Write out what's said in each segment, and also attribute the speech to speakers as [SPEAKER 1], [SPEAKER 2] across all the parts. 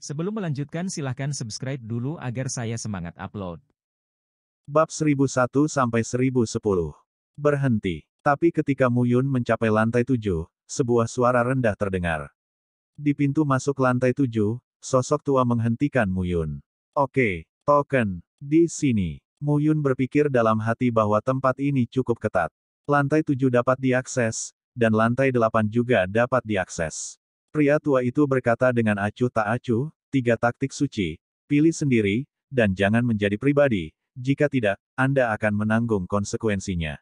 [SPEAKER 1] Sebelum melanjutkan silahkan subscribe dulu agar saya semangat upload. Bab 1001 sampai 1010. Berhenti. Tapi ketika Muyun mencapai lantai 7, sebuah suara rendah terdengar. Di pintu masuk lantai 7, sosok tua menghentikan Muyun. Oke, token, di sini. Muyun berpikir dalam hati bahwa tempat ini cukup ketat. Lantai 7 dapat diakses, dan lantai delapan juga dapat diakses. Pria tua itu berkata dengan acuh tak acuh, tiga taktik suci, pilih sendiri, dan jangan menjadi pribadi, jika tidak, Anda akan menanggung konsekuensinya.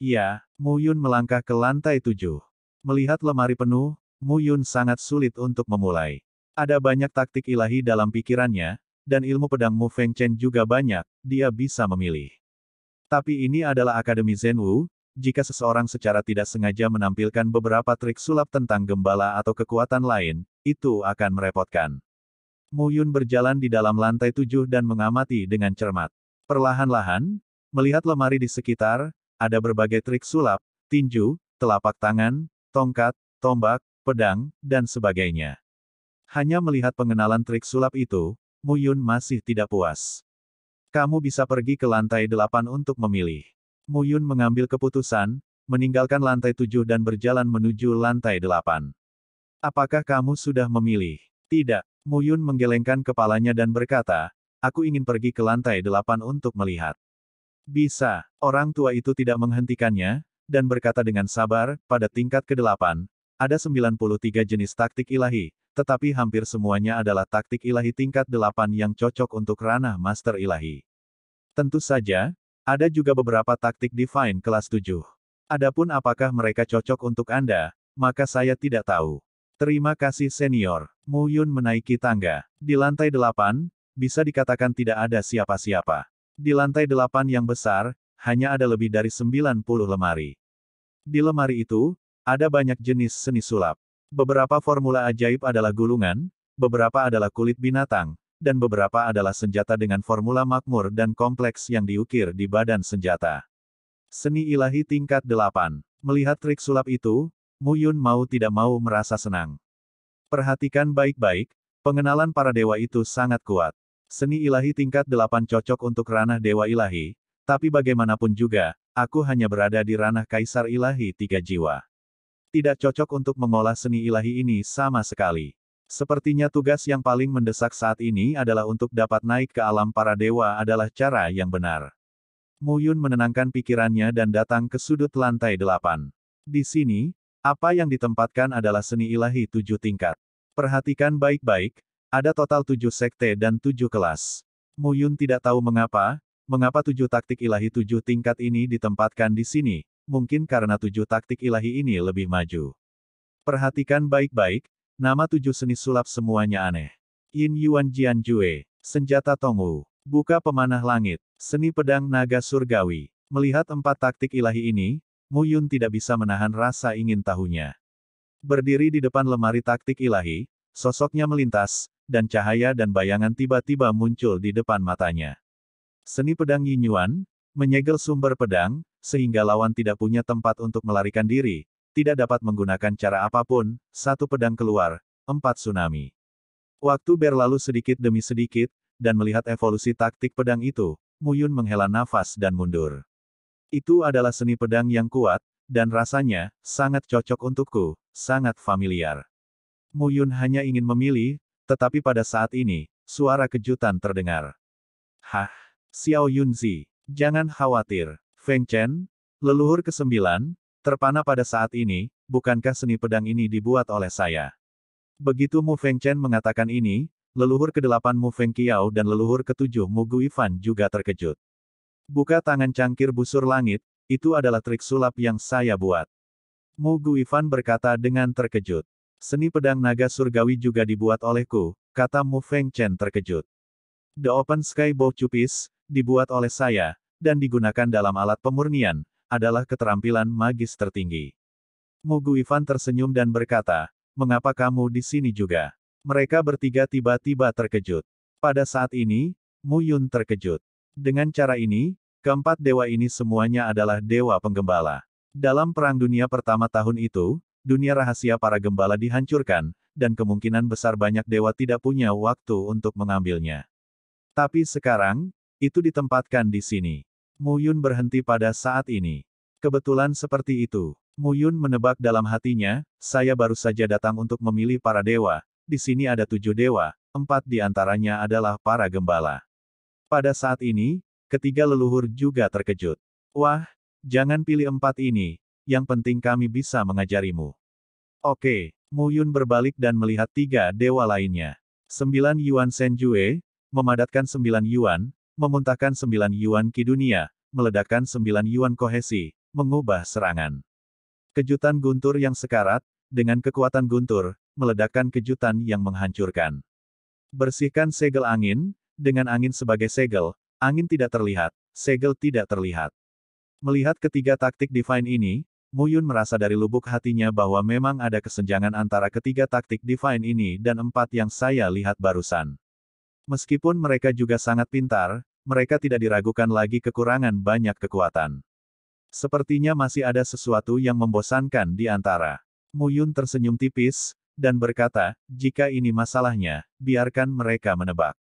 [SPEAKER 1] Ya, Mu Yun melangkah ke lantai tujuh. Melihat lemari penuh, Mu Yun sangat sulit untuk memulai. Ada banyak taktik ilahi dalam pikirannya, dan ilmu pedang Mu Feng Chen juga banyak, dia bisa memilih. Tapi ini adalah Akademi Zen Wu, jika seseorang secara tidak sengaja menampilkan beberapa trik sulap tentang gembala atau kekuatan lain, itu akan merepotkan. Mu Yun berjalan di dalam lantai tujuh dan mengamati dengan cermat. Perlahan-lahan, melihat lemari di sekitar, ada berbagai trik sulap, tinju, telapak tangan, tongkat, tombak, pedang, dan sebagainya. Hanya melihat pengenalan trik sulap itu, Mu Yun masih tidak puas. Kamu bisa pergi ke lantai delapan untuk memilih. Muyun mengambil keputusan, meninggalkan lantai tujuh dan berjalan menuju lantai delapan. Apakah kamu sudah memilih? Tidak. Muyun menggelengkan kepalanya dan berkata, aku ingin pergi ke lantai delapan untuk melihat. Bisa. Orang tua itu tidak menghentikannya, dan berkata dengan sabar, pada tingkat ke delapan, ada 93 jenis taktik ilahi, tetapi hampir semuanya adalah taktik ilahi tingkat delapan yang cocok untuk ranah master ilahi. Tentu saja, ada juga beberapa taktik Divine kelas 7. Adapun apakah mereka cocok untuk Anda, maka saya tidak tahu. Terima kasih senior. Mu Yun menaiki tangga. Di lantai 8, bisa dikatakan tidak ada siapa-siapa. Di lantai 8 yang besar, hanya ada lebih dari 90 lemari. Di lemari itu, ada banyak jenis seni sulap. Beberapa formula ajaib adalah gulungan, beberapa adalah kulit binatang, dan beberapa adalah senjata dengan formula makmur dan kompleks yang diukir di badan senjata. Seni ilahi tingkat 8. Melihat trik sulap itu, Muyun mau tidak mau merasa senang. Perhatikan baik-baik, pengenalan para dewa itu sangat kuat. Seni ilahi tingkat 8 cocok untuk ranah dewa ilahi, tapi bagaimanapun juga, aku hanya berada di ranah kaisar ilahi tiga jiwa. Tidak cocok untuk mengolah seni ilahi ini sama sekali. Sepertinya tugas yang paling mendesak saat ini adalah untuk dapat naik ke alam para dewa adalah cara yang benar. Muyun menenangkan pikirannya dan datang ke sudut lantai delapan. Di sini, apa yang ditempatkan adalah seni ilahi tujuh tingkat. Perhatikan baik-baik, ada total tujuh sekte dan tujuh kelas. Muyun tidak tahu mengapa, mengapa tujuh taktik ilahi tujuh tingkat ini ditempatkan di sini, mungkin karena tujuh taktik ilahi ini lebih maju. Perhatikan baik-baik, Nama tujuh seni sulap semuanya aneh. Yin Yuan Jian Jue, senjata Tongwu, buka pemanah langit, seni pedang naga surgawi. Melihat empat taktik ilahi ini, Mu Yun tidak bisa menahan rasa ingin tahunya. Berdiri di depan lemari taktik ilahi, sosoknya melintas, dan cahaya dan bayangan tiba-tiba muncul di depan matanya. Seni pedang Yin Yuan, menyegel sumber pedang, sehingga lawan tidak punya tempat untuk melarikan diri, tidak dapat menggunakan cara apapun, satu pedang keluar, empat tsunami. Waktu berlalu sedikit demi sedikit, dan melihat evolusi taktik pedang itu, Muyun menghela nafas dan mundur. Itu adalah seni pedang yang kuat, dan rasanya, sangat cocok untukku, sangat familiar. Muyun hanya ingin memilih, tetapi pada saat ini, suara kejutan terdengar. Hah, Xiao Yunzi, jangan khawatir, Feng Chen, leluhur ke kesembilan, Terpana pada saat ini, bukankah seni pedang ini dibuat oleh saya? Begitu Mu Feng Chen mengatakan ini, leluhur kedelapan Mu Feng Qiao dan leluhur ketujuh Mu Guifan juga terkejut. Buka tangan cangkir busur langit, itu adalah trik sulap yang saya buat. Mu Guifan berkata dengan terkejut. Seni pedang naga surgawi juga dibuat olehku, kata Mu Feng Chen terkejut. The Open Sky Bow Cupis, dibuat oleh saya, dan digunakan dalam alat pemurnian, adalah keterampilan magis tertinggi. Mugu Ivan tersenyum dan berkata, mengapa kamu di sini juga? Mereka bertiga tiba-tiba terkejut. Pada saat ini, Mu Yun terkejut. Dengan cara ini, keempat dewa ini semuanya adalah dewa penggembala. Dalam Perang Dunia Pertama tahun itu, dunia rahasia para gembala dihancurkan, dan kemungkinan besar banyak dewa tidak punya waktu untuk mengambilnya. Tapi sekarang, itu ditempatkan di sini. Muyun berhenti pada saat ini. Kebetulan seperti itu. Muyun menebak dalam hatinya, saya baru saja datang untuk memilih para dewa, di sini ada tujuh dewa, empat di antaranya adalah para gembala. Pada saat ini, ketiga leluhur juga terkejut. Wah, jangan pilih empat ini, yang penting kami bisa mengajarimu. Oke, Muyun berbalik dan melihat tiga dewa lainnya. Sembilan Yuan Senjue, memadatkan sembilan Yuan, memuntahkan sembilan yuan dunia, meledakkan sembilan yuan kohesi, mengubah serangan. Kejutan guntur yang sekarat, dengan kekuatan guntur, meledakkan kejutan yang menghancurkan. Bersihkan segel angin, dengan angin sebagai segel, angin tidak terlihat, segel tidak terlihat. Melihat ketiga taktik divine ini, Muyun merasa dari lubuk hatinya bahwa memang ada kesenjangan antara ketiga taktik divine ini dan empat yang saya lihat barusan. Meskipun mereka juga sangat pintar, mereka tidak diragukan lagi kekurangan banyak kekuatan. Sepertinya masih ada sesuatu yang membosankan di antara. Muyun tersenyum tipis, dan berkata, jika ini masalahnya, biarkan mereka menebak.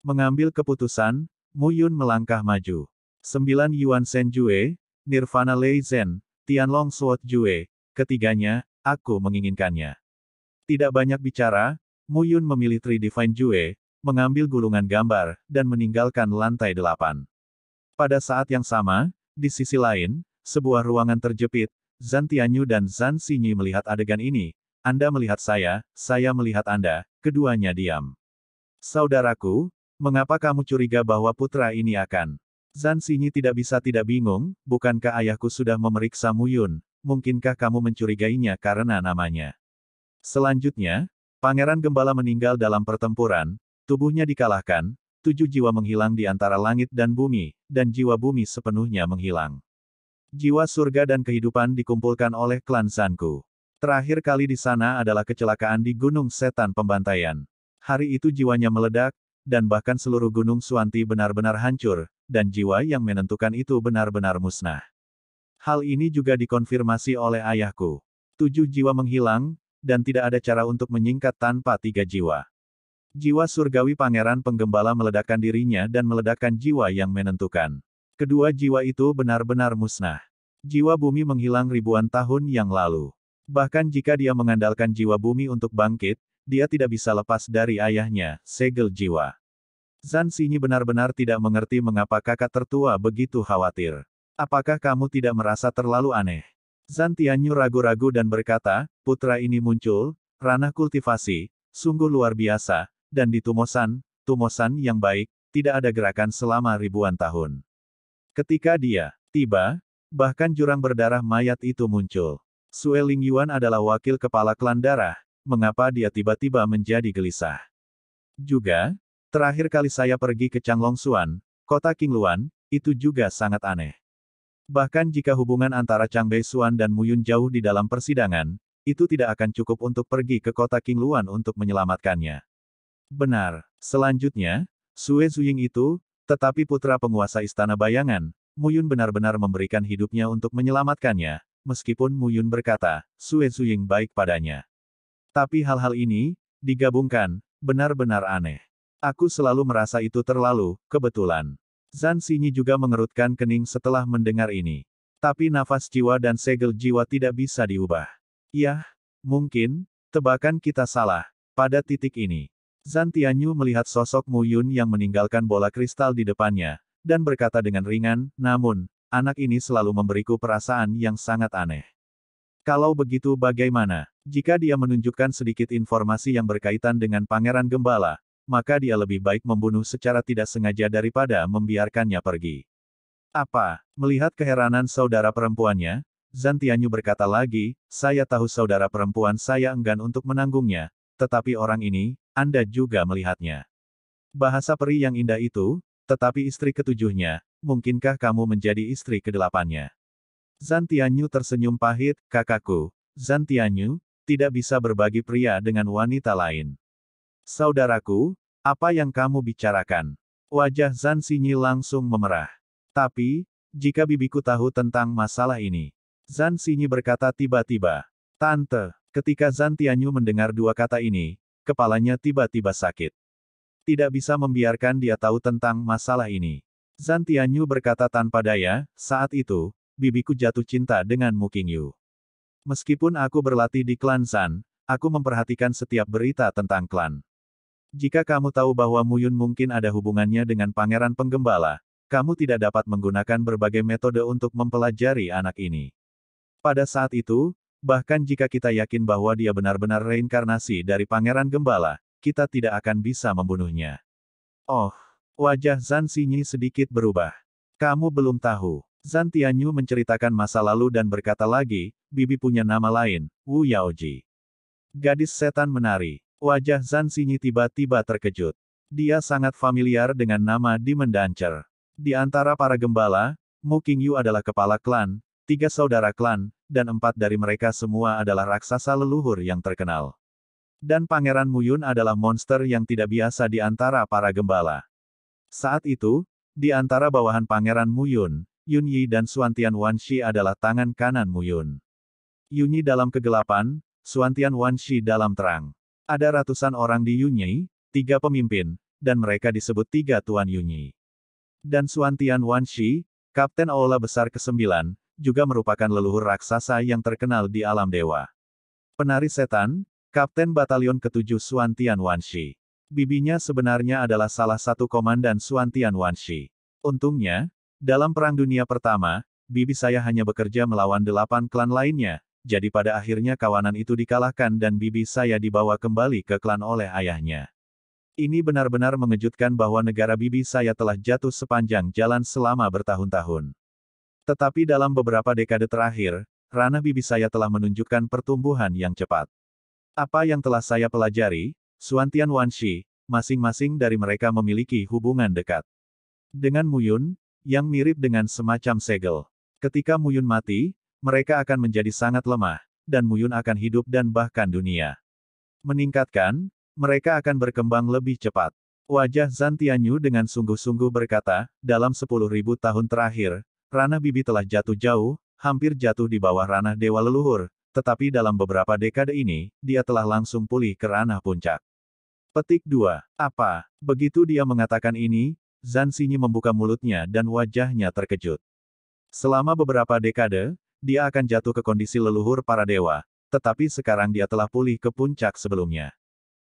[SPEAKER 1] Mengambil keputusan, Muyun melangkah maju. Sembilan Yuan Sen Jue, Nirvana Lei Zen, Tianlong Suot Jue, ketiganya, aku menginginkannya. Tidak banyak bicara, Muyun memilih Tri Divine Jue, mengambil gulungan gambar, dan meninggalkan lantai delapan. Pada saat yang sama, di sisi lain, sebuah ruangan terjepit, Zan Tianyu dan Zan Xinyi melihat adegan ini. Anda melihat saya, saya melihat Anda, keduanya diam. Saudaraku, mengapa kamu curiga bahwa putra ini akan? Zan Xinyi tidak bisa tidak bingung, bukankah ayahku sudah memeriksa Yun? mungkinkah kamu mencurigainya karena namanya? Selanjutnya, Pangeran Gembala meninggal dalam pertempuran, Tubuhnya dikalahkan, tujuh jiwa menghilang di antara langit dan bumi, dan jiwa bumi sepenuhnya menghilang. Jiwa surga dan kehidupan dikumpulkan oleh klan Sanku. Terakhir kali di sana adalah kecelakaan di Gunung Setan Pembantaian. Hari itu jiwanya meledak, dan bahkan seluruh Gunung Suanti benar-benar hancur, dan jiwa yang menentukan itu benar-benar musnah. Hal ini juga dikonfirmasi oleh ayahku. Tujuh jiwa menghilang, dan tidak ada cara untuk menyingkat tanpa tiga jiwa. Jiwa surgawi pangeran penggembala meledakkan dirinya dan meledakkan jiwa yang menentukan. Kedua jiwa itu benar-benar musnah. Jiwa bumi menghilang ribuan tahun yang lalu. Bahkan jika dia mengandalkan jiwa bumi untuk bangkit, dia tidak bisa lepas dari ayahnya, segel jiwa. Zan Xinyi benar-benar tidak mengerti mengapa kakak tertua begitu khawatir. Apakah kamu tidak merasa terlalu aneh? Zan Tianyu ragu-ragu dan berkata, putra ini muncul, ranah kultivasi, sungguh luar biasa, dan di Tumosan, Tumosan yang baik, tidak ada gerakan selama ribuan tahun. Ketika dia tiba, bahkan jurang berdarah mayat itu muncul. Sue Ling Yuan adalah wakil kepala klan darah, mengapa dia tiba-tiba menjadi gelisah. Juga, terakhir kali saya pergi ke Changlong Suan, kota Luan, itu juga sangat aneh. Bahkan jika hubungan antara Changbei Bei dan Muyun jauh di dalam persidangan, itu tidak akan cukup untuk pergi ke kota Luan untuk menyelamatkannya. Benar. Selanjutnya, Sue Zuying itu, tetapi putra penguasa Istana Bayangan, Muyun benar-benar memberikan hidupnya untuk menyelamatkannya, meskipun Muyun berkata, Sue Zuying baik padanya. Tapi hal-hal ini, digabungkan, benar-benar aneh. Aku selalu merasa itu terlalu, kebetulan. Zan Xinyi juga mengerutkan kening setelah mendengar ini. Tapi nafas jiwa dan segel jiwa tidak bisa diubah. Yah, mungkin, tebakan kita salah, pada titik ini. Zan Tianyu melihat sosok Mu Yun yang meninggalkan bola kristal di depannya, dan berkata dengan ringan, namun, anak ini selalu memberiku perasaan yang sangat aneh. Kalau begitu bagaimana? Jika dia menunjukkan sedikit informasi yang berkaitan dengan Pangeran Gembala, maka dia lebih baik membunuh secara tidak sengaja daripada membiarkannya pergi. Apa? Melihat keheranan saudara perempuannya, Zantianyu berkata lagi, saya tahu saudara perempuan saya enggan untuk menanggungnya, tetapi orang ini, Anda juga melihatnya. Bahasa peri yang indah itu, tetapi istri ketujuhnya, mungkinkah kamu menjadi istri kedelapannya? Zantianyu tersenyum pahit, kakakku. Zantianyu tidak bisa berbagi pria dengan wanita lain. Saudaraku, apa yang kamu bicarakan? Wajah Zan langsung memerah. Tapi, jika bibiku tahu tentang masalah ini. Zan berkata tiba-tiba. Tante, Ketika Zan Tianyu mendengar dua kata ini, kepalanya tiba-tiba sakit. Tidak bisa membiarkan dia tahu tentang masalah ini. Zan Tianyu berkata tanpa daya, saat itu, bibiku jatuh cinta dengan Mu Qingyu. Meskipun aku berlatih di klan Zan, aku memperhatikan setiap berita tentang klan. Jika kamu tahu bahwa Mu Yun mungkin ada hubungannya dengan pangeran penggembala, kamu tidak dapat menggunakan berbagai metode untuk mempelajari anak ini. Pada saat itu, Bahkan jika kita yakin bahwa dia benar-benar reinkarnasi dari Pangeran Gembala, kita tidak akan bisa membunuhnya. Oh, wajah Zan Xinyi sedikit berubah. Kamu belum tahu. Zan Tianyu menceritakan masa lalu dan berkata lagi, Bibi punya nama lain, Wu Yaoji. Gadis setan menari. Wajah Zan Xinyi tiba-tiba terkejut. Dia sangat familiar dengan nama Demon Dancer. Di antara para gembala, Mu Qingyu adalah kepala klan, tiga saudara klan, dan empat dari mereka semua adalah raksasa leluhur yang terkenal. Dan Pangeran Muyun adalah monster yang tidak biasa di antara para gembala. Saat itu, di antara bawahan Pangeran Muyun, Yun Yi dan Suantian Shi adalah tangan kanan Muyun. Yun Yi dalam kegelapan, Suantian Shi dalam terang. Ada ratusan orang di Yun Yi, tiga pemimpin, dan mereka disebut tiga Tuan Yun Yi. Dan Suantian Shi, Kapten Aula Besar ke-9, juga merupakan leluhur raksasa yang terkenal di alam dewa. Penari setan, Kapten Batalion ke-7 Suan Tian Wanshi. Bibinya sebenarnya adalah salah satu komandan Suantian Tian Wanshi. Untungnya, dalam Perang Dunia Pertama, bibi saya hanya bekerja melawan delapan klan lainnya, jadi pada akhirnya kawanan itu dikalahkan dan bibi saya dibawa kembali ke klan oleh ayahnya. Ini benar-benar mengejutkan bahwa negara bibi saya telah jatuh sepanjang jalan selama bertahun-tahun. Tetapi dalam beberapa dekade terakhir, ranah bibi saya telah menunjukkan pertumbuhan yang cepat. Apa yang telah saya pelajari, Suantian Wanshi, masing-masing dari mereka memiliki hubungan dekat. Dengan Muyun, yang mirip dengan semacam segel. Ketika Muyun mati, mereka akan menjadi sangat lemah, dan Muyun akan hidup dan bahkan dunia. Meningkatkan, mereka akan berkembang lebih cepat. Wajah Zantianyu dengan sungguh-sungguh berkata, dalam 10.000 tahun terakhir, Rana Bibi telah jatuh jauh, hampir jatuh di bawah ranah dewa leluhur, tetapi dalam beberapa dekade ini, dia telah langsung pulih ke ranah puncak. Petik 2. Apa? Begitu dia mengatakan ini, Zan membuka mulutnya dan wajahnya terkejut. Selama beberapa dekade, dia akan jatuh ke kondisi leluhur para dewa, tetapi sekarang dia telah pulih ke puncak sebelumnya.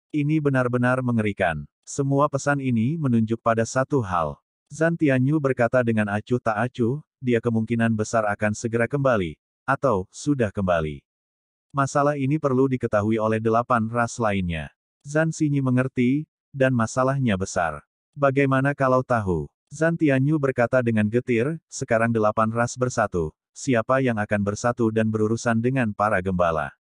[SPEAKER 1] Ini benar-benar mengerikan. Semua pesan ini menunjuk pada satu hal. Zan Tianyu berkata dengan acuh tak acuh, dia kemungkinan besar akan segera kembali, atau sudah kembali. Masalah ini perlu diketahui oleh delapan ras lainnya. Zan Xinyi mengerti, dan masalahnya besar. Bagaimana kalau tahu? Zan Tianyu berkata dengan getir, sekarang delapan ras bersatu. Siapa yang akan bersatu dan berurusan dengan para gembala?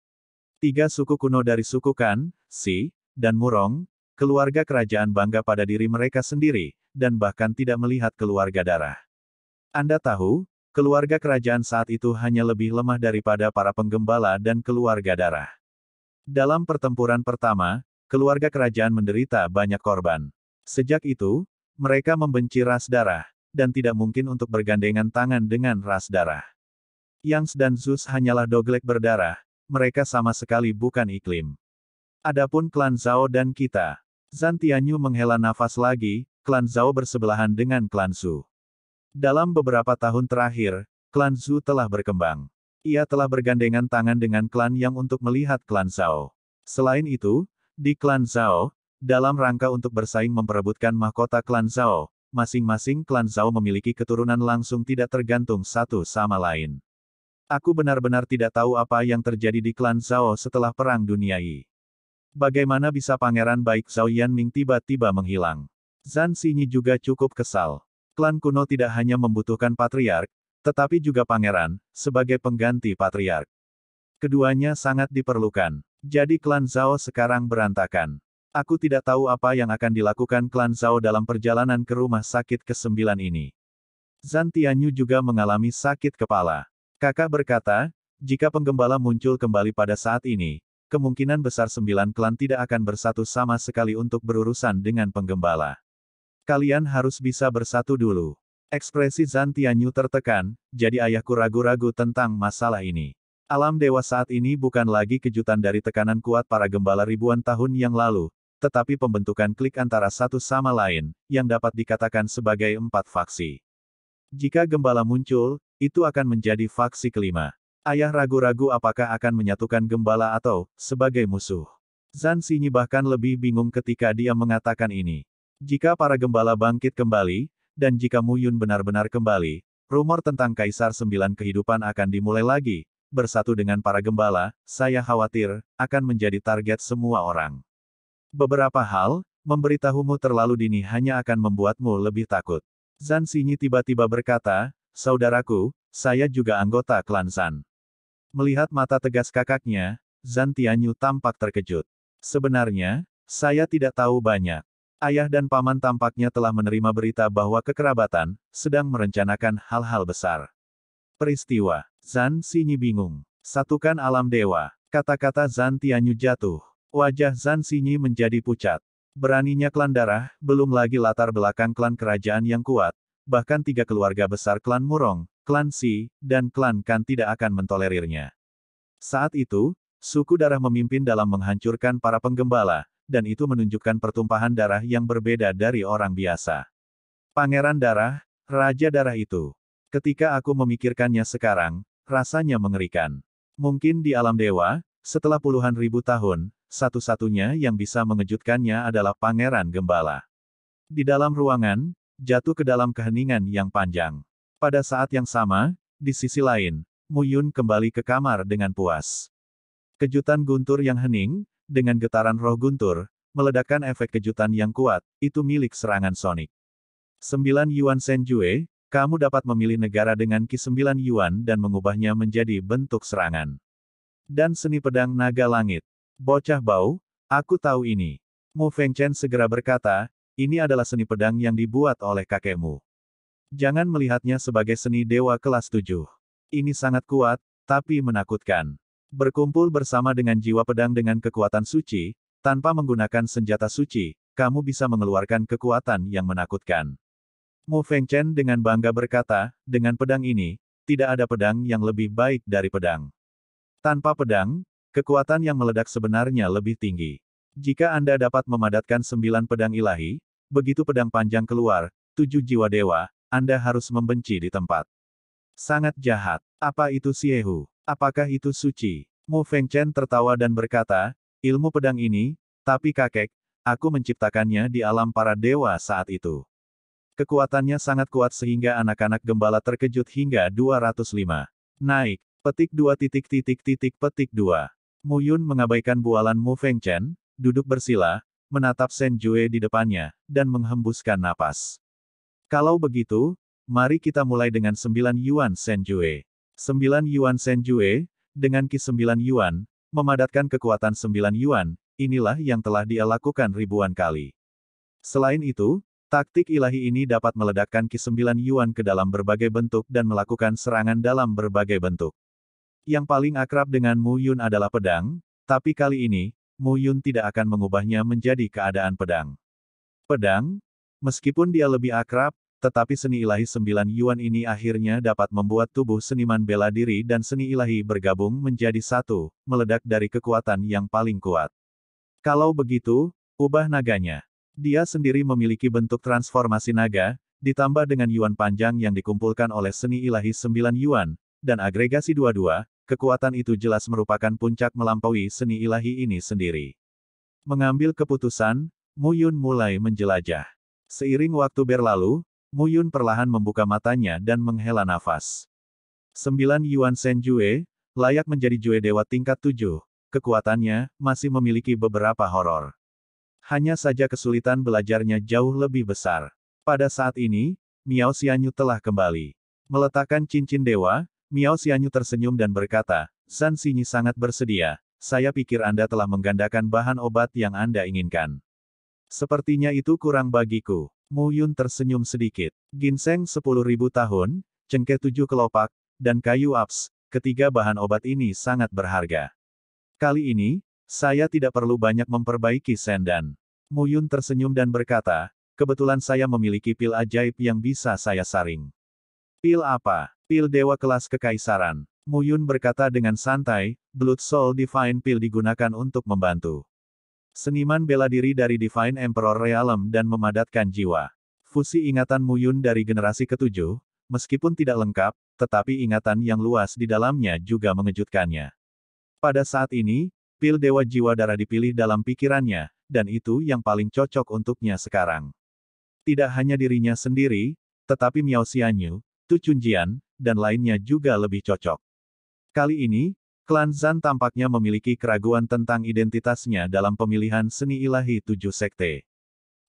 [SPEAKER 1] Tiga suku kuno dari suku Kan, Si, dan Murong, keluarga kerajaan bangga pada diri mereka sendiri, dan bahkan tidak melihat keluarga darah. Anda tahu, keluarga kerajaan saat itu hanya lebih lemah daripada para penggembala dan keluarga darah. Dalam pertempuran pertama, keluarga kerajaan menderita banyak korban. Sejak itu, mereka membenci ras darah, dan tidak mungkin untuk bergandengan tangan dengan ras darah. Yang dan Zeus hanyalah doglek berdarah, mereka sama sekali bukan iklim. Adapun klan Zhao dan kita, Zantianyu menghela nafas lagi, klan Zhao bersebelahan dengan klan Su. Dalam beberapa tahun terakhir, klan Zhu telah berkembang. Ia telah bergandengan tangan dengan klan Yang untuk melihat klan Zhao. Selain itu, di klan Zhao, dalam rangka untuk bersaing memperebutkan mahkota klan Zhao, masing-masing klan Zhao memiliki keturunan langsung tidak tergantung satu sama lain. Aku benar-benar tidak tahu apa yang terjadi di klan Zhao setelah Perang Dunia I. Bagaimana bisa Pangeran Baik Zhao Yanming tiba-tiba menghilang? Zan Xinyi juga cukup kesal. Klan kuno tidak hanya membutuhkan patriark, tetapi juga pangeran, sebagai pengganti patriark. Keduanya sangat diperlukan. Jadi klan Zhao sekarang berantakan. Aku tidak tahu apa yang akan dilakukan klan Zhao dalam perjalanan ke rumah sakit ke-9 ini. Zan Tianyu juga mengalami sakit kepala. Kakak berkata, jika penggembala muncul kembali pada saat ini, kemungkinan besar sembilan klan tidak akan bersatu sama sekali untuk berurusan dengan penggembala. Kalian harus bisa bersatu dulu. Ekspresi Zantianyu tertekan, jadi ayahku ragu-ragu tentang masalah ini. Alam dewa saat ini bukan lagi kejutan dari tekanan kuat para gembala ribuan tahun yang lalu, tetapi pembentukan klik antara satu sama lain, yang dapat dikatakan sebagai empat faksi. Jika gembala muncul, itu akan menjadi faksi kelima. Ayah ragu-ragu apakah akan menyatukan gembala atau, sebagai musuh. Zan Xinyi bahkan lebih bingung ketika dia mengatakan ini. Jika para gembala bangkit kembali, dan jika Mu Yun benar-benar kembali, rumor tentang Kaisar Sembilan Kehidupan akan dimulai lagi, bersatu dengan para gembala, saya khawatir, akan menjadi target semua orang. Beberapa hal, memberitahumu terlalu dini hanya akan membuatmu lebih takut. Zan Xinyi tiba-tiba berkata, Saudaraku, saya juga anggota klan Zan. Melihat mata tegas kakaknya, Zan Tianyu tampak terkejut. Sebenarnya, saya tidak tahu banyak ayah dan paman tampaknya telah menerima berita bahwa kekerabatan sedang merencanakan hal-hal besar. Peristiwa Zan Sinyi bingung. Satukan alam dewa. Kata-kata Zan Tianyu jatuh. Wajah Zan Sinyi menjadi pucat. Beraninya klan darah, belum lagi latar belakang klan kerajaan yang kuat, bahkan tiga keluarga besar klan Murong, klan Si, dan klan Kan tidak akan mentolerirnya. Saat itu, suku darah memimpin dalam menghancurkan para penggembala, dan itu menunjukkan pertumpahan darah yang berbeda dari orang biasa. Pangeran darah, Raja darah itu. Ketika aku memikirkannya sekarang, rasanya mengerikan. Mungkin di alam dewa, setelah puluhan ribu tahun, satu-satunya yang bisa mengejutkannya adalah pangeran gembala. Di dalam ruangan, jatuh ke dalam keheningan yang panjang. Pada saat yang sama, di sisi lain, Muyun kembali ke kamar dengan puas. Kejutan guntur yang hening, dengan getaran roh guntur, meledakkan efek kejutan yang kuat, itu milik serangan Sonic. 9 Yuan Senjue, kamu dapat memilih negara dengan Ki 9 Yuan dan mengubahnya menjadi bentuk serangan. Dan seni pedang naga langit. Bocah bau, aku tahu ini. Mu Feng Chen segera berkata, ini adalah seni pedang yang dibuat oleh kakekmu. Jangan melihatnya sebagai seni dewa kelas 7. Ini sangat kuat, tapi menakutkan. Berkumpul bersama dengan jiwa pedang dengan kekuatan suci, tanpa menggunakan senjata suci, kamu bisa mengeluarkan kekuatan yang menakutkan. Mu Feng Chen dengan bangga berkata, dengan pedang ini, tidak ada pedang yang lebih baik dari pedang. Tanpa pedang, kekuatan yang meledak sebenarnya lebih tinggi. Jika Anda dapat memadatkan sembilan pedang ilahi, begitu pedang panjang keluar, tujuh jiwa dewa, Anda harus membenci di tempat. Sangat jahat. Apa itu Siehu? Apakah itu suci? Mu Feng Chen tertawa dan berkata, ilmu pedang ini, tapi kakek, aku menciptakannya di alam para dewa saat itu. Kekuatannya sangat kuat sehingga anak-anak gembala terkejut hingga 205. Naik, petik dua titik titik titik petik dua. Mu Yun mengabaikan bualan Mu Feng Chen, duduk bersila, menatap Shen Jue di depannya, dan menghembuskan napas. Kalau begitu, mari kita mulai dengan sembilan Yuan Shen Jue. 9 Yuan senjue dengan Ki 9 Yuan, memadatkan kekuatan 9 Yuan, inilah yang telah dia lakukan ribuan kali. Selain itu, taktik ilahi ini dapat meledakkan Ki 9 Yuan ke dalam berbagai bentuk dan melakukan serangan dalam berbagai bentuk. Yang paling akrab dengan Mu Yun adalah pedang, tapi kali ini, Mu Yun tidak akan mengubahnya menjadi keadaan pedang. Pedang, meskipun dia lebih akrab, tetapi seni ilahi sembilan yuan ini akhirnya dapat membuat tubuh seniman bela diri dan seni ilahi bergabung menjadi satu, meledak dari kekuatan yang paling kuat. Kalau begitu, ubah naganya. Dia sendiri memiliki bentuk transformasi naga, ditambah dengan yuan panjang yang dikumpulkan oleh seni ilahi sembilan yuan, dan agregasi dua-dua, kekuatan itu jelas merupakan puncak melampaui seni ilahi ini sendiri. Mengambil keputusan, Mu Yun mulai menjelajah. Seiring waktu berlalu, Muyun perlahan membuka matanya dan menghela nafas. Sembilan Yuan Shen Jue, layak menjadi Jue Dewa tingkat tujuh, kekuatannya, masih memiliki beberapa horor. Hanya saja kesulitan belajarnya jauh lebih besar. Pada saat ini, Miao Xianyu telah kembali. Meletakkan cincin dewa, Miao Xianyu tersenyum dan berkata, San Xinyi sangat bersedia, saya pikir Anda telah menggandakan bahan obat yang Anda inginkan. Sepertinya itu kurang bagiku. Mu Yun tersenyum sedikit. Ginseng 10.000 tahun, cengkeh 7 kelopak, dan kayu aps, ketiga bahan obat ini sangat berharga. Kali ini, saya tidak perlu banyak memperbaiki sendan. Mu Yun tersenyum dan berkata, kebetulan saya memiliki pil ajaib yang bisa saya saring. Pil apa? Pil Dewa Kelas Kekaisaran. Mu Yun berkata dengan santai, Blood Soul Divine Pil digunakan untuk membantu. Seniman bela diri dari Divine Emperor Realm dan memadatkan jiwa. Fusi ingatan Muyun dari generasi ketujuh, meskipun tidak lengkap, tetapi ingatan yang luas di dalamnya juga mengejutkannya. Pada saat ini, pil Dewa Jiwa Darah dipilih dalam pikirannya, dan itu yang paling cocok untuknya sekarang. Tidak hanya dirinya sendiri, tetapi Miao Xianyu, Tu Chunjian, dan lainnya juga lebih cocok. Kali ini, Klan Zan tampaknya memiliki keraguan tentang identitasnya dalam pemilihan seni ilahi tujuh sekte.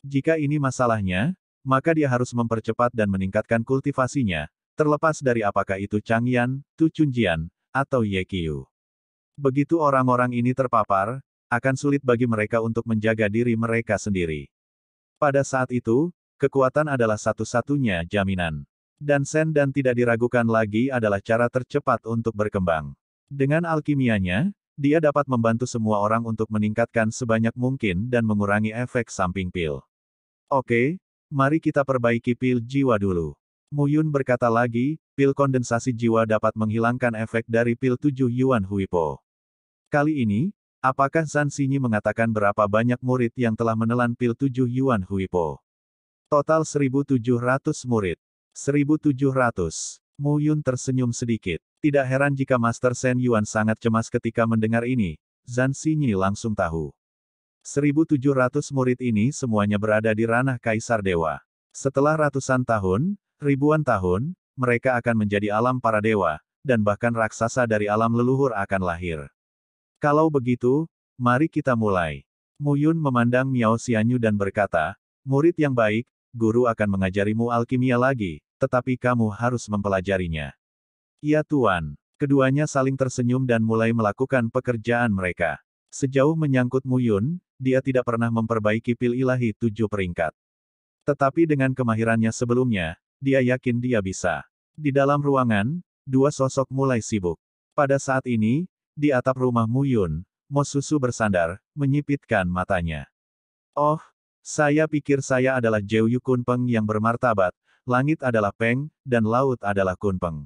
[SPEAKER 1] Jika ini masalahnya, maka dia harus mempercepat dan meningkatkan kultivasinya, terlepas dari apakah itu Changyan, Tu Chunjian, atau Ye Qiu. Begitu orang-orang ini terpapar, akan sulit bagi mereka untuk menjaga diri mereka sendiri. Pada saat itu, kekuatan adalah satu-satunya jaminan. Dan Sen dan tidak diragukan lagi adalah cara tercepat untuk berkembang. Dengan alkimianya, dia dapat membantu semua orang untuk meningkatkan sebanyak mungkin dan mengurangi efek samping pil. Oke, mari kita perbaiki pil jiwa dulu. Muyun berkata lagi, pil kondensasi jiwa dapat menghilangkan efek dari pil 7 Yuan Huipo. Kali ini, apakah Zan Xinyi mengatakan berapa banyak murid yang telah menelan pil 7 Yuan Huipo? Total 1.700 murid. 1.700. Mu Yun tersenyum sedikit. Tidak heran jika Master Shen Yuan sangat cemas ketika mendengar ini, Zan Xinyi langsung tahu. 1700 murid ini semuanya berada di ranah Kaisar Dewa. Setelah ratusan tahun, ribuan tahun, mereka akan menjadi alam para dewa, dan bahkan raksasa dari alam leluhur akan lahir. Kalau begitu, mari kita mulai. Mu Yun memandang Miao Xianyu dan berkata, Murid yang baik, guru akan mengajarimu alkimia lagi, tetapi kamu harus mempelajarinya. Ya Tuan, keduanya saling tersenyum dan mulai melakukan pekerjaan mereka. Sejauh menyangkut Muyun, dia tidak pernah memperbaiki pil ilahi tujuh peringkat. Tetapi dengan kemahirannya sebelumnya, dia yakin dia bisa. Di dalam ruangan, dua sosok mulai sibuk. Pada saat ini, di atap rumah Muyun, Susu bersandar, menyipitkan matanya. Oh, saya pikir saya adalah Jeu Yukun Peng yang bermartabat, langit adalah Peng, dan laut adalah Kunpeng.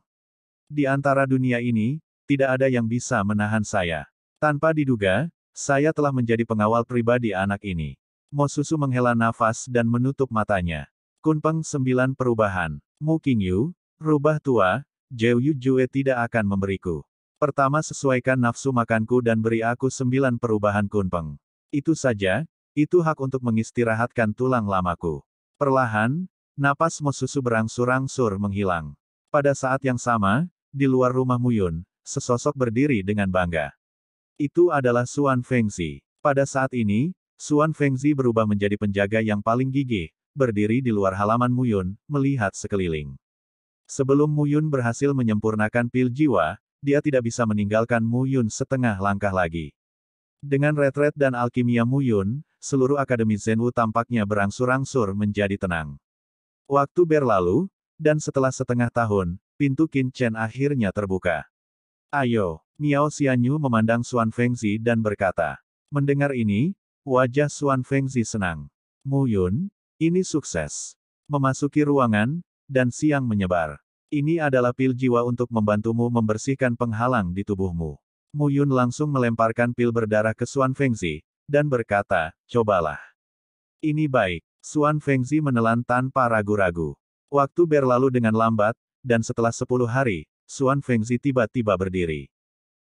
[SPEAKER 1] Di antara dunia ini, tidak ada yang bisa menahan saya. Tanpa diduga, saya telah menjadi pengawal pribadi anak ini. Mo Susu menghela nafas dan menutup matanya. Kunpeng sembilan Perubahan. Mu Yu, rubah tua, Jiu Yu Jue tidak akan memberiku. Pertama sesuaikan nafsu makanku dan beri aku sembilan perubahan kunpeng. Itu saja, itu hak untuk mengistirahatkan tulang lamaku. Perlahan, Napas Mosusu berangsur-angsur menghilang. Pada saat yang sama, di luar rumah Muyun, sesosok berdiri dengan bangga. Itu adalah Suan Fengzi. Pada saat ini, Suan Fengzi berubah menjadi penjaga yang paling gigih, berdiri di luar halaman Muyun, melihat sekeliling. Sebelum Muyun berhasil menyempurnakan pil jiwa, dia tidak bisa meninggalkan Muyun setengah langkah lagi. Dengan retret dan alkimia Muyun, seluruh Akademi Zenwu tampaknya berangsur-angsur menjadi tenang. Waktu berlalu, dan setelah setengah tahun, pintu Qin Chen akhirnya terbuka. Ayo, Miao Xianyu memandang Xuan Fengzi dan berkata. Mendengar ini, wajah Xuan Fengzi senang. Mu Yun, ini sukses. Memasuki ruangan, dan siang menyebar. Ini adalah pil jiwa untuk membantumu membersihkan penghalang di tubuhmu. Mu Yun langsung melemparkan pil berdarah ke Xuan Fengzi, dan berkata, cobalah. Ini baik. Suan Fengzi menelan tanpa ragu-ragu. Waktu berlalu dengan lambat, dan setelah sepuluh hari, Suan Fengzi tiba-tiba berdiri.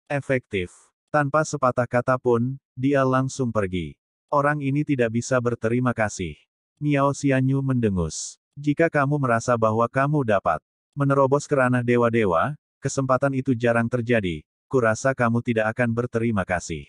[SPEAKER 1] Efektif. Tanpa sepatah kata pun, dia langsung pergi. Orang ini tidak bisa berterima kasih. Miao Xianyu mendengus. Jika kamu merasa bahwa kamu dapat menerobos ke ranah dewa-dewa, kesempatan itu jarang terjadi, kurasa kamu tidak akan berterima kasih.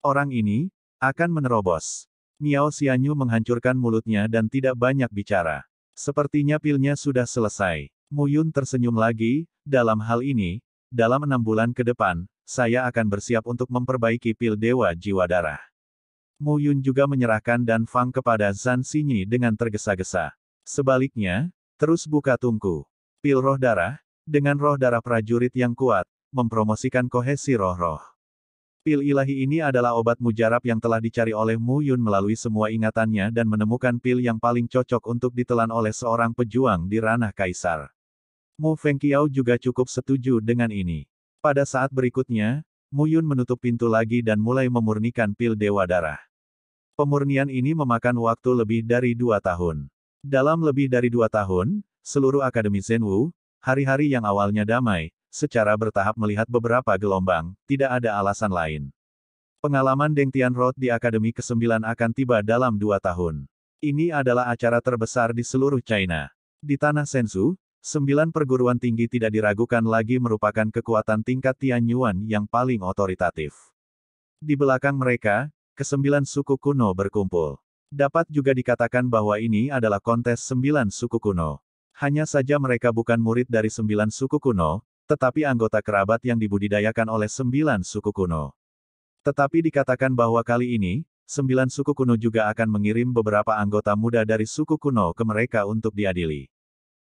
[SPEAKER 1] Orang ini, akan menerobos. Miao Xianyu menghancurkan mulutnya dan tidak banyak bicara. Sepertinya pilnya sudah selesai. Mu Yun tersenyum lagi, dalam hal ini, dalam enam bulan ke depan, saya akan bersiap untuk memperbaiki pil Dewa Jiwa Darah. Mu Yun juga menyerahkan Dan Fang kepada Zan Xinyi dengan tergesa-gesa. Sebaliknya, terus buka tungku. Pil roh darah, dengan roh darah prajurit yang kuat, mempromosikan kohesi roh-roh. Pil ilahi ini adalah obat mujarab yang telah dicari oleh Mu Yun melalui semua ingatannya dan menemukan pil yang paling cocok untuk ditelan oleh seorang pejuang di ranah kaisar. Mu Feng Fengqiao juga cukup setuju dengan ini. Pada saat berikutnya, Mu Yun menutup pintu lagi dan mulai memurnikan pil dewa darah. Pemurnian ini memakan waktu lebih dari dua tahun. Dalam lebih dari dua tahun, seluruh Akademi Zenwu, hari-hari yang awalnya damai, secara bertahap melihat beberapa gelombang, tidak ada alasan lain. Pengalaman Deng Tian Road di Akademi ke-9 akan tiba dalam dua tahun. Ini adalah acara terbesar di seluruh China. Di tanah Sensu, sembilan perguruan tinggi tidak diragukan lagi merupakan kekuatan tingkat Tianyuan yang paling otoritatif. Di belakang mereka, kesembilan suku kuno berkumpul. Dapat juga dikatakan bahwa ini adalah kontes sembilan suku kuno. Hanya saja mereka bukan murid dari sembilan suku kuno, tetapi anggota kerabat yang dibudidayakan oleh sembilan suku kuno. Tetapi dikatakan bahwa kali ini, sembilan suku kuno juga akan mengirim beberapa anggota muda dari suku kuno ke mereka untuk diadili.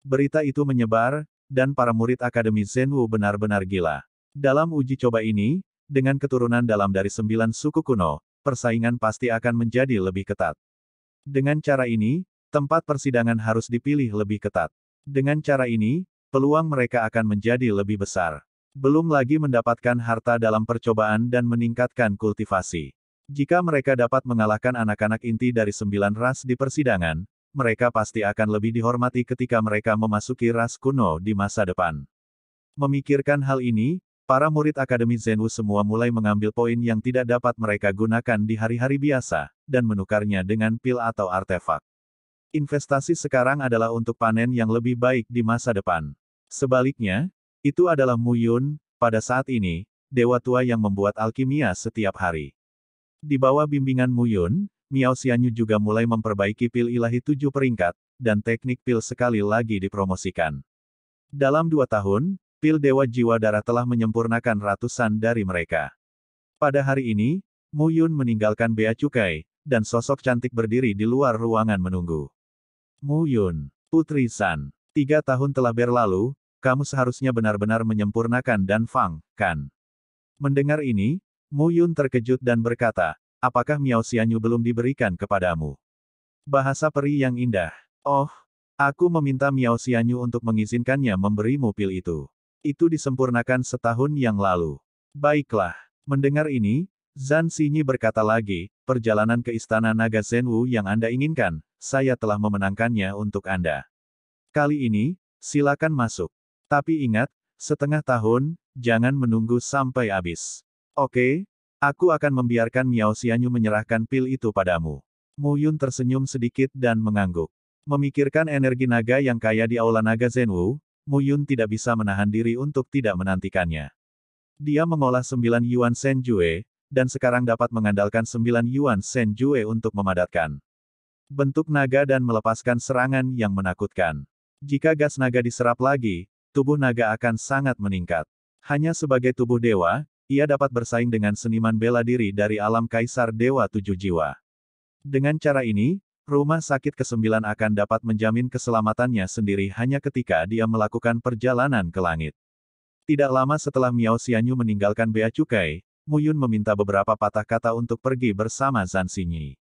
[SPEAKER 1] Berita itu menyebar, dan para murid Akademi Zenwu benar-benar gila. Dalam uji coba ini, dengan keturunan dalam dari sembilan suku kuno, persaingan pasti akan menjadi lebih ketat. Dengan cara ini, tempat persidangan harus dipilih lebih ketat. Dengan cara ini, peluang mereka akan menjadi lebih besar. Belum lagi mendapatkan harta dalam percobaan dan meningkatkan kultivasi. Jika mereka dapat mengalahkan anak-anak inti dari sembilan ras di persidangan, mereka pasti akan lebih dihormati ketika mereka memasuki ras kuno di masa depan. Memikirkan hal ini, para murid Akademi Zenwu semua mulai mengambil poin yang tidak dapat mereka gunakan di hari-hari biasa, dan menukarnya dengan pil atau artefak. Investasi sekarang adalah untuk panen yang lebih baik di masa depan. Sebaliknya, itu adalah Mu Yun. pada saat ini, dewa tua yang membuat alkimia setiap hari. Di bawah bimbingan Mu Yun, Miao Xianyu juga mulai memperbaiki pil ilahi tujuh peringkat, dan teknik pil sekali lagi dipromosikan. Dalam dua tahun, pil Dewa Jiwa Darah telah menyempurnakan ratusan dari mereka. Pada hari ini, Mu Yun meninggalkan Bea Cukai, dan sosok cantik berdiri di luar ruangan menunggu. Mu Yun, Putri San, tiga tahun telah berlalu, kamu seharusnya benar-benar menyempurnakan dan Fang, kan? Mendengar ini, Mu Yun terkejut dan berkata, apakah Miao Xianyu belum diberikan kepadamu? Bahasa peri yang indah. Oh, aku meminta Miao Xianyu untuk mengizinkannya memberimu pil itu. Itu disempurnakan setahun yang lalu. Baiklah, mendengar ini, Zan Xinyi berkata lagi, perjalanan ke Istana Naga Zhenwu yang Anda inginkan, saya telah memenangkannya untuk Anda. Kali ini, silakan masuk. Tapi ingat, setengah tahun, jangan menunggu sampai habis. Oke, aku akan membiarkan Miao Xianyu menyerahkan pil itu padamu. Mu Yun tersenyum sedikit dan mengangguk. Memikirkan energi naga yang kaya di aula naga Zenwu, Mu Yun tidak bisa menahan diri untuk tidak menantikannya. Dia mengolah sembilan Yuan Sen Jue, dan sekarang dapat mengandalkan sembilan Yuan Sen Jue untuk memadatkan bentuk naga dan melepaskan serangan yang menakutkan. Jika gas naga diserap lagi, tubuh naga akan sangat meningkat. Hanya sebagai tubuh dewa, ia dapat bersaing dengan seniman bela diri dari alam kaisar dewa tujuh jiwa. Dengan cara ini, rumah sakit kesembilan akan dapat menjamin keselamatannya sendiri hanya ketika dia melakukan perjalanan ke langit. Tidak lama setelah Miao Xianyu meninggalkan Bea Cukai, Muyun meminta beberapa patah kata untuk pergi bersama Zan Xinyi.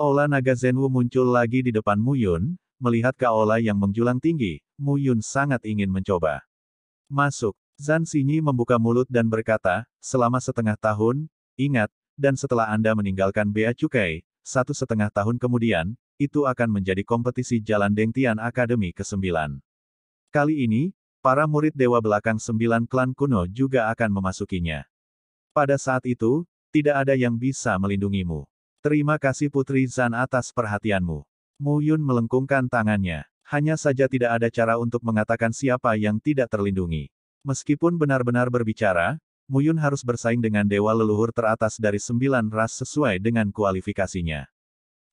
[SPEAKER 1] Ola naga Zenwu muncul lagi di depan Muyun, Melihat Kaola yang menjulang tinggi, Mu Yun sangat ingin mencoba. Masuk, Zan Xinyi membuka mulut dan berkata, selama setengah tahun, ingat, dan setelah Anda meninggalkan Bea Cukai, satu setengah tahun kemudian, itu akan menjadi kompetisi Jalan Dengtian Akademi ke-9. Kali ini, para murid Dewa Belakang Sembilan Klan Kuno juga akan memasukinya. Pada saat itu, tidak ada yang bisa melindungimu. Terima kasih Putri Zan atas perhatianmu. Mu Yun melengkungkan tangannya. Hanya saja tidak ada cara untuk mengatakan siapa yang tidak terlindungi. Meskipun benar-benar berbicara, Mu Yun harus bersaing dengan dewa leluhur teratas dari sembilan ras sesuai dengan kualifikasinya.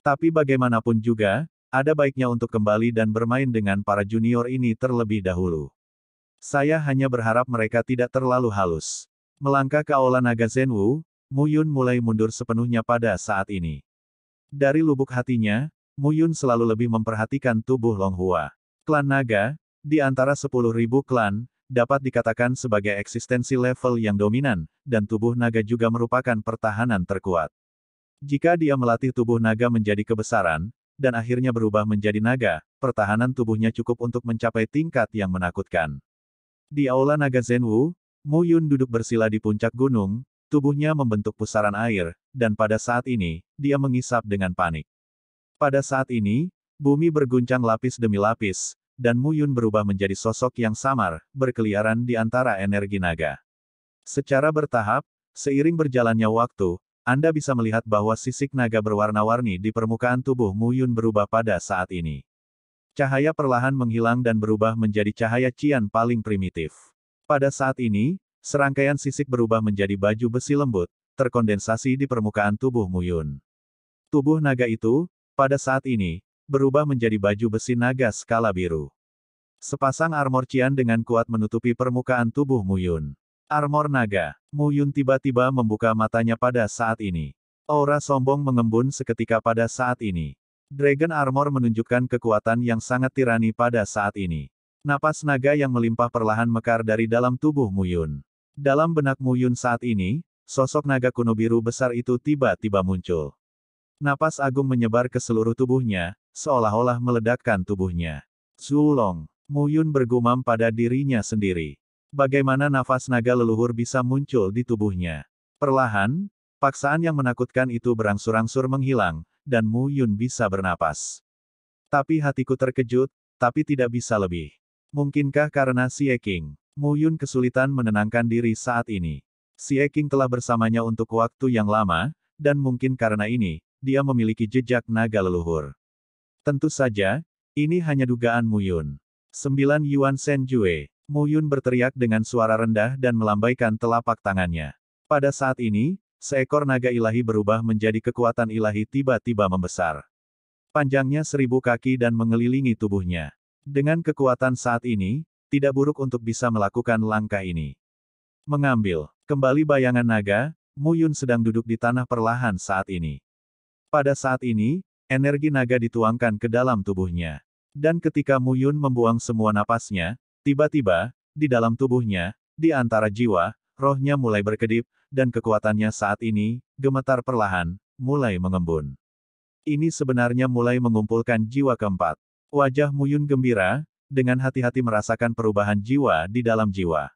[SPEAKER 1] Tapi bagaimanapun juga, ada baiknya untuk kembali dan bermain dengan para junior ini terlebih dahulu. Saya hanya berharap mereka tidak terlalu halus. Melangkah ke aula naga Zenwu, Mu Yun mulai mundur sepenuhnya pada saat ini. Dari lubuk hatinya, Muyun selalu lebih memperhatikan tubuh Longhua. Klan naga, di antara 10.000 klan, dapat dikatakan sebagai eksistensi level yang dominan, dan tubuh naga juga merupakan pertahanan terkuat. Jika dia melatih tubuh naga menjadi kebesaran, dan akhirnya berubah menjadi naga, pertahanan tubuhnya cukup untuk mencapai tingkat yang menakutkan. Di aula naga Zenwu, Mu Yun duduk bersila di puncak gunung, tubuhnya membentuk pusaran air, dan pada saat ini, dia mengisap dengan panik. Pada saat ini, bumi berguncang lapis demi lapis, dan Muyun berubah menjadi sosok yang samar, berkeliaran di antara energi naga. Secara bertahap, seiring berjalannya waktu, Anda bisa melihat bahwa sisik naga berwarna-warni di permukaan tubuh Muyun berubah pada saat ini. Cahaya perlahan menghilang dan berubah menjadi cahaya cian paling primitif. Pada saat ini, serangkaian sisik berubah menjadi baju besi lembut, terkondensasi di permukaan tubuh Muyun. Tubuh naga itu, pada saat ini, berubah menjadi baju besi naga skala biru. Sepasang armor Cian dengan kuat menutupi permukaan tubuh Muyun. Armor naga, Muyun tiba-tiba membuka matanya pada saat ini. Aura sombong mengembun seketika pada saat ini. Dragon Armor menunjukkan kekuatan yang sangat tirani pada saat ini. Napas naga yang melimpah perlahan mekar dari dalam tubuh Muyun. Dalam benak Muyun saat ini, sosok naga kuno biru besar itu tiba-tiba muncul. Napas Agung menyebar ke seluruh tubuhnya, seolah-olah meledakkan tubuhnya. Zulong, Muyun bergumam pada dirinya sendiri. Bagaimana nafas naga leluhur bisa muncul di tubuhnya? Perlahan, paksaan yang menakutkan itu berangsur-angsur menghilang, dan Muyun bisa bernapas. Tapi hatiku terkejut, tapi tidak bisa lebih. Mungkinkah karena si Eking? Muyun kesulitan menenangkan diri saat ini. Si Eking telah bersamanya untuk waktu yang lama, dan mungkin karena ini, dia memiliki jejak naga leluhur. Tentu saja, ini hanya dugaan Muyun. 9 Yuan Sen Jue. Yun berteriak dengan suara rendah dan melambaikan telapak tangannya. Pada saat ini, seekor naga ilahi berubah menjadi kekuatan ilahi tiba-tiba membesar. Panjangnya seribu kaki dan mengelilingi tubuhnya. Dengan kekuatan saat ini, tidak buruk untuk bisa melakukan langkah ini. Mengambil kembali bayangan naga, Mu Yun sedang duduk di tanah perlahan saat ini. Pada saat ini, energi naga dituangkan ke dalam tubuhnya. Dan ketika Muyun membuang semua napasnya, tiba-tiba, di dalam tubuhnya, di antara jiwa, rohnya mulai berkedip, dan kekuatannya saat ini, gemetar perlahan, mulai mengembun. Ini sebenarnya mulai mengumpulkan jiwa keempat. Wajah Muyun gembira, dengan hati-hati merasakan perubahan jiwa di dalam jiwa.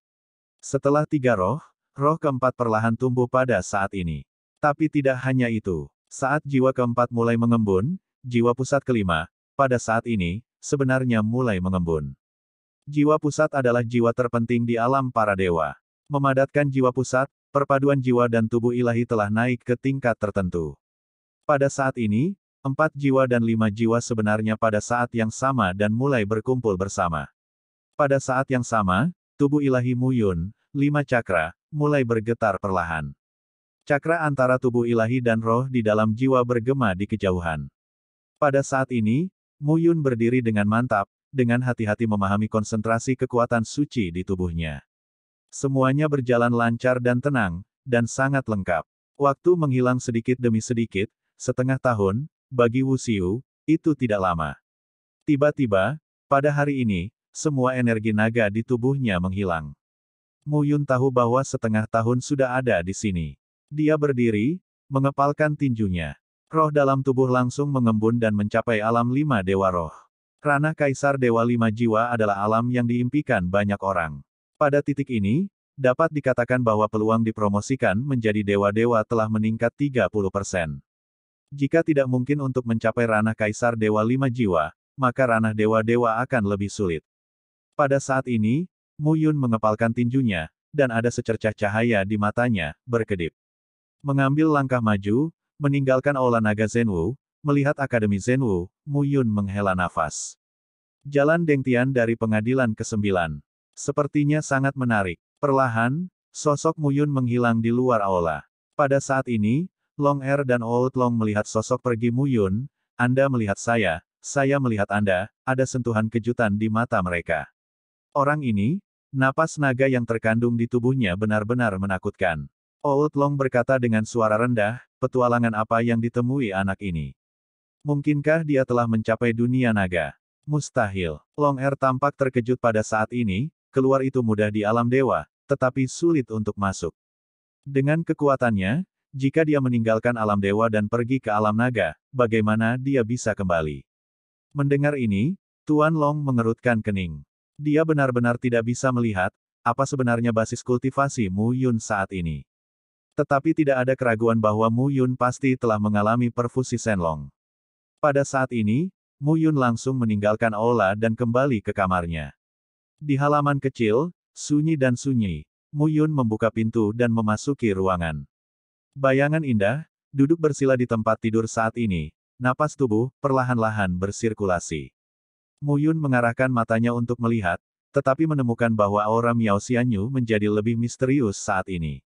[SPEAKER 1] Setelah tiga roh, roh keempat perlahan tumbuh pada saat ini. Tapi tidak hanya itu. Saat jiwa keempat mulai mengembun, jiwa pusat kelima, pada saat ini, sebenarnya mulai mengembun. Jiwa pusat adalah jiwa terpenting di alam para dewa. Memadatkan jiwa pusat, perpaduan jiwa dan tubuh ilahi telah naik ke tingkat tertentu. Pada saat ini, empat jiwa dan lima jiwa sebenarnya pada saat yang sama dan mulai berkumpul bersama. Pada saat yang sama, tubuh ilahi Muyun, lima cakra, mulai bergetar perlahan. Cakra antara tubuh ilahi dan roh di dalam jiwa bergema di kejauhan. Pada saat ini, Mu Yun berdiri dengan mantap, dengan hati-hati memahami konsentrasi kekuatan suci di tubuhnya. Semuanya berjalan lancar dan tenang, dan sangat lengkap. Waktu menghilang sedikit demi sedikit, setengah tahun, bagi Wuxiu, itu tidak lama. Tiba-tiba, pada hari ini, semua energi naga di tubuhnya menghilang. Mu Yun tahu bahwa setengah tahun sudah ada di sini. Dia berdiri, mengepalkan tinjunya. Roh dalam tubuh langsung mengembun dan mencapai alam lima dewa roh. Ranah Kaisar Dewa Lima Jiwa adalah alam yang diimpikan banyak orang. Pada titik ini, dapat dikatakan bahwa peluang dipromosikan menjadi dewa-dewa telah meningkat 30%. Jika tidak mungkin untuk mencapai ranah Kaisar Dewa Lima Jiwa, maka ranah dewa-dewa akan lebih sulit. Pada saat ini, Mu Yun mengepalkan tinjunya, dan ada secercah cahaya di matanya, berkedip. Mengambil langkah maju, meninggalkan aula naga Zenwu melihat Akademi Zenwu Mu Yun menghela nafas. Jalan Dengtian dari pengadilan ke-9. Sepertinya sangat menarik. Perlahan, sosok Mu Yun menghilang di luar aula. Pada saat ini, Long Er dan Old Long melihat sosok pergi Mu Yun, Anda melihat saya, saya melihat Anda, ada sentuhan kejutan di mata mereka. Orang ini, napas naga yang terkandung di tubuhnya benar-benar menakutkan. Old Long berkata dengan suara rendah, petualangan apa yang ditemui anak ini? Mungkinkah dia telah mencapai dunia naga? Mustahil. Long Er tampak terkejut pada saat ini, keluar itu mudah di alam dewa, tetapi sulit untuk masuk. Dengan kekuatannya, jika dia meninggalkan alam dewa dan pergi ke alam naga, bagaimana dia bisa kembali? Mendengar ini, Tuan Long mengerutkan kening. Dia benar-benar tidak bisa melihat, apa sebenarnya basis kultivasi Mu Yun saat ini. Tetapi tidak ada keraguan bahwa Mu Yun pasti telah mengalami perfusi Senlong. Pada saat ini, Mu Yun langsung meninggalkan aula dan kembali ke kamarnya. Di halaman kecil, sunyi dan sunyi, Mu Yun membuka pintu dan memasuki ruangan. Bayangan indah, duduk bersila di tempat tidur saat ini, napas tubuh perlahan-lahan bersirkulasi. Mu Yun mengarahkan matanya untuk melihat, tetapi menemukan bahwa aura Miao Xianyu menjadi lebih misterius saat ini.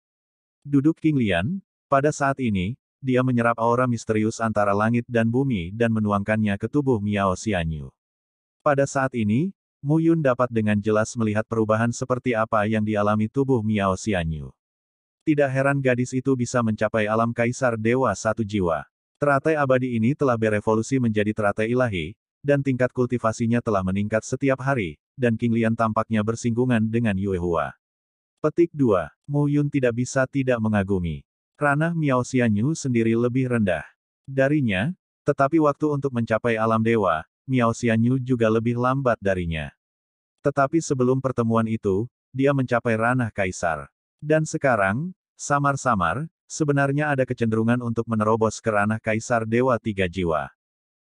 [SPEAKER 1] Duduk King Lian, pada saat ini, dia menyerap aura misterius antara langit dan bumi dan menuangkannya ke tubuh Miao Xianyu. Pada saat ini, Mu Yun dapat dengan jelas melihat perubahan seperti apa yang dialami tubuh Miao Xianyu. Tidak heran gadis itu bisa mencapai alam kaisar dewa satu jiwa. Teratai abadi ini telah berevolusi menjadi teratai ilahi, dan tingkat kultivasinya telah meningkat setiap hari, dan King Lian tampaknya bersinggungan dengan Yue Hua. Petik 2. Yun tidak bisa tidak mengagumi. Ranah Miao Xianyu sendiri lebih rendah. Darinya, tetapi waktu untuk mencapai alam dewa, Miao Xianyu juga lebih lambat darinya. Tetapi sebelum pertemuan itu, dia mencapai ranah kaisar. Dan sekarang, samar-samar, sebenarnya ada kecenderungan untuk menerobos ke ranah kaisar dewa tiga jiwa.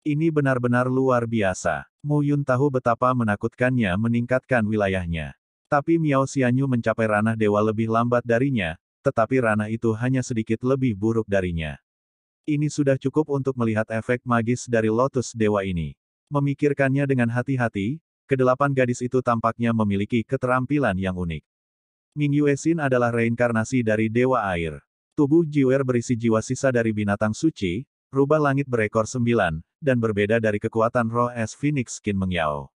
[SPEAKER 1] Ini benar-benar luar biasa. Mu Yun tahu betapa menakutkannya meningkatkan wilayahnya. Tapi Miao Xianyu mencapai ranah dewa lebih lambat darinya, tetapi ranah itu hanya sedikit lebih buruk darinya. Ini sudah cukup untuk melihat efek magis dari lotus dewa ini. Memikirkannya dengan hati-hati, kedelapan gadis itu tampaknya memiliki keterampilan yang unik. Ming Yue Xin adalah reinkarnasi dari dewa air. Tubuh Jiwer berisi jiwa sisa dari binatang suci, rubah langit berekor sembilan, dan berbeda dari kekuatan roh es Phoenix Kin Mengyao.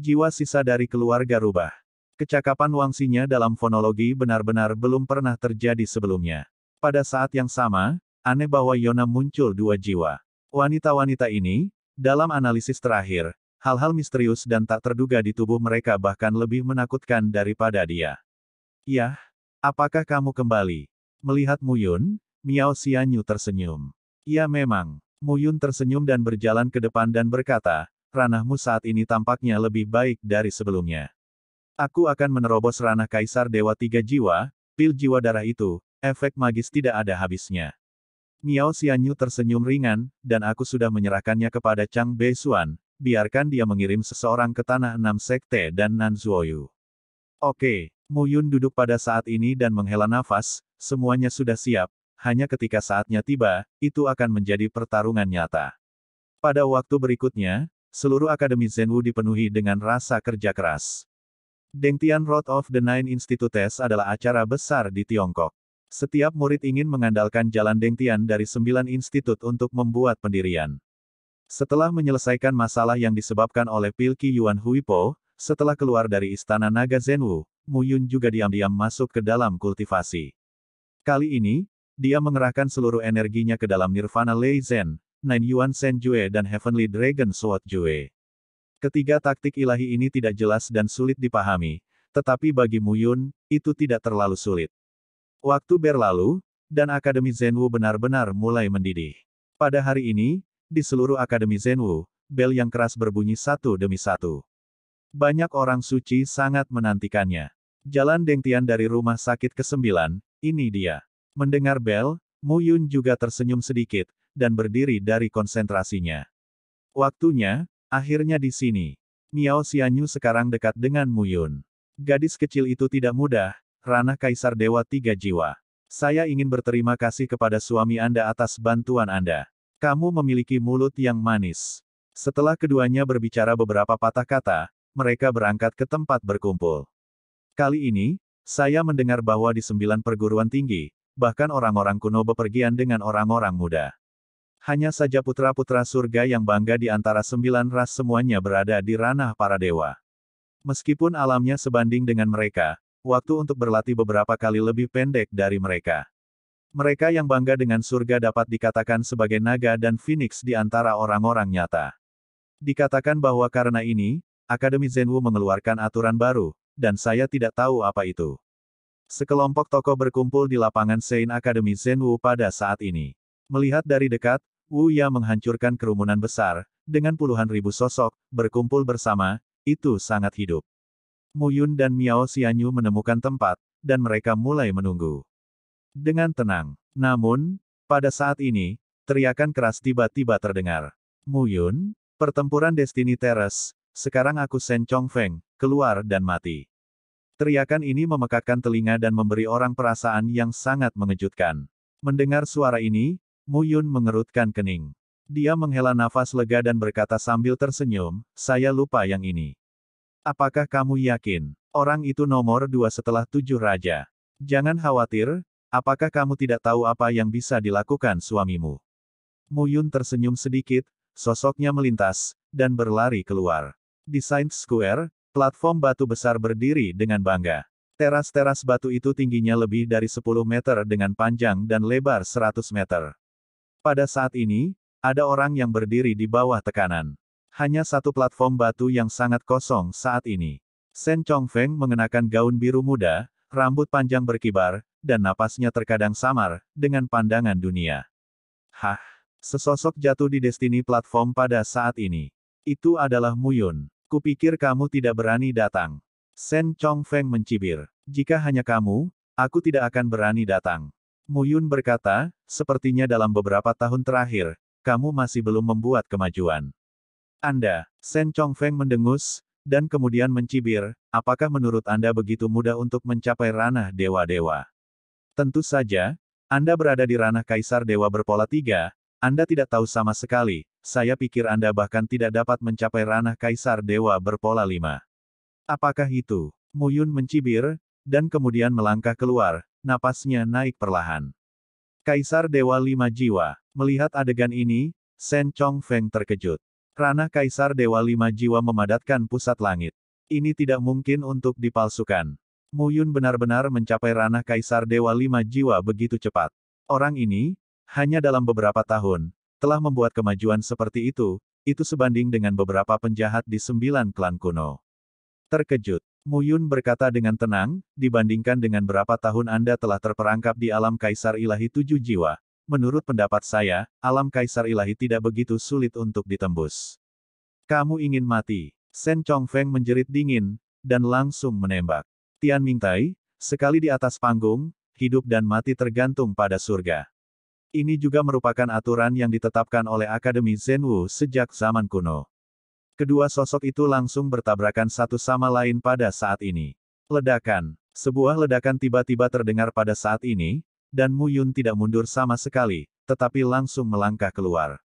[SPEAKER 1] Jiwa sisa dari keluarga rubah. Kecakapan wangsinya dalam fonologi benar-benar belum pernah terjadi sebelumnya. Pada saat yang sama, aneh bahwa Yona muncul dua jiwa. Wanita-wanita ini, dalam analisis terakhir, hal-hal misterius dan tak terduga di tubuh mereka bahkan lebih menakutkan daripada dia. Yah, apakah kamu kembali? Melihat Muyun, Miao Xianyu tersenyum. Ya memang, Muyun tersenyum dan berjalan ke depan dan berkata, ranahmu saat ini tampaknya lebih baik dari sebelumnya. Aku akan menerobos ranah Kaisar Dewa Tiga Jiwa, pil jiwa darah itu, efek magis tidak ada habisnya. Miao Xianyu tersenyum ringan, dan aku sudah menyerahkannya kepada Chang Beisuan, biarkan dia mengirim seseorang ke Tanah Enam Sekte dan Nanzuoyu. Oke, Mu Yun duduk pada saat ini dan menghela nafas, semuanya sudah siap, hanya ketika saatnya tiba, itu akan menjadi pertarungan nyata. Pada waktu berikutnya, seluruh Akademi Zenwu dipenuhi dengan rasa kerja keras. Dengtian Road of the Nine Institutes adalah acara besar di Tiongkok. Setiap murid ingin mengandalkan jalan Dengtian dari sembilan institut untuk membuat pendirian. Setelah menyelesaikan masalah yang disebabkan oleh Pilki Yuan Huipo, setelah keluar dari istana naga Zenwu, Mu Yun juga diam-diam masuk ke dalam kultivasi. Kali ini, dia mengerahkan seluruh energinya ke dalam Nirvana Lei Zen, Nine Yuan Sen Jue dan Heavenly Dragon Sword Jue. Ketiga taktik ilahi ini tidak jelas dan sulit dipahami, tetapi bagi Mu Yun itu tidak terlalu sulit. Waktu berlalu, dan Akademi Zenwu benar-benar mulai mendidih. Pada hari ini, di seluruh Akademi Zenwu, bel yang keras berbunyi satu demi satu. Banyak orang suci sangat menantikannya. Jalan Dengtian dari rumah sakit ke sembilan, ini dia. Mendengar bel, Mu Yun juga tersenyum sedikit, dan berdiri dari konsentrasinya. Waktunya, Akhirnya di sini. Miao Xianyu sekarang dekat dengan Mu Yun. Gadis kecil itu tidak mudah, ranah Kaisar Dewa Tiga Jiwa. Saya ingin berterima kasih kepada suami Anda atas bantuan Anda. Kamu memiliki mulut yang manis. Setelah keduanya berbicara beberapa patah kata, mereka berangkat ke tempat berkumpul. Kali ini, saya mendengar bahwa di sembilan perguruan tinggi, bahkan orang-orang kuno bepergian dengan orang-orang muda. Hanya saja putra-putra surga yang bangga di antara sembilan ras semuanya berada di ranah para dewa. Meskipun alamnya sebanding dengan mereka, waktu untuk berlatih beberapa kali lebih pendek dari mereka. Mereka yang bangga dengan surga dapat dikatakan sebagai naga dan phoenix di antara orang-orang nyata. Dikatakan bahwa karena ini, Akademi Zenwu mengeluarkan aturan baru, dan saya tidak tahu apa itu. Sekelompok tokoh berkumpul di lapangan Sein Akademi Zenwu pada saat ini. Melihat dari dekat, Uya menghancurkan kerumunan besar, dengan puluhan ribu sosok, berkumpul bersama, itu sangat hidup. Mu Yun dan Miao Xianyu menemukan tempat, dan mereka mulai menunggu. Dengan tenang. Namun, pada saat ini, teriakan keras tiba-tiba terdengar. Mu Yun, pertempuran Destiny Terrace, sekarang aku Sen Chong Feng, keluar dan mati. Teriakan ini memekakkan telinga dan memberi orang perasaan yang sangat mengejutkan. Mendengar suara ini, Mu Yun mengerutkan kening. Dia menghela nafas lega dan berkata sambil tersenyum, saya lupa yang ini. Apakah kamu yakin, orang itu nomor dua setelah tujuh raja? Jangan khawatir, apakah kamu tidak tahu apa yang bisa dilakukan suamimu? Mu Yun tersenyum sedikit, sosoknya melintas, dan berlari keluar. Di Saint Square, platform batu besar berdiri dengan bangga. Teras-teras batu itu tingginya lebih dari 10 meter dengan panjang dan lebar 100 meter. Pada saat ini, ada orang yang berdiri di bawah tekanan. Hanya satu platform batu yang sangat kosong saat ini. Sen Chongfeng mengenakan gaun biru muda, rambut panjang berkibar, dan napasnya terkadang samar, dengan pandangan dunia. Hah, sesosok jatuh di destini platform pada saat ini. Itu adalah Muyun. Kupikir kamu tidak berani datang. Sen Chongfeng mencibir. Jika hanya kamu, aku tidak akan berani datang. Muyun berkata, sepertinya dalam beberapa tahun terakhir, kamu masih belum membuat kemajuan. Anda, Shen Chong Feng mendengus, dan kemudian mencibir, apakah menurut Anda begitu mudah untuk mencapai ranah dewa-dewa? Tentu saja, Anda berada di ranah kaisar dewa berpola tiga, Anda tidak tahu sama sekali, saya pikir Anda bahkan tidak dapat mencapai ranah kaisar dewa berpola lima. Apakah itu? Muyun mencibir, dan kemudian melangkah keluar, napasnya naik perlahan. Kaisar Dewa Lima Jiwa, melihat adegan ini, Shen Feng terkejut. Ranah Kaisar Dewa Lima Jiwa memadatkan pusat langit. Ini tidak mungkin untuk dipalsukan. Mu Yun benar-benar mencapai ranah Kaisar Dewa Lima Jiwa begitu cepat. Orang ini, hanya dalam beberapa tahun, telah membuat kemajuan seperti itu, itu sebanding dengan beberapa penjahat di sembilan klan kuno. Terkejut, Mu Yun berkata dengan tenang, dibandingkan dengan berapa tahun Anda telah terperangkap di alam kaisar ilahi tujuh jiwa. Menurut pendapat saya, alam kaisar ilahi tidak begitu sulit untuk ditembus. Kamu ingin mati. Sen Feng menjerit dingin, dan langsung menembak. Tian Ming Tai, sekali di atas panggung, hidup dan mati tergantung pada surga. Ini juga merupakan aturan yang ditetapkan oleh Akademi Zenwu sejak zaman kuno. Kedua sosok itu langsung bertabrakan satu sama lain pada saat ini. Ledakan. Sebuah ledakan tiba-tiba terdengar pada saat ini, dan Mu Yun tidak mundur sama sekali, tetapi langsung melangkah keluar.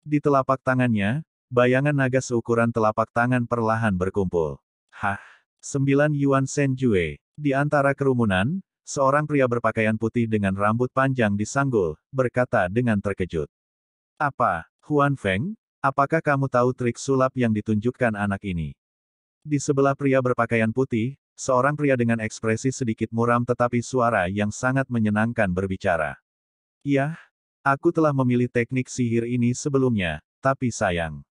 [SPEAKER 1] Di telapak tangannya, bayangan naga seukuran telapak tangan perlahan berkumpul. Hah! Sembilan Yuan Sen Jue. Di antara kerumunan, seorang pria berpakaian putih dengan rambut panjang disanggul, berkata dengan terkejut. Apa, Huan Feng, Apakah kamu tahu trik sulap yang ditunjukkan anak ini? Di sebelah pria berpakaian putih, seorang pria dengan ekspresi sedikit muram tetapi suara yang sangat menyenangkan berbicara. Yah, aku telah memilih teknik sihir ini sebelumnya, tapi sayang.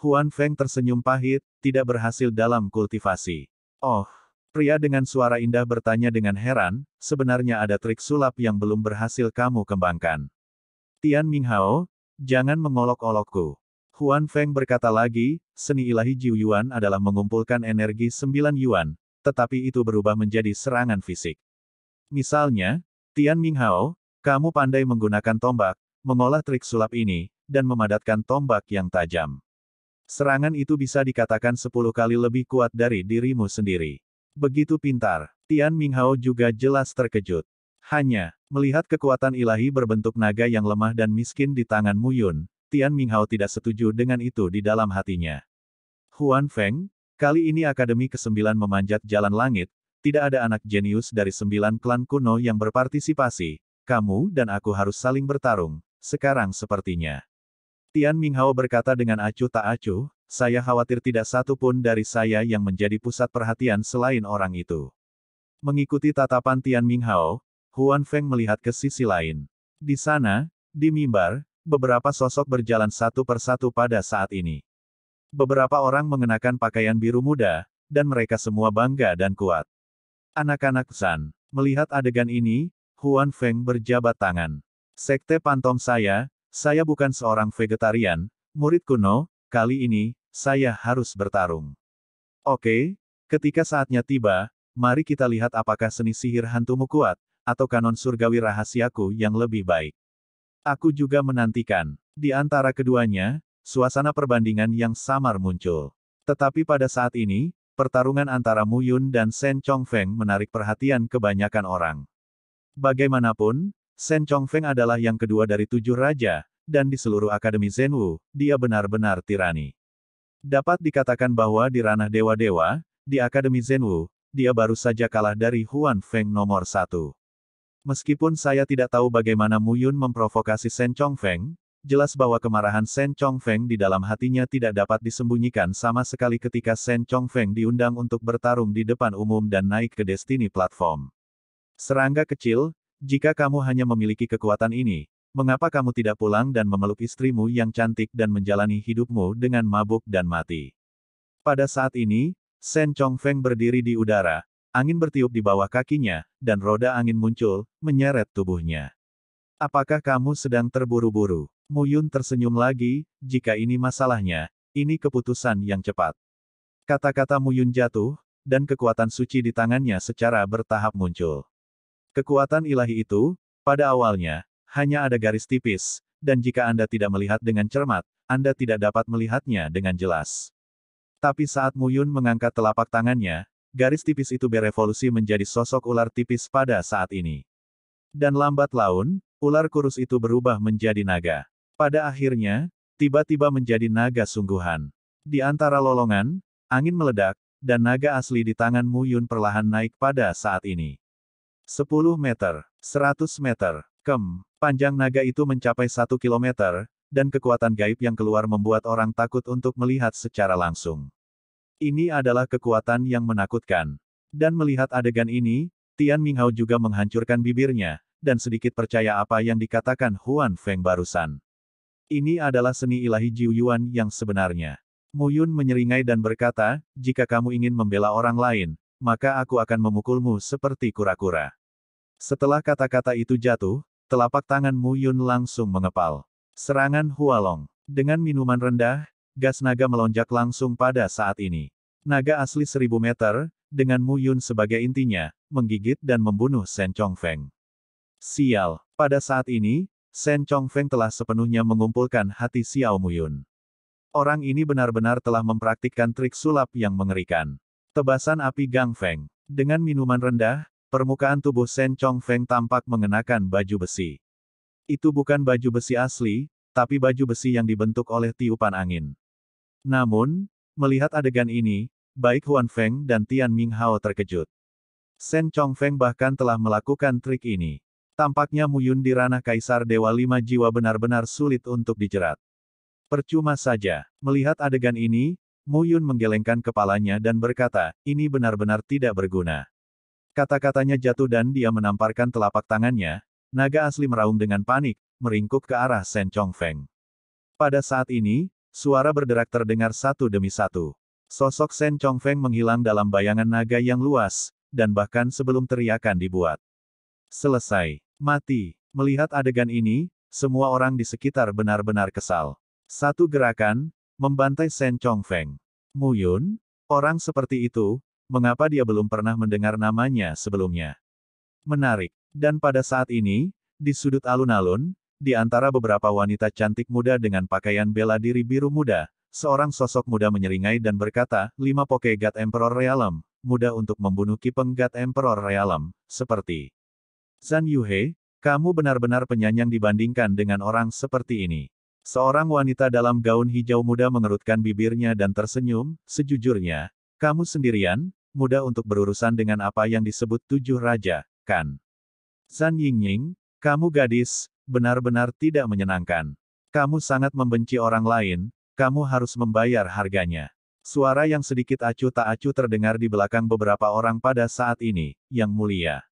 [SPEAKER 1] Huan Feng tersenyum pahit, tidak berhasil dalam kultivasi. Oh, pria dengan suara indah bertanya dengan heran, sebenarnya ada trik sulap yang belum berhasil kamu kembangkan. Tian Minghao, jangan mengolok-olokku. Huan Feng berkata lagi, seni ilahi Jiu Yuan adalah mengumpulkan energi sembilan Yuan, tetapi itu berubah menjadi serangan fisik. Misalnya, Tian Minghao, kamu pandai menggunakan tombak, mengolah trik sulap ini, dan memadatkan tombak yang tajam. Serangan itu bisa dikatakan sepuluh kali lebih kuat dari dirimu sendiri. Begitu pintar, Tian Minghao juga jelas terkejut. Hanya, melihat kekuatan ilahi berbentuk naga yang lemah dan miskin di tangan Mu Yun. Tian Minghao tidak setuju dengan itu di dalam hatinya. Huan Feng, kali ini Akademi ke-9 memanjat jalan langit, tidak ada anak jenius dari sembilan klan kuno yang berpartisipasi, kamu dan aku harus saling bertarung, sekarang sepertinya. Tian Minghao berkata dengan acuh tak acuh, saya khawatir tidak satu pun dari saya yang menjadi pusat perhatian selain orang itu. Mengikuti tatapan Tian Minghao, Huan Feng melihat ke sisi lain. Di sana, di mimbar, beberapa sosok berjalan satu persatu pada saat ini. Beberapa orang mengenakan pakaian biru muda, dan mereka semua bangga dan kuat. Anak-anak San, melihat adegan ini, Huan Feng berjabat tangan. Sekte pantom saya, saya bukan seorang vegetarian, murid kuno, kali ini, saya harus bertarung. Oke, ketika saatnya tiba, mari kita lihat apakah seni sihir hantumu kuat, atau kanon surgawi rahasiaku yang lebih baik. Aku juga menantikan. Di antara keduanya, suasana perbandingan yang samar muncul. Tetapi pada saat ini, pertarungan antara Mu Yun dan Shen Chongfeng menarik perhatian kebanyakan orang. Bagaimanapun, Shen Chongfeng adalah yang kedua dari tujuh raja, dan di seluruh Akademi Zenwu, dia benar-benar tirani. Dapat dikatakan bahwa di ranah dewa-dewa, di Akademi Zenwu, dia baru saja kalah dari Huan Feng nomor satu. Meskipun saya tidak tahu bagaimana Muyun memprovokasi Shen Chong Feng, jelas bahwa kemarahan Shen Chong Feng di dalam hatinya tidak dapat disembunyikan sama sekali ketika Shen Chong Feng diundang untuk bertarung di depan umum dan naik ke Destiny Platform. Serangga kecil, jika kamu hanya memiliki kekuatan ini, mengapa kamu tidak pulang dan memeluk istrimu yang cantik dan menjalani hidupmu dengan mabuk dan mati? Pada saat ini, Shen Chong Feng berdiri di udara, Angin bertiup di bawah kakinya, dan roda angin muncul, menyeret tubuhnya. Apakah kamu sedang terburu-buru? Muyun tersenyum lagi, jika ini masalahnya, ini keputusan yang cepat. Kata-kata Muyun jatuh, dan kekuatan suci di tangannya secara bertahap muncul. Kekuatan ilahi itu, pada awalnya, hanya ada garis tipis, dan jika Anda tidak melihat dengan cermat, Anda tidak dapat melihatnya dengan jelas. Tapi saat Muyun mengangkat telapak tangannya, garis tipis itu berevolusi menjadi sosok ular tipis pada saat ini. Dan lambat laun, ular kurus itu berubah menjadi naga. Pada akhirnya, tiba-tiba menjadi naga sungguhan. Di antara lolongan, angin meledak, dan naga asli di tangan Yun perlahan naik pada saat ini. 10 meter, 100 meter, kem, panjang naga itu mencapai 1 kilometer, dan kekuatan gaib yang keluar membuat orang takut untuk melihat secara langsung. Ini adalah kekuatan yang menakutkan. Dan melihat adegan ini, Tian Minghao juga menghancurkan bibirnya, dan sedikit percaya apa yang dikatakan Huan Feng barusan. Ini adalah seni ilahi Jiu Yuan yang sebenarnya. Mu Yun menyeringai dan berkata, jika kamu ingin membela orang lain, maka aku akan memukulmu seperti kura-kura. Setelah kata-kata itu jatuh, telapak tangan Mu Yun langsung mengepal. Serangan Hualong. Dengan minuman rendah, gas naga melonjak langsung pada saat ini. Naga asli seribu meter, dengan Mu Yun sebagai intinya, menggigit dan membunuh Shen Feng. Sial, pada saat ini, Shen Feng telah sepenuhnya mengumpulkan hati Xiao Mu Yun. Orang ini benar-benar telah mempraktikkan trik sulap yang mengerikan. Tebasan api Gang Feng. Dengan minuman rendah, permukaan tubuh Shen Feng tampak mengenakan baju besi. Itu bukan baju besi asli, tapi baju besi yang dibentuk oleh tiupan angin. Namun, melihat adegan ini, baik Huan Feng dan Tian Ming Hao terkejut. Shen Chong Feng bahkan telah melakukan trik ini. Tampaknya Mu Yun di ranah Kaisar Dewa Lima Jiwa benar-benar sulit untuk dijerat. Percuma saja, melihat adegan ini, Mu Yun menggelengkan kepalanya dan berkata, ini benar-benar tidak berguna. Kata-katanya jatuh dan dia menamparkan telapak tangannya, naga asli meraung dengan panik, meringkuk ke arah Shen Chong Feng Pada saat ini, Suara berderak terdengar satu demi satu. Sosok Sen Feng menghilang dalam bayangan naga yang luas, dan bahkan sebelum teriakan dibuat. Selesai. Mati. Melihat adegan ini, semua orang di sekitar benar-benar kesal. Satu gerakan, membantai Sen Chongfeng. Yun, Orang seperti itu, mengapa dia belum pernah mendengar namanya sebelumnya? Menarik. Dan pada saat ini, di sudut alun-alun, di antara beberapa wanita cantik muda dengan pakaian bela diri biru muda, seorang sosok muda menyeringai dan berkata, lima poke God Emperor Realm, muda untuk membunuh kipeng God Emperor Realm, seperti Zan Yuhe, kamu benar-benar penyanyang dibandingkan dengan orang seperti ini. Seorang wanita dalam gaun hijau muda mengerutkan bibirnya dan tersenyum, sejujurnya, kamu sendirian, muda untuk berurusan dengan apa yang disebut tujuh raja, kan? Zan Yingying, kamu gadis, benar-benar tidak menyenangkan. Kamu sangat membenci orang lain, kamu harus membayar harganya. Suara yang sedikit acuh tak acuh terdengar di belakang beberapa orang pada saat ini, yang mulia.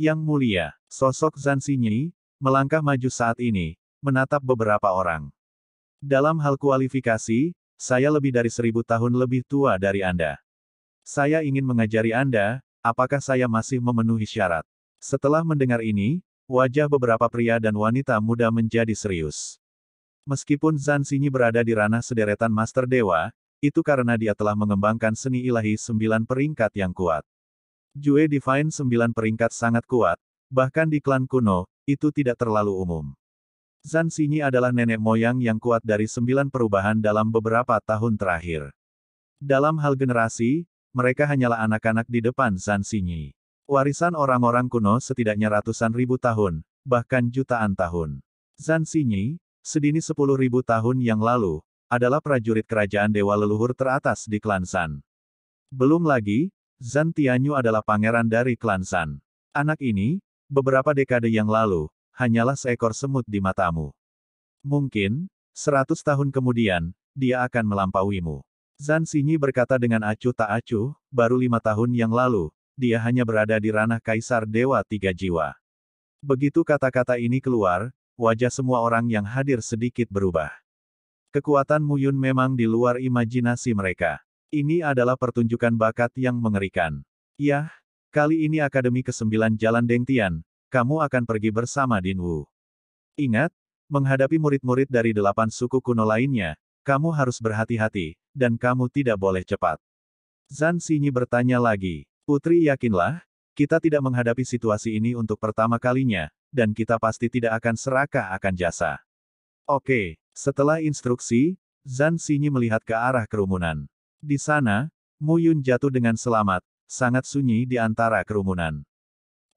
[SPEAKER 1] Yang mulia, sosok Zansinyi, melangkah maju saat ini, menatap beberapa orang. Dalam hal kualifikasi, saya lebih dari seribu tahun lebih tua dari Anda. Saya ingin mengajari Anda, apakah saya masih memenuhi syarat. Setelah mendengar ini, Wajah beberapa pria dan wanita muda menjadi serius. Meskipun Zan Xinyi berada di ranah sederetan Master Dewa, itu karena dia telah mengembangkan seni ilahi sembilan peringkat yang kuat. Jue Divine sembilan peringkat sangat kuat, bahkan di klan kuno, itu tidak terlalu umum. Zan Xinyi adalah nenek moyang yang kuat dari sembilan perubahan dalam beberapa tahun terakhir. Dalam hal generasi, mereka hanyalah anak-anak di depan Zan Xinyi. Warisan orang-orang kuno setidaknya ratusan ribu tahun, bahkan jutaan tahun. Zan Xinyi, sedini sepuluh ribu tahun yang lalu, adalah prajurit kerajaan dewa leluhur teratas di klan San. Belum lagi, Zan Tianyu adalah pangeran dari klan San. Anak ini, beberapa dekade yang lalu, hanyalah seekor semut di matamu. Mungkin, seratus tahun kemudian, dia akan melampauimu. Zan Xinyi berkata dengan acuh tak acuh, baru lima tahun yang lalu, dia hanya berada di ranah Kaisar Dewa Tiga Jiwa. Begitu kata-kata ini keluar, wajah semua orang yang hadir sedikit berubah. Kekuatan Muyun memang di luar imajinasi mereka. Ini adalah pertunjukan bakat yang mengerikan. Yah, kali ini Akademi ke-9 Jalan Dengtian, kamu akan pergi bersama Din Wu. Ingat, menghadapi murid-murid dari delapan suku kuno lainnya, kamu harus berhati-hati, dan kamu tidak boleh cepat. Zan Xinyi bertanya lagi. Putri yakinlah, kita tidak menghadapi situasi ini untuk pertama kalinya, dan kita pasti tidak akan serakah akan jasa. Oke, setelah instruksi, Zan Xinyi melihat ke arah kerumunan. Di sana, Mu Yun jatuh dengan selamat, sangat sunyi di antara kerumunan.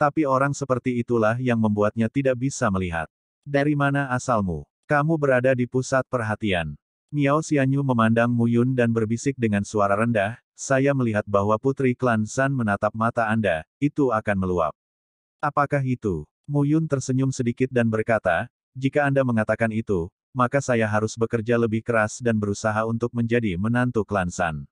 [SPEAKER 1] Tapi orang seperti itulah yang membuatnya tidak bisa melihat. Dari mana asalmu? Kamu berada di pusat perhatian. Miao Xianyu memandang Mu Yun dan berbisik dengan suara rendah, saya melihat bahwa Putri Klan San menatap mata Anda, itu akan meluap. Apakah itu? Muyun tersenyum sedikit dan berkata, jika Anda mengatakan itu, maka saya harus bekerja lebih keras dan berusaha untuk menjadi menantu Klan San.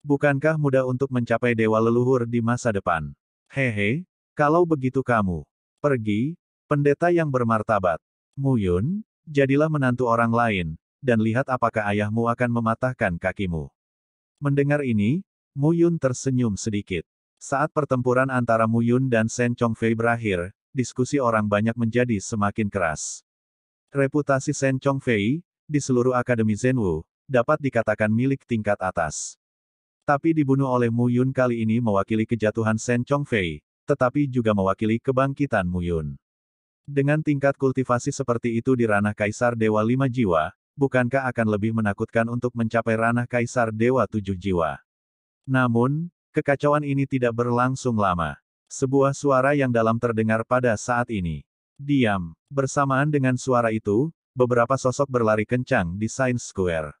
[SPEAKER 1] Bukankah mudah untuk mencapai dewa leluhur di masa depan? Hehe, kalau begitu kamu pergi, pendeta yang bermartabat. Muyun, jadilah menantu orang lain, dan lihat apakah ayahmu akan mematahkan kakimu. Mendengar ini, Mu Yun tersenyum sedikit. Saat pertempuran antara Mu Yun dan Shen Fei berakhir, diskusi orang banyak menjadi semakin keras. Reputasi Shen Fei di seluruh Akademi Zenwu, dapat dikatakan milik tingkat atas. Tapi dibunuh oleh Mu Yun kali ini mewakili kejatuhan Shen Fei, tetapi juga mewakili kebangkitan Mu Yun. Dengan tingkat kultivasi seperti itu di ranah Kaisar Dewa Lima Jiwa, bukankah akan lebih menakutkan untuk mencapai ranah Kaisar Dewa Tujuh Jiwa? Namun, kekacauan ini tidak berlangsung lama. Sebuah suara yang dalam terdengar pada saat ini. Diam. Bersamaan dengan suara itu, beberapa sosok berlari kencang di Science Square.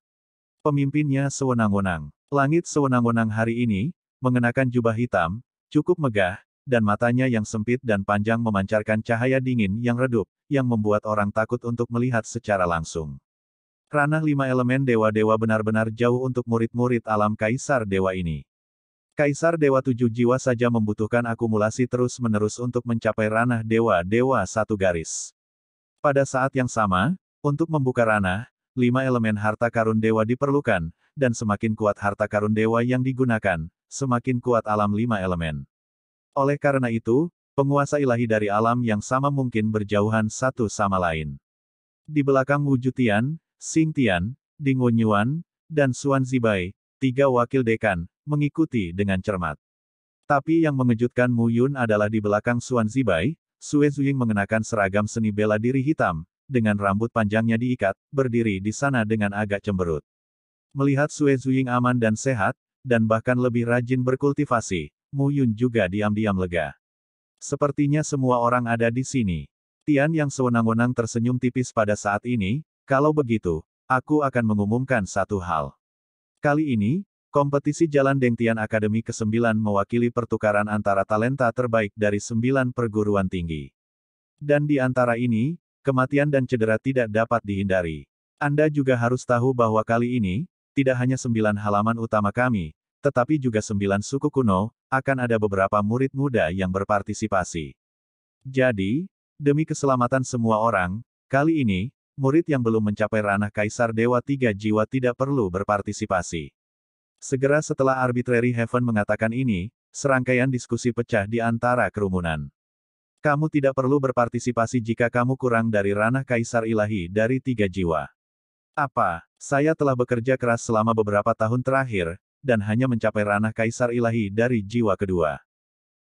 [SPEAKER 1] Pemimpinnya sewenang-wenang. Langit sewenang-wenang hari ini, mengenakan jubah hitam, cukup megah, dan matanya yang sempit dan panjang memancarkan cahaya dingin yang redup, yang membuat orang takut untuk melihat secara langsung. Ranah lima elemen dewa-dewa benar-benar jauh untuk murid-murid alam kaisar dewa ini. Kaisar Dewa Tujuh Jiwa saja membutuhkan akumulasi terus-menerus untuk mencapai ranah dewa-dewa satu garis. Pada saat yang sama, untuk membuka ranah, lima elemen harta karun dewa diperlukan, dan semakin kuat harta karun dewa yang digunakan, semakin kuat alam lima elemen. Oleh karena itu, penguasa ilahi dari alam yang sama mungkin berjauhan satu sama lain. Di belakang wujud Tian, Tian, Ding Wenyuan, dan Xuan Zibai, tiga wakil dekan, mengikuti dengan cermat. Tapi yang mengejutkan Mu Yun adalah di belakang Xuan Zibai, Sue Zuying mengenakan seragam seni bela diri hitam, dengan rambut panjangnya diikat, berdiri di sana dengan agak cemberut. Melihat Sue Zuying aman dan sehat, dan bahkan lebih rajin berkultivasi, Mu Yun juga diam-diam lega. Sepertinya semua orang ada di sini. Tian yang sewenang-wenang tersenyum tipis pada saat ini, kalau begitu, aku akan mengumumkan satu hal. Kali ini, Kompetisi Jalan Dengtian Akademi ke-9 mewakili pertukaran antara talenta terbaik dari sembilan perguruan tinggi. Dan di antara ini, kematian dan cedera tidak dapat dihindari. Anda juga harus tahu bahwa kali ini, tidak hanya sembilan halaman utama kami, tetapi juga sembilan suku kuno, akan ada beberapa murid muda yang berpartisipasi. Jadi, demi keselamatan semua orang, kali ini, murid yang belum mencapai ranah Kaisar Dewa Tiga Jiwa tidak perlu berpartisipasi. Segera setelah Arbitrary Heaven mengatakan ini, serangkaian diskusi pecah di antara kerumunan. Kamu tidak perlu berpartisipasi jika kamu kurang dari ranah Kaisar Ilahi dari Tiga Jiwa. Apa, saya telah bekerja keras selama beberapa tahun terakhir, dan hanya mencapai ranah Kaisar Ilahi dari jiwa kedua.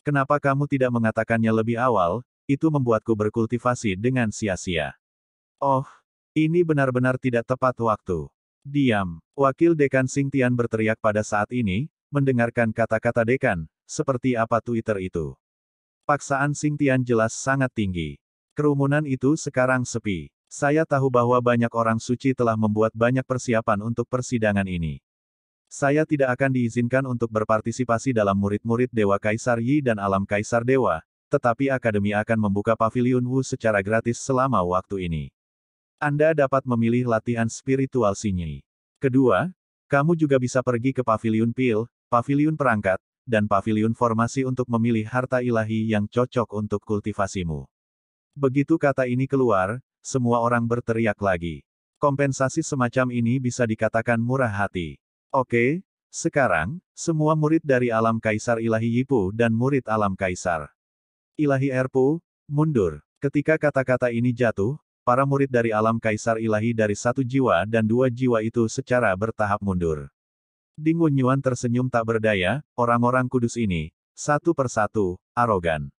[SPEAKER 1] Kenapa kamu tidak mengatakannya lebih awal, itu membuatku berkultivasi dengan sia-sia. Oh, ini benar-benar tidak tepat waktu. Diam, Wakil Dekan Sing Tian berteriak pada saat ini, mendengarkan kata-kata Dekan, seperti apa Twitter itu. Paksaan Sing Tian jelas sangat tinggi. Kerumunan itu sekarang sepi. Saya tahu bahwa banyak orang suci telah membuat banyak persiapan untuk persidangan ini. Saya tidak akan diizinkan untuk berpartisipasi dalam murid-murid Dewa Kaisar Yi dan Alam Kaisar Dewa, tetapi Akademi akan membuka Paviliun Wu secara gratis selama waktu ini. Anda dapat memilih latihan spiritual sinyi. Kedua, kamu juga bisa pergi ke pavilion pil, pavilion perangkat, dan pavilion formasi untuk memilih harta ilahi yang cocok untuk kultivasimu. Begitu kata ini keluar, semua orang berteriak lagi. Kompensasi semacam ini bisa dikatakan murah hati. Oke, sekarang, semua murid dari alam kaisar ilahi Yipu dan murid alam kaisar. Ilahi Erpu, mundur. Ketika kata-kata ini jatuh, Para murid dari alam kaisar ilahi dari satu jiwa dan dua jiwa itu secara bertahap mundur. Dingun Yuan tersenyum tak berdaya, orang-orang kudus ini, satu persatu, arogan.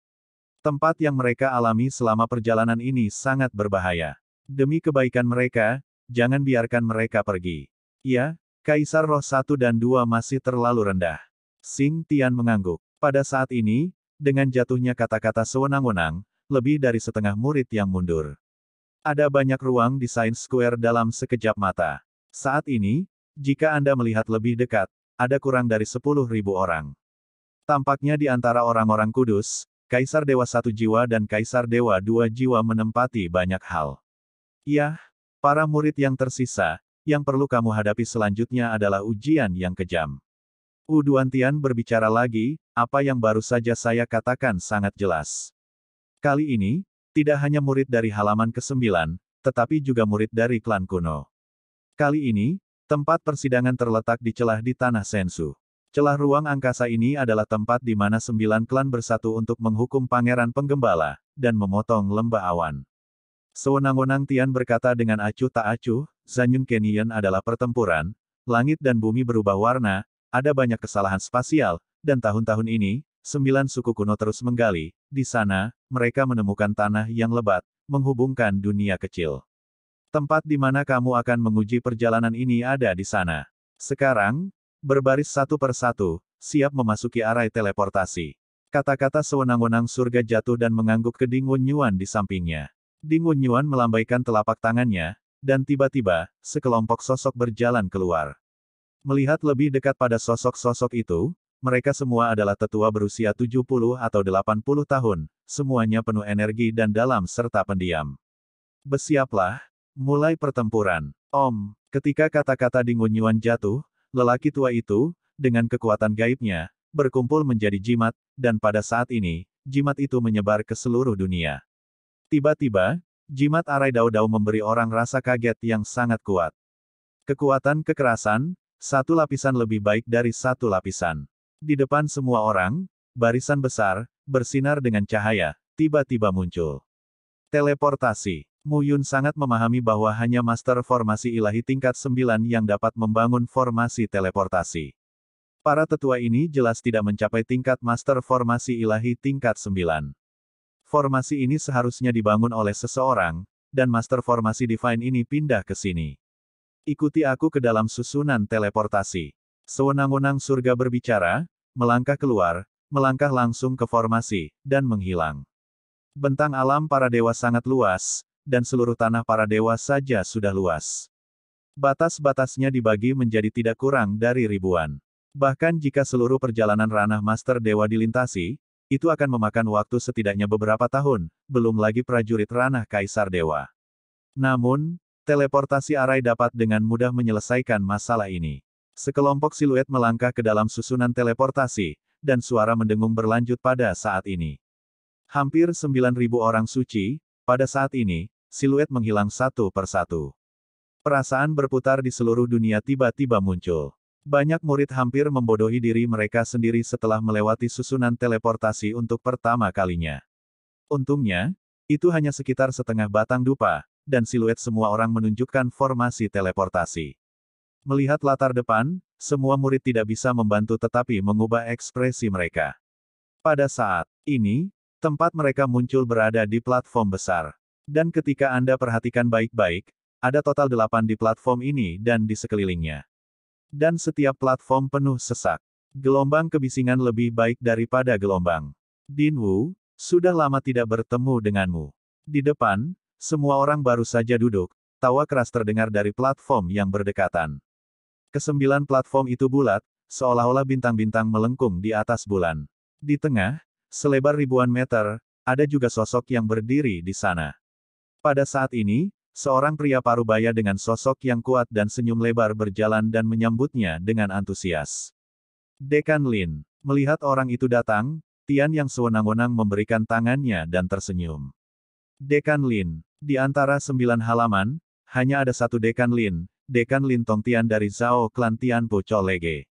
[SPEAKER 1] Tempat yang mereka alami selama perjalanan ini sangat berbahaya. Demi kebaikan mereka, jangan biarkan mereka pergi. Ya, Kaisar Roh satu dan dua masih terlalu rendah. Sing Tian mengangguk. Pada saat ini, dengan jatuhnya kata-kata sewenang-wenang, lebih dari setengah murid yang mundur. Ada banyak ruang di Science Square dalam sekejap mata. Saat ini, jika Anda melihat lebih dekat, ada kurang dari 10.000 orang. Tampaknya di antara orang-orang kudus, Kaisar Dewa Satu Jiwa dan Kaisar Dewa Dua Jiwa menempati banyak hal. Yah, para murid yang tersisa, yang perlu kamu hadapi selanjutnya adalah ujian yang kejam. Duantian berbicara lagi, apa yang baru saja saya katakan sangat jelas. Kali ini, tidak hanya murid dari halaman ke-9, tetapi juga murid dari klan kuno. Kali ini, tempat persidangan terletak di celah di tanah Sensu. Celah ruang angkasa ini adalah tempat di mana sembilan klan bersatu untuk menghukum pangeran penggembala, dan memotong lembah awan. Sewenang-wenang Tian berkata dengan acuh tak acuh, Zanyun Kenian adalah pertempuran, langit dan bumi berubah warna, ada banyak kesalahan spasial, dan tahun-tahun ini, sembilan suku kuno terus menggali, di sana, mereka menemukan tanah yang lebat, menghubungkan dunia kecil. Tempat di mana kamu akan menguji perjalanan ini ada di sana. Sekarang, berbaris satu persatu, siap memasuki arai teleportasi. Kata-kata sewenang-wenang surga jatuh dan mengangguk ke Ding Wen Yuan di sampingnya. Ding Wen Yuan melambaikan telapak tangannya, dan tiba-tiba, sekelompok sosok berjalan keluar. Melihat lebih dekat pada sosok-sosok itu, mereka semua adalah tetua berusia 70 atau 80 tahun, semuanya penuh energi dan dalam serta pendiam. Bersiaplah, mulai pertempuran. Om, ketika kata-kata Dingun Yuan jatuh, lelaki tua itu, dengan kekuatan gaibnya, berkumpul menjadi jimat, dan pada saat ini, jimat itu menyebar ke seluruh dunia. Tiba-tiba, jimat arai dau memberi orang rasa kaget yang sangat kuat. Kekuatan kekerasan, satu lapisan lebih baik dari satu lapisan. Di depan semua orang, barisan besar, bersinar dengan cahaya, tiba-tiba muncul. Teleportasi. Mu Yun sangat memahami bahwa hanya master formasi ilahi tingkat 9 yang dapat membangun formasi teleportasi. Para tetua ini jelas tidak mencapai tingkat master formasi ilahi tingkat 9. Formasi ini seharusnya dibangun oleh seseorang, dan master formasi divine ini pindah ke sini. Ikuti aku ke dalam susunan teleportasi. Sewenang-wenang surga berbicara, melangkah keluar, melangkah langsung ke formasi, dan menghilang. Bentang alam para dewa sangat luas, dan seluruh tanah para dewa saja sudah luas. Batas-batasnya dibagi menjadi tidak kurang dari ribuan. Bahkan jika seluruh perjalanan ranah Master Dewa dilintasi, itu akan memakan waktu setidaknya beberapa tahun, belum lagi prajurit ranah Kaisar Dewa. Namun, teleportasi arai dapat dengan mudah menyelesaikan masalah ini. Sekelompok siluet melangkah ke dalam susunan teleportasi, dan suara mendengung berlanjut pada saat ini. Hampir 9.000 orang suci, pada saat ini, siluet menghilang satu per satu. Perasaan berputar di seluruh dunia tiba-tiba muncul. Banyak murid hampir membodohi diri mereka sendiri setelah melewati susunan teleportasi untuk pertama kalinya. Untungnya, itu hanya sekitar setengah batang dupa, dan siluet semua orang menunjukkan formasi teleportasi. Melihat latar depan, semua murid tidak bisa membantu tetapi mengubah ekspresi mereka. Pada saat ini, tempat mereka muncul berada di platform besar. Dan ketika Anda perhatikan baik-baik, ada total delapan di platform ini dan di sekelilingnya. Dan setiap platform penuh sesak. Gelombang kebisingan lebih baik daripada gelombang. Din Wu, sudah lama tidak bertemu denganmu. Di depan, semua orang baru saja duduk, tawa keras terdengar dari platform yang berdekatan. Kesembilan platform itu bulat, seolah-olah bintang-bintang melengkung di atas bulan. Di tengah, selebar ribuan meter, ada juga sosok yang berdiri di sana. Pada saat ini, seorang pria parubaya dengan sosok yang kuat dan senyum lebar berjalan dan menyambutnya dengan antusias. Dekan Lin, melihat orang itu datang, Tian yang sewenang-wenang memberikan tangannya dan tersenyum. Dekan Lin, di antara sembilan halaman, hanya ada satu Dekan Lin, Dekan Lintong Tian dari Zhao Klan Tian Po Lege.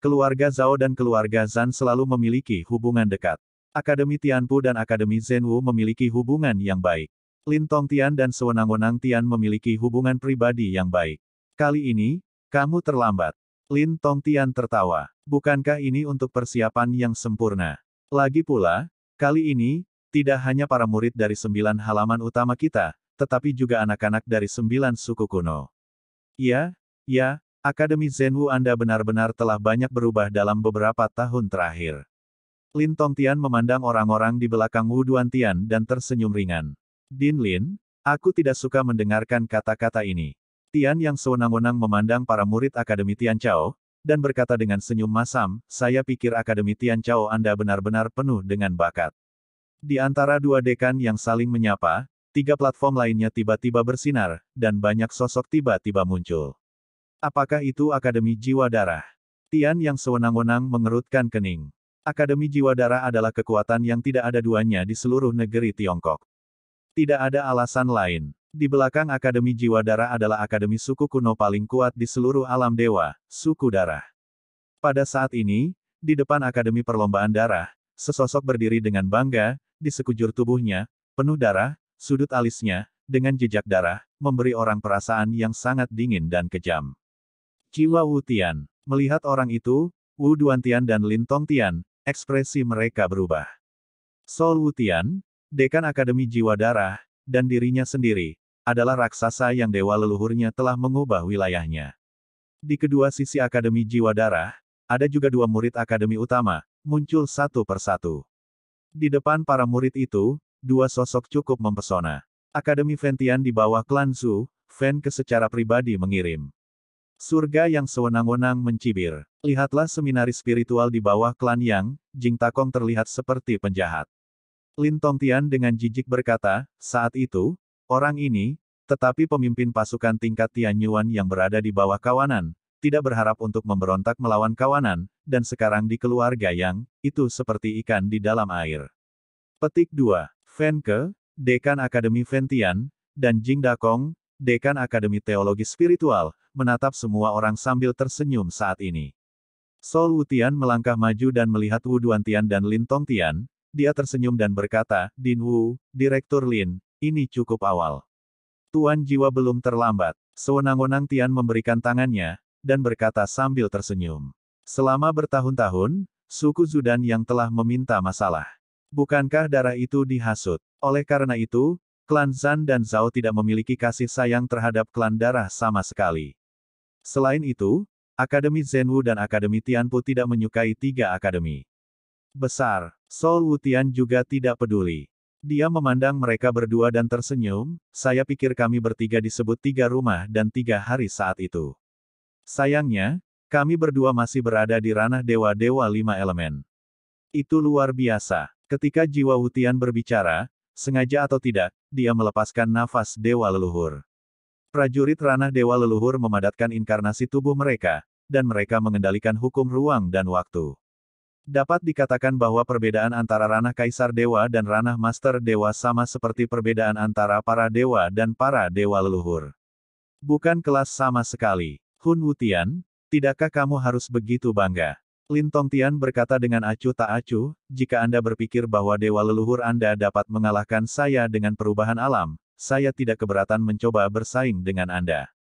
[SPEAKER 1] Keluarga Zhao dan keluarga Zan selalu memiliki hubungan dekat. Akademi Tianpu dan Akademi Zhenwu memiliki hubungan yang baik. Lintong Tian dan sewenang-wenang Tian memiliki hubungan pribadi yang baik. Kali ini, kamu terlambat. Lin Tong Tian tertawa. Bukankah ini untuk persiapan yang sempurna? Lagi pula, kali ini, tidak hanya para murid dari sembilan halaman utama kita, tetapi juga anak-anak dari sembilan suku kuno. Ya, ya, Akademi Zenwu Anda benar-benar telah banyak berubah dalam beberapa tahun terakhir. Lin Tongtian memandang orang-orang di belakang Wu Duantian dan tersenyum ringan. Din Lin, aku tidak suka mendengarkan kata-kata ini. Tian yang sewenang-wenang memandang para murid Akademi Tian Chao, dan berkata dengan senyum masam, saya pikir Akademi Tian Chao Anda benar-benar penuh dengan bakat. Di antara dua dekan yang saling menyapa, tiga platform lainnya tiba-tiba bersinar, dan banyak sosok tiba-tiba muncul. Apakah itu Akademi Jiwa Darah? Tian yang sewenang-wenang mengerutkan kening. Akademi Jiwa Darah adalah kekuatan yang tidak ada duanya di seluruh negeri Tiongkok. Tidak ada alasan lain. Di belakang Akademi Jiwa Darah adalah akademi suku kuno paling kuat di seluruh alam dewa, suku darah. Pada saat ini, di depan Akademi Perlombaan Darah, sesosok berdiri dengan bangga, di sekujur tubuhnya, penuh darah, Sudut alisnya, dengan jejak darah, memberi orang perasaan yang sangat dingin dan kejam. Jiwa Wu Tian. Melihat orang itu, Wu Duan Tian dan Lin Tong Tian, ekspresi mereka berubah. Sol Wu Tian, dekan Akademi Jiwa Darah, dan dirinya sendiri, adalah raksasa yang dewa leluhurnya telah mengubah wilayahnya. Di kedua sisi Akademi Jiwa Darah, ada juga dua murid Akademi Utama, muncul satu persatu. Di depan para murid itu, dua sosok cukup mempesona. Akademi Ventian di bawah klan Su, Fen ke secara pribadi mengirim. Surga yang sewenang-wenang mencibir. Lihatlah seminari spiritual di bawah klan Yang, Jing Takong terlihat seperti penjahat. Lin Tongtian dengan jijik berkata, saat itu, orang ini, tetapi pemimpin pasukan tingkat Tian Yuan yang berada di bawah kawanan, tidak berharap untuk memberontak melawan kawanan, dan sekarang di keluarga yang, itu seperti ikan di dalam air. Petik 2. Fenke, Dekan Akademi Ventian, dan Jing Dakong, Dekan Akademi Teologi Spiritual, menatap semua orang sambil tersenyum saat ini. Sol Wutian melangkah maju dan melihat Wu Duantian dan Lin Tongtian, dia tersenyum dan berkata, Din Wu, Direktur Lin, ini cukup awal. Tuan jiwa belum terlambat. Sewenang-wenang Tian memberikan tangannya, dan berkata sambil tersenyum. Selama bertahun-tahun, suku Zudan yang telah meminta masalah. Bukankah darah itu dihasut? Oleh karena itu, klan Zan dan Zhao tidak memiliki kasih sayang terhadap klan darah sama sekali. Selain itu, Akademi Zenwu dan Akademi Tianpu tidak menyukai tiga akademi. Besar, Sol Wutian juga tidak peduli. Dia memandang mereka berdua dan tersenyum, saya pikir kami bertiga disebut tiga rumah dan tiga hari saat itu. Sayangnya, kami berdua masih berada di ranah dewa-dewa lima elemen. Itu luar biasa. Ketika jiwa Wutian berbicara, sengaja atau tidak, dia melepaskan nafas Dewa Leluhur. Prajurit ranah Dewa Leluhur memadatkan inkarnasi tubuh mereka, dan mereka mengendalikan hukum ruang dan waktu. Dapat dikatakan bahwa perbedaan antara ranah Kaisar Dewa dan ranah Master Dewa sama seperti perbedaan antara para dewa dan para dewa leluhur. Bukan kelas sama sekali. Hun Wutian, tidakkah kamu harus begitu bangga? Lin Tian berkata dengan acuh tak acuh, jika Anda berpikir bahwa dewa leluhur Anda dapat mengalahkan saya dengan perubahan alam, saya tidak keberatan mencoba bersaing dengan Anda.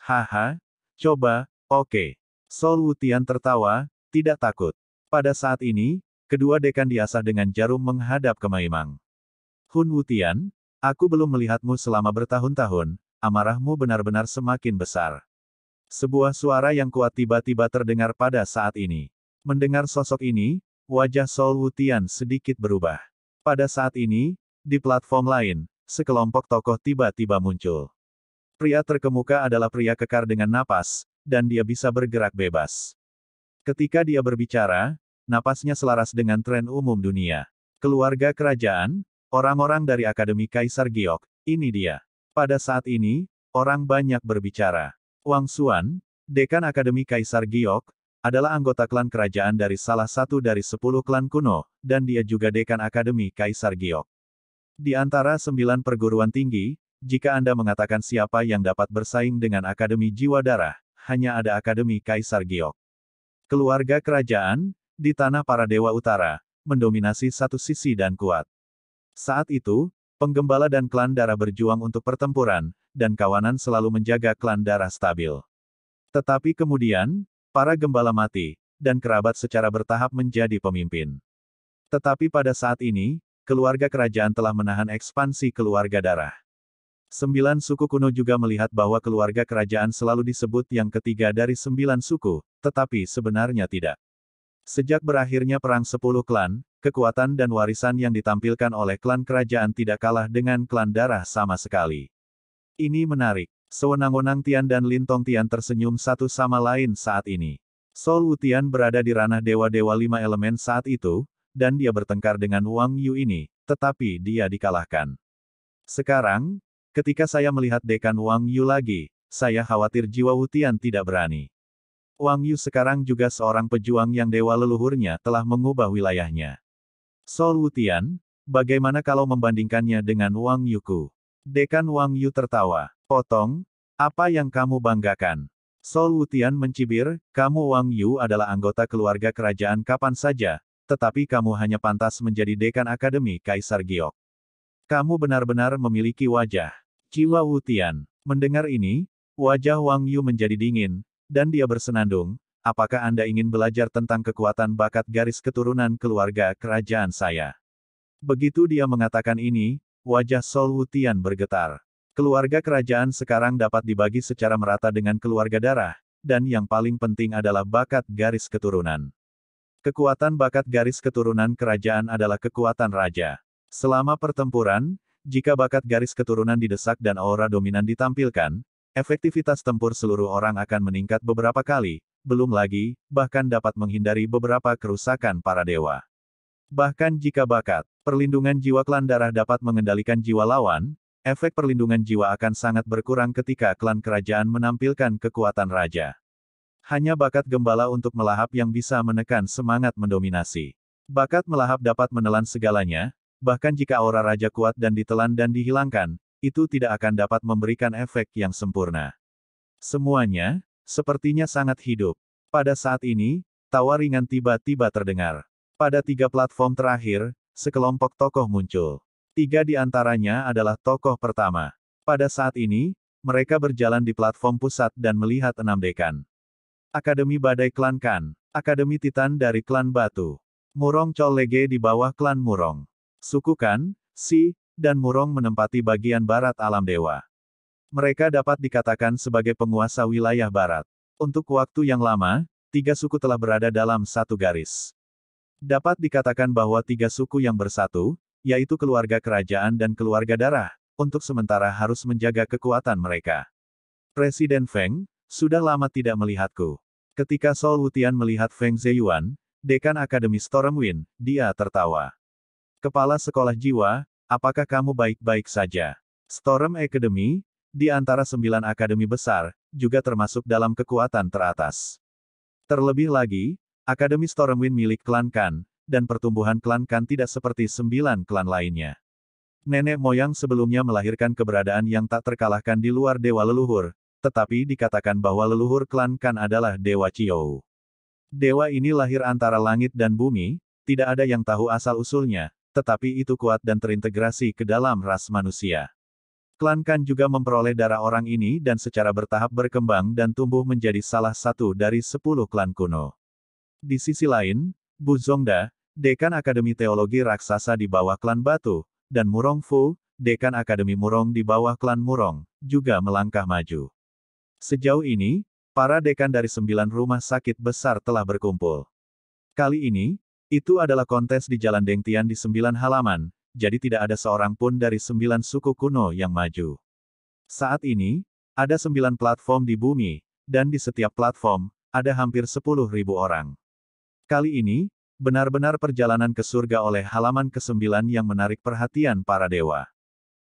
[SPEAKER 1] Haha, coba, oke. Okay. Sol Wutian tertawa, tidak takut. Pada saat ini, kedua dekan diasah dengan jarum menghadap ke Maimang. Hun Wutian, aku belum melihatmu selama bertahun-tahun, amarahmu benar-benar semakin besar. Sebuah suara yang kuat tiba-tiba terdengar pada saat ini. Mendengar sosok ini, wajah Sol Wutian sedikit berubah. Pada saat ini, di platform lain, sekelompok tokoh tiba-tiba muncul. Pria terkemuka adalah pria kekar dengan napas, dan dia bisa bergerak bebas. Ketika dia berbicara, napasnya selaras dengan tren umum dunia. Keluarga kerajaan, orang-orang dari Akademi Kaisar Giok, ini dia. Pada saat ini, orang banyak berbicara. Wang Xuan, Dekan Akademi Kaisar Giok, adalah anggota klan kerajaan dari salah satu dari sepuluh klan kuno, dan dia juga dekan Akademi Kaisar Giok. Di antara sembilan perguruan tinggi, jika Anda mengatakan siapa yang dapat bersaing dengan Akademi Jiwa Darah, hanya ada Akademi Kaisar Giok. Keluarga kerajaan, di tanah para dewa utara, mendominasi satu sisi dan kuat. Saat itu, penggembala dan klan darah berjuang untuk pertempuran, dan kawanan selalu menjaga klan darah stabil. Tetapi kemudian, para gembala mati, dan kerabat secara bertahap menjadi pemimpin. Tetapi pada saat ini, keluarga kerajaan telah menahan ekspansi keluarga darah. Sembilan suku kuno juga melihat bahwa keluarga kerajaan selalu disebut yang ketiga dari sembilan suku, tetapi sebenarnya tidak. Sejak berakhirnya Perang Sepuluh Klan, kekuatan dan warisan yang ditampilkan oleh klan kerajaan tidak kalah dengan klan darah sama sekali. Ini menarik. Sewenang-wenang Tian dan Lintong Tian tersenyum satu sama lain saat ini. Sol Wutian berada di ranah dewa-dewa lima elemen saat itu, dan dia bertengkar dengan Wang Yu ini, tetapi dia dikalahkan. Sekarang, ketika saya melihat dekan Wang Yu lagi, saya khawatir jiwa Wutian tidak berani. Wang Yu sekarang juga seorang pejuang yang dewa leluhurnya telah mengubah wilayahnya. Sol Wutian, bagaimana kalau membandingkannya dengan Wang Yuku? Dekan Wang Yu tertawa. Potong, apa yang kamu banggakan? Sol Wutian mencibir, kamu Wang Yu adalah anggota keluarga kerajaan kapan saja, tetapi kamu hanya pantas menjadi dekan akademi Kaisar Giok. Kamu benar-benar memiliki wajah. Jiwa Wutian. Mendengar ini, wajah Wang Yu menjadi dingin, dan dia bersenandung, apakah Anda ingin belajar tentang kekuatan bakat garis keturunan keluarga kerajaan saya? Begitu dia mengatakan ini, wajah Sol Wutian bergetar. Keluarga kerajaan sekarang dapat dibagi secara merata dengan keluarga darah, dan yang paling penting adalah bakat garis keturunan. Kekuatan bakat garis keturunan kerajaan adalah kekuatan raja. Selama pertempuran, jika bakat garis keturunan didesak dan aura dominan ditampilkan, efektivitas tempur seluruh orang akan meningkat beberapa kali, belum lagi, bahkan dapat menghindari beberapa kerusakan para dewa. Bahkan jika bakat, perlindungan jiwa klan darah dapat mengendalikan jiwa lawan, efek perlindungan jiwa akan sangat berkurang ketika klan kerajaan menampilkan kekuatan raja. Hanya bakat gembala untuk melahap yang bisa menekan semangat mendominasi. Bakat melahap dapat menelan segalanya, bahkan jika aura raja kuat dan ditelan dan dihilangkan, itu tidak akan dapat memberikan efek yang sempurna. Semuanya, sepertinya sangat hidup. Pada saat ini, tawa ringan tiba-tiba terdengar. Pada tiga platform terakhir, sekelompok tokoh muncul. Tiga di antaranya adalah tokoh pertama. Pada saat ini, mereka berjalan di platform pusat dan melihat enam dekan. Akademi Badai Klan Kan, Akademi Titan dari Klan Batu, Murong Chol di bawah Klan Murong, Suku Kan, Si, dan Murong menempati bagian barat alam dewa. Mereka dapat dikatakan sebagai penguasa wilayah barat. Untuk waktu yang lama, tiga suku telah berada dalam satu garis. Dapat dikatakan bahwa tiga suku yang bersatu, yaitu keluarga kerajaan dan keluarga darah, untuk sementara harus menjaga kekuatan mereka. Presiden Feng, sudah lama tidak melihatku. Ketika Sol Wutian melihat Feng Zeyuan, dekan Akademi Stormwind, dia tertawa. Kepala Sekolah Jiwa, apakah kamu baik-baik saja? Storm Academy, di antara sembilan akademi besar, juga termasuk dalam kekuatan teratas. Terlebih lagi, Akademi Stormwind milik klan Kan, dan pertumbuhan klan Kan tidak seperti sembilan klan lainnya. Nenek moyang sebelumnya melahirkan keberadaan yang tak terkalahkan di luar dewa leluhur, tetapi dikatakan bahwa leluhur klan Kan adalah dewa Chiou. Dewa ini lahir antara langit dan bumi, tidak ada yang tahu asal-usulnya, tetapi itu kuat dan terintegrasi ke dalam ras manusia. Klan Kan juga memperoleh darah orang ini dan secara bertahap berkembang dan tumbuh menjadi salah satu dari sepuluh klan kuno. Di sisi lain, Bu Zongda, Dekan Akademi Teologi Raksasa di bawah klan Batu, dan Murong Fu, Dekan Akademi Murong di bawah klan Murong, juga melangkah maju. Sejauh ini, para dekan dari sembilan rumah sakit besar telah berkumpul. Kali ini, itu adalah kontes di Jalan Dengtian di sembilan halaman, jadi tidak ada seorang pun dari sembilan suku kuno yang maju. Saat ini, ada sembilan platform di bumi, dan di setiap platform, ada hampir sepuluh ribu orang. Kali ini, Benar-benar perjalanan ke surga oleh halaman ke-9 yang menarik perhatian para dewa.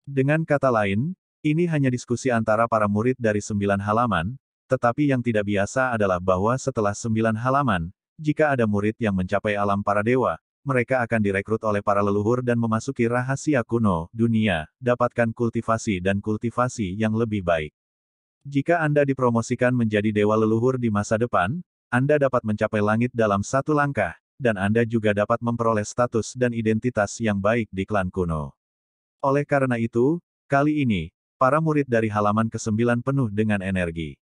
[SPEAKER 1] Dengan kata lain, ini hanya diskusi antara para murid dari sembilan halaman, tetapi yang tidak biasa adalah bahwa setelah sembilan halaman, jika ada murid yang mencapai alam para dewa, mereka akan direkrut oleh para leluhur dan memasuki rahasia kuno, dunia, dapatkan kultivasi dan kultivasi yang lebih baik. Jika Anda dipromosikan menjadi dewa leluhur di masa depan, Anda dapat mencapai langit dalam satu langkah, dan Anda juga dapat memperoleh status dan identitas yang baik di klan kuno. Oleh karena itu, kali ini, para murid dari halaman ke-9 penuh dengan energi.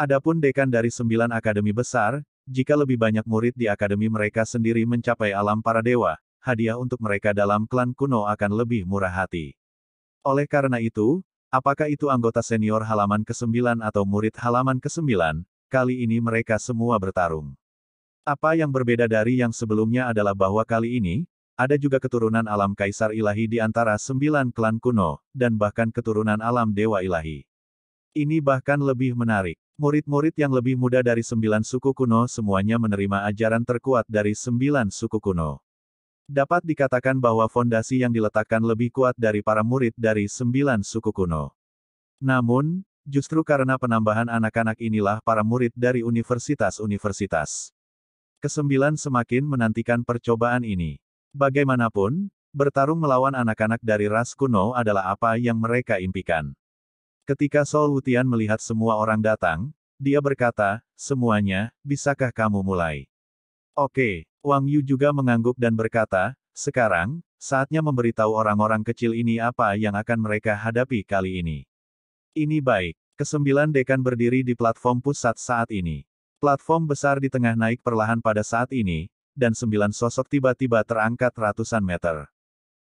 [SPEAKER 1] Adapun dekan dari sembilan akademi besar, jika lebih banyak murid di akademi mereka sendiri mencapai alam para dewa, hadiah untuk mereka dalam klan kuno akan lebih murah hati. Oleh karena itu, apakah itu anggota senior halaman ke-9 atau murid halaman ke-9, kali ini mereka semua bertarung. Apa yang berbeda dari yang sebelumnya adalah bahwa kali ini, ada juga keturunan alam kaisar ilahi di antara sembilan klan kuno, dan bahkan keturunan alam dewa ilahi. Ini bahkan lebih menarik. Murid-murid yang lebih muda dari sembilan suku kuno semuanya menerima ajaran terkuat dari sembilan suku kuno. Dapat dikatakan bahwa fondasi yang diletakkan lebih kuat dari para murid dari sembilan suku kuno. Namun, justru karena penambahan anak-anak inilah para murid dari universitas-universitas. Kesembilan semakin menantikan percobaan ini. Bagaimanapun, bertarung melawan anak-anak dari ras kuno adalah apa yang mereka impikan. Ketika Sol Wutian melihat semua orang datang, dia berkata, semuanya, bisakah kamu mulai? Oke, Wang Yu juga mengangguk dan berkata, sekarang, saatnya memberitahu orang-orang kecil ini apa yang akan mereka hadapi kali ini. Ini baik, kesembilan dekan berdiri di platform pusat saat ini. Platform besar di tengah naik perlahan pada saat ini, dan sembilan sosok tiba-tiba terangkat ratusan meter.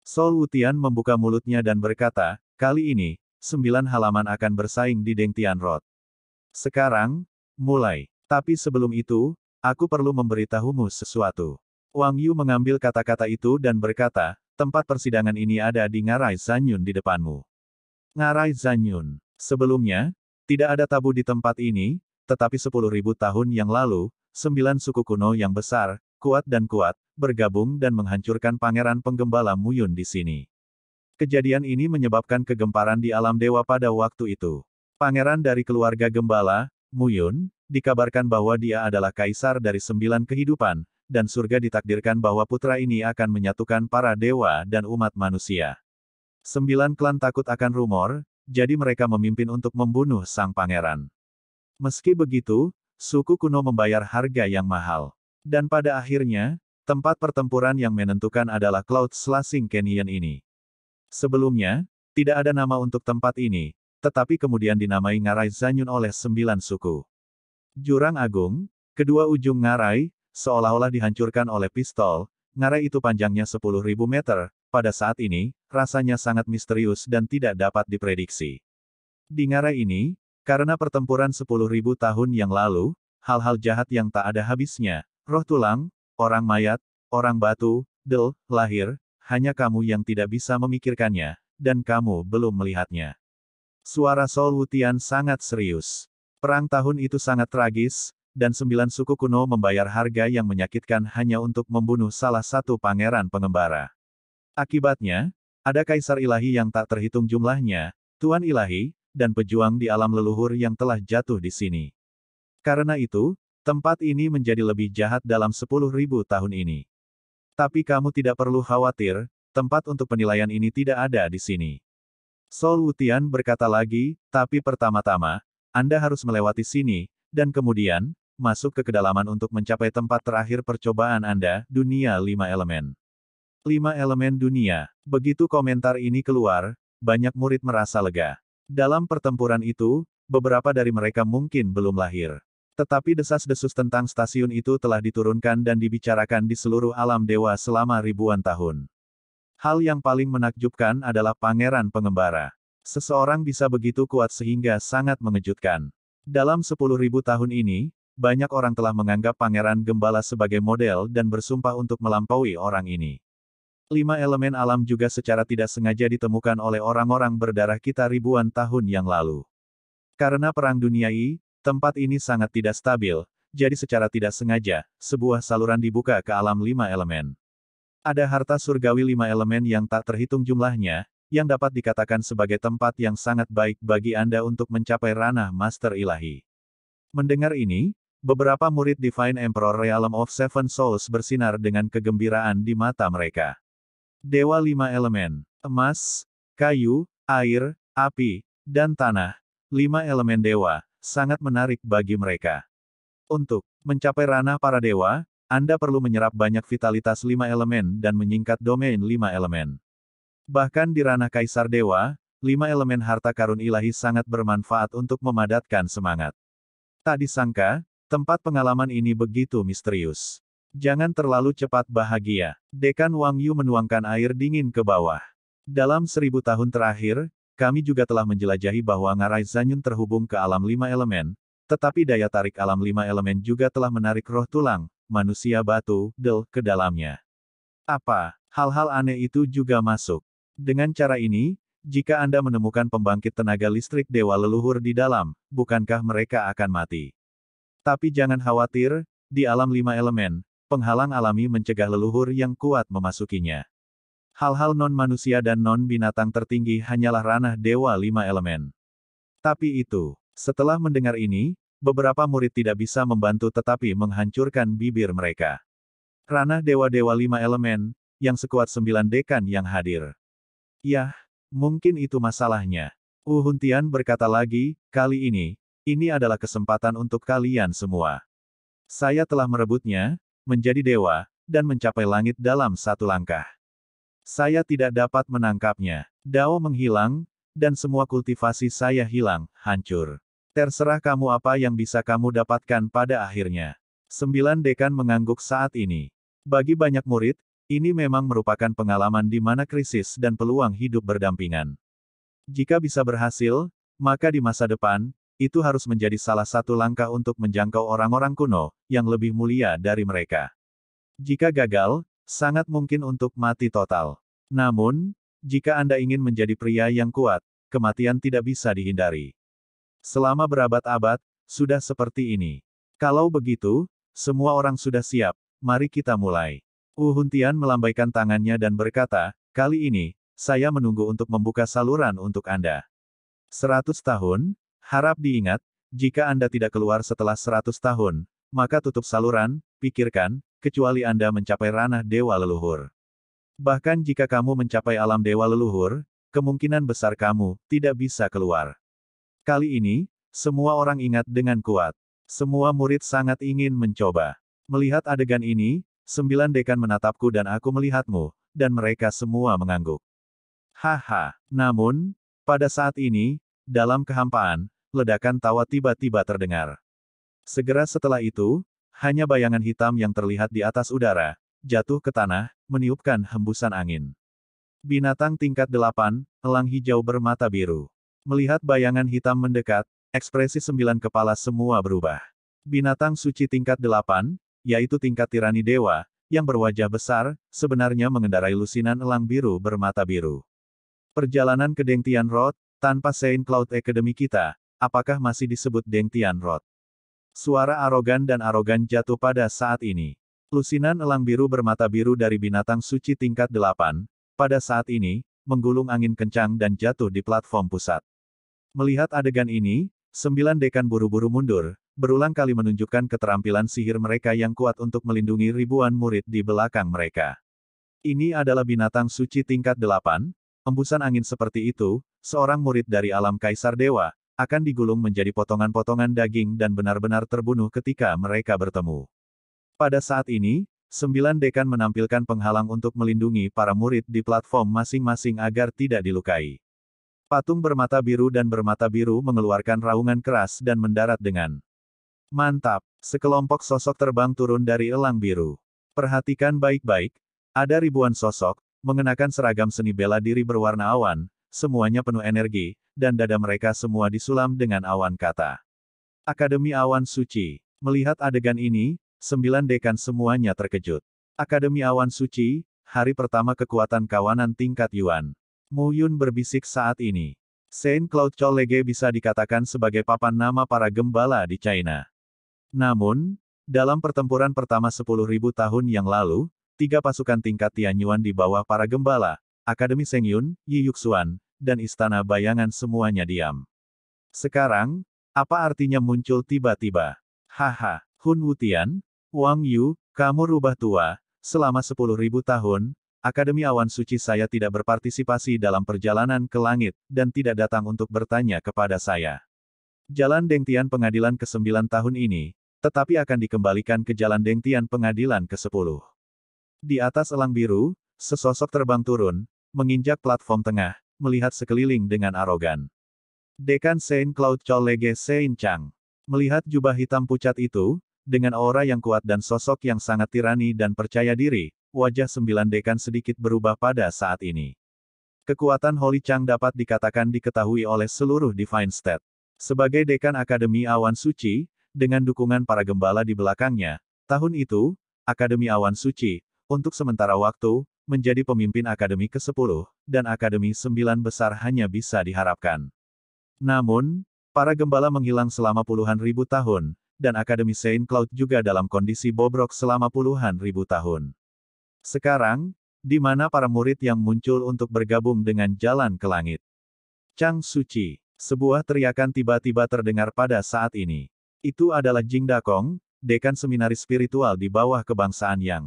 [SPEAKER 1] Sol Wutian membuka mulutnya dan berkata, kali ini, sembilan halaman akan bersaing di Deng Tian Road. Sekarang, mulai. Tapi sebelum itu, aku perlu memberitahumu sesuatu. Wang Yu mengambil kata-kata itu dan berkata, tempat persidangan ini ada di Ngarai Zanyun di depanmu. Ngarai Zanyun. Sebelumnya, tidak ada tabu di tempat ini, tetapi sepuluh ribu tahun yang lalu, sembilan suku kuno yang besar, kuat dan kuat, bergabung dan menghancurkan pangeran penggembala Muyun di sini. Kejadian ini menyebabkan kegemparan di alam dewa pada waktu itu. Pangeran dari keluarga gembala, Muyun, dikabarkan bahwa dia adalah kaisar dari sembilan kehidupan, dan surga ditakdirkan bahwa putra ini akan menyatukan para dewa dan umat manusia. Sembilan klan takut akan rumor, jadi mereka memimpin untuk membunuh sang pangeran. Meski begitu, suku kuno membayar harga yang mahal. Dan pada akhirnya, tempat pertempuran yang menentukan adalah Cloud Slashing Canyon ini. Sebelumnya, tidak ada nama untuk tempat ini, tetapi kemudian dinamai Ngarai Zanyun oleh sembilan suku. Jurang Agung, kedua ujung Ngarai, seolah-olah dihancurkan oleh pistol, Ngarai itu panjangnya 10.000 meter, pada saat ini, rasanya sangat misterius dan tidak dapat diprediksi. Di ngarai ini, karena pertempuran 10.000 tahun yang lalu, hal-hal jahat yang tak ada habisnya, roh tulang, orang mayat, orang batu, del, lahir, hanya kamu yang tidak bisa memikirkannya, dan kamu belum melihatnya. Suara Sol Wutian sangat serius. Perang tahun itu sangat tragis, dan sembilan suku kuno membayar harga yang menyakitkan hanya untuk membunuh salah satu pangeran pengembara. Akibatnya, ada kaisar ilahi yang tak terhitung jumlahnya, Tuan ilahi, dan pejuang di alam leluhur yang telah jatuh di sini. Karena itu, tempat ini menjadi lebih jahat dalam sepuluh ribu tahun ini. Tapi kamu tidak perlu khawatir, tempat untuk penilaian ini tidak ada di sini. Sol Wutian berkata lagi, tapi pertama-tama, Anda harus melewati sini, dan kemudian, masuk ke kedalaman untuk mencapai tempat terakhir percobaan Anda, dunia lima elemen. Lima elemen dunia. Begitu komentar ini keluar, banyak murid merasa lega. Dalam pertempuran itu, beberapa dari mereka mungkin belum lahir. Tetapi desas-desus tentang stasiun itu telah diturunkan dan dibicarakan di seluruh alam dewa selama ribuan tahun. Hal yang paling menakjubkan adalah pangeran pengembara. Seseorang bisa begitu kuat sehingga sangat mengejutkan. Dalam 10.000 tahun ini, banyak orang telah menganggap pangeran gembala sebagai model dan bersumpah untuk melampaui orang ini. Lima elemen alam juga secara tidak sengaja ditemukan oleh orang-orang berdarah kita ribuan tahun yang lalu. Karena Perang Dunia I, tempat ini sangat tidak stabil, jadi secara tidak sengaja, sebuah saluran dibuka ke alam lima elemen. Ada harta surgawi lima elemen yang tak terhitung jumlahnya, yang dapat dikatakan sebagai tempat yang sangat baik bagi Anda untuk mencapai ranah Master Ilahi. Mendengar ini, beberapa murid Divine Emperor Realm of Seven Souls bersinar dengan kegembiraan di mata mereka. Dewa lima elemen, emas, kayu, air, api, dan tanah. Lima elemen dewa, sangat menarik bagi mereka. Untuk mencapai ranah para dewa, Anda perlu menyerap banyak vitalitas lima elemen dan menyingkat domain lima elemen. Bahkan di ranah kaisar dewa, lima elemen harta karun ilahi sangat bermanfaat untuk memadatkan semangat. Tak disangka, tempat pengalaman ini begitu misterius. Jangan terlalu cepat bahagia. Dekan Wang Yu menuangkan air dingin ke bawah. Dalam seribu tahun terakhir, kami juga telah menjelajahi bahwa Ngarai Zanyun terhubung ke alam lima elemen, tetapi daya tarik alam lima elemen juga telah menarik roh tulang, manusia batu, del, ke dalamnya. Apa, hal-hal aneh itu juga masuk. Dengan cara ini, jika Anda menemukan pembangkit tenaga listrik dewa leluhur di dalam, bukankah mereka akan mati? Tapi jangan khawatir, di alam lima elemen, penghalang alami mencegah leluhur yang kuat memasukinya. Hal-hal non-manusia dan non-binatang tertinggi hanyalah ranah dewa lima elemen. Tapi itu, setelah mendengar ini, beberapa murid tidak bisa membantu tetapi menghancurkan bibir mereka. Ranah dewa-dewa lima elemen, yang sekuat sembilan dekan yang hadir. Yah, mungkin itu masalahnya. Uhuntian berkata lagi, kali ini, ini adalah kesempatan untuk kalian semua. Saya telah merebutnya, menjadi dewa, dan mencapai langit dalam satu langkah. Saya tidak dapat menangkapnya. Dao menghilang, dan semua kultivasi saya hilang, hancur. Terserah kamu apa yang bisa kamu dapatkan pada akhirnya. Sembilan dekan mengangguk saat ini. Bagi banyak murid, ini memang merupakan pengalaman di mana krisis dan peluang hidup berdampingan. Jika bisa berhasil, maka di masa depan, itu harus menjadi salah satu langkah untuk menjangkau orang-orang kuno, yang lebih mulia dari mereka. Jika gagal, sangat mungkin untuk mati total. Namun, jika Anda ingin menjadi pria yang kuat, kematian tidak bisa dihindari. Selama berabad-abad, sudah seperti ini. Kalau begitu, semua orang sudah siap, mari kita mulai. Uhuntian melambaikan tangannya dan berkata, kali ini, saya menunggu untuk membuka saluran untuk Anda. Seratus tahun, Harap diingat, jika Anda tidak keluar setelah 100 tahun, maka tutup saluran, pikirkan, kecuali Anda mencapai ranah dewa leluhur. Bahkan jika kamu mencapai alam dewa leluhur, kemungkinan besar kamu tidak bisa keluar. Kali ini, semua orang ingat dengan kuat. Semua murid sangat ingin mencoba. Melihat adegan ini, sembilan dekan menatapku dan aku melihatmu, dan mereka semua mengangguk. Haha, namun, pada saat ini, dalam kehampaan, ledakan tawa tiba-tiba terdengar. Segera setelah itu, hanya bayangan hitam yang terlihat di atas udara, jatuh ke tanah, meniupkan hembusan angin. Binatang tingkat delapan, elang hijau bermata biru. Melihat bayangan hitam mendekat, ekspresi sembilan kepala semua berubah. Binatang suci tingkat delapan, yaitu tingkat tirani dewa, yang berwajah besar, sebenarnya mengendarai lusinan elang biru bermata biru. Perjalanan ke Dengtian Road, tanpa Saint Cloud Academy kita, apakah masih disebut Deng Tianrod? Suara arogan dan arogan jatuh pada saat ini. Lusinan elang biru bermata biru dari binatang suci tingkat delapan, pada saat ini, menggulung angin kencang dan jatuh di platform pusat. Melihat adegan ini, sembilan dekan buru-buru mundur, berulang kali menunjukkan keterampilan sihir mereka yang kuat untuk melindungi ribuan murid di belakang mereka. Ini adalah binatang suci tingkat delapan, embusan angin seperti itu, seorang murid dari alam kaisar dewa, akan digulung menjadi potongan-potongan daging dan benar-benar terbunuh ketika mereka bertemu. Pada saat ini, sembilan dekan menampilkan penghalang untuk melindungi para murid di platform masing-masing agar tidak dilukai. Patung bermata biru dan bermata biru mengeluarkan raungan keras dan mendarat dengan mantap. Sekelompok sosok terbang turun dari elang biru. Perhatikan baik-baik, ada ribuan sosok mengenakan seragam seni bela diri berwarna awan, semuanya penuh energi, dan dada mereka semua disulam dengan awan kata. Akademi Awan Suci. Melihat adegan ini, sembilan dekan semuanya terkejut. Akademi Awan Suci, hari pertama kekuatan kawanan tingkat Yuan. Mu Yun berbisik saat ini. Saint Cloud Cholege bisa dikatakan sebagai papan nama para gembala di China. Namun, dalam pertempuran pertama 10.000 tahun yang lalu, tiga pasukan tingkat Tianyuan di bawah para gembala, Akademi Sengyun, Yi Yuxuan, dan Istana Bayangan semuanya diam. Sekarang, apa artinya muncul tiba-tiba? Haha, Hun Wutian, Wang Yu, kamu rubah tua, selama sepuluh ribu tahun, Akademi Awan Suci saya tidak berpartisipasi dalam perjalanan ke langit, dan tidak datang untuk bertanya kepada saya. Jalan Dengtian Pengadilan ke-9 tahun ini, tetapi akan dikembalikan ke Jalan Dengtian Pengadilan ke-10. Di atas elang biru, sesosok terbang turun, menginjak platform tengah, melihat sekeliling dengan arogan. Dekan Saint Cloud Cholege Saint Chang. Melihat jubah hitam pucat itu, dengan aura yang kuat dan sosok yang sangat tirani dan percaya diri, wajah sembilan dekan sedikit berubah pada saat ini. Kekuatan Holy Chang dapat dikatakan diketahui oleh seluruh Divine State. Sebagai dekan Akademi Awan Suci, dengan dukungan para gembala di belakangnya, tahun itu, Akademi Awan Suci, untuk sementara waktu, menjadi pemimpin Akademi ke-10, dan Akademi 9 besar hanya bisa diharapkan. Namun, para gembala menghilang selama puluhan ribu tahun, dan Akademi Saint Cloud juga dalam kondisi bobrok selama puluhan ribu tahun. Sekarang, di mana para murid yang muncul untuk bergabung dengan jalan ke langit. Chang Suci, sebuah teriakan tiba-tiba terdengar pada saat ini. Itu adalah Jing Dakong, dekan seminari spiritual di bawah kebangsaan Yang.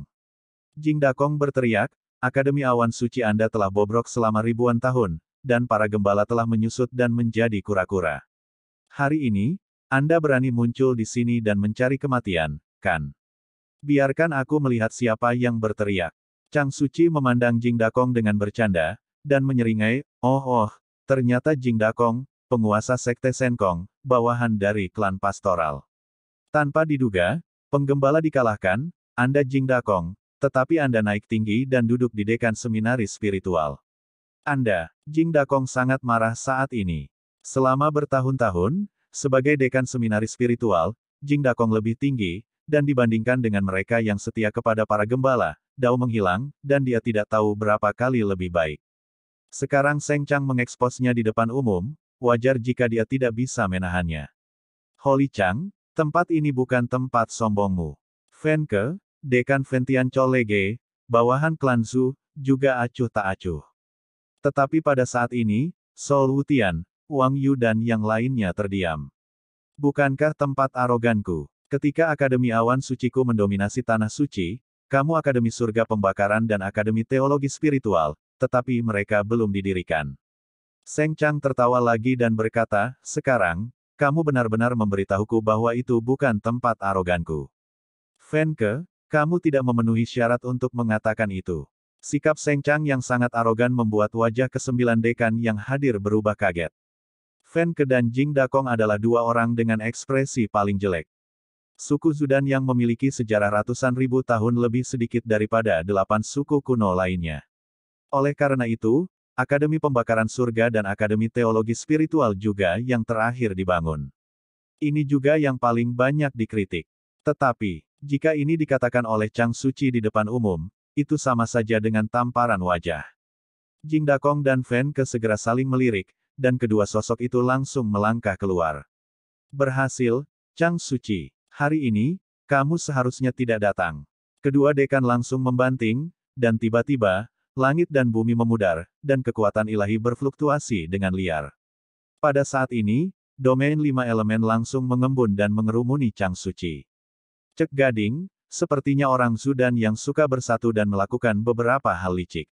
[SPEAKER 1] Jing Dakong berteriak, Akademi Awan Suci Anda telah bobrok selama ribuan tahun, dan para gembala telah menyusut dan menjadi kura-kura. Hari ini, Anda berani muncul di sini dan mencari kematian, kan? Biarkan aku melihat siapa yang berteriak. Chang Suci memandang Jing Dakong dengan bercanda, dan menyeringai, oh oh, ternyata Jing Dakong, penguasa Sekte Senkong, bawahan dari klan pastoral. Tanpa diduga, penggembala dikalahkan, Anda Jing Dakong, tetapi Anda naik tinggi dan duduk di dekan seminari spiritual. Anda, Jing Dakong sangat marah saat ini. Selama bertahun-tahun, sebagai dekan seminari spiritual, Jing Dakong lebih tinggi, dan dibandingkan dengan mereka yang setia kepada para gembala, Dao menghilang, dan dia tidak tahu berapa kali lebih baik. Sekarang Seng Chang mengeksposnya di depan umum, wajar jika dia tidak bisa menahannya. Holy Chang, tempat ini bukan tempat sombongmu. Venke, Dekan Ventian Cholege, bawahan klan Zhu, juga acuh tak acuh. Tetapi pada saat ini, Sol Wutian, Wang Yu dan yang lainnya terdiam. Bukankah tempat aroganku? Ketika Akademi Awan Suciku mendominasi Tanah Suci, kamu Akademi Surga Pembakaran dan Akademi Teologi Spiritual, tetapi mereka belum didirikan. Seng Chang tertawa lagi dan berkata, sekarang, kamu benar-benar memberitahuku bahwa itu bukan tempat aroganku. Fenke, kamu tidak memenuhi syarat untuk mengatakan itu. Sikap Seng yang sangat arogan membuat wajah kesembilan dekan yang hadir berubah kaget. Fan Ke dan Jing Dakong adalah dua orang dengan ekspresi paling jelek. Suku Zudan yang memiliki sejarah ratusan ribu tahun lebih sedikit daripada delapan suku kuno lainnya. Oleh karena itu, Akademi Pembakaran Surga dan Akademi Teologi Spiritual juga yang terakhir dibangun. Ini juga yang paling banyak dikritik. Tetapi, jika ini dikatakan oleh Chang Suci di depan umum, itu sama saja dengan tamparan wajah. Jing Dakong dan Fan Ke segera saling melirik, dan kedua sosok itu langsung melangkah keluar. Berhasil, Chang Suci. Hari ini, kamu seharusnya tidak datang. Kedua dekan langsung membanting, dan tiba-tiba, langit dan bumi memudar, dan kekuatan ilahi berfluktuasi dengan liar. Pada saat ini, domain lima elemen langsung mengembun dan mengerumuni Chang Suci. Cek Gading, sepertinya orang Sudan yang suka bersatu dan melakukan beberapa hal licik.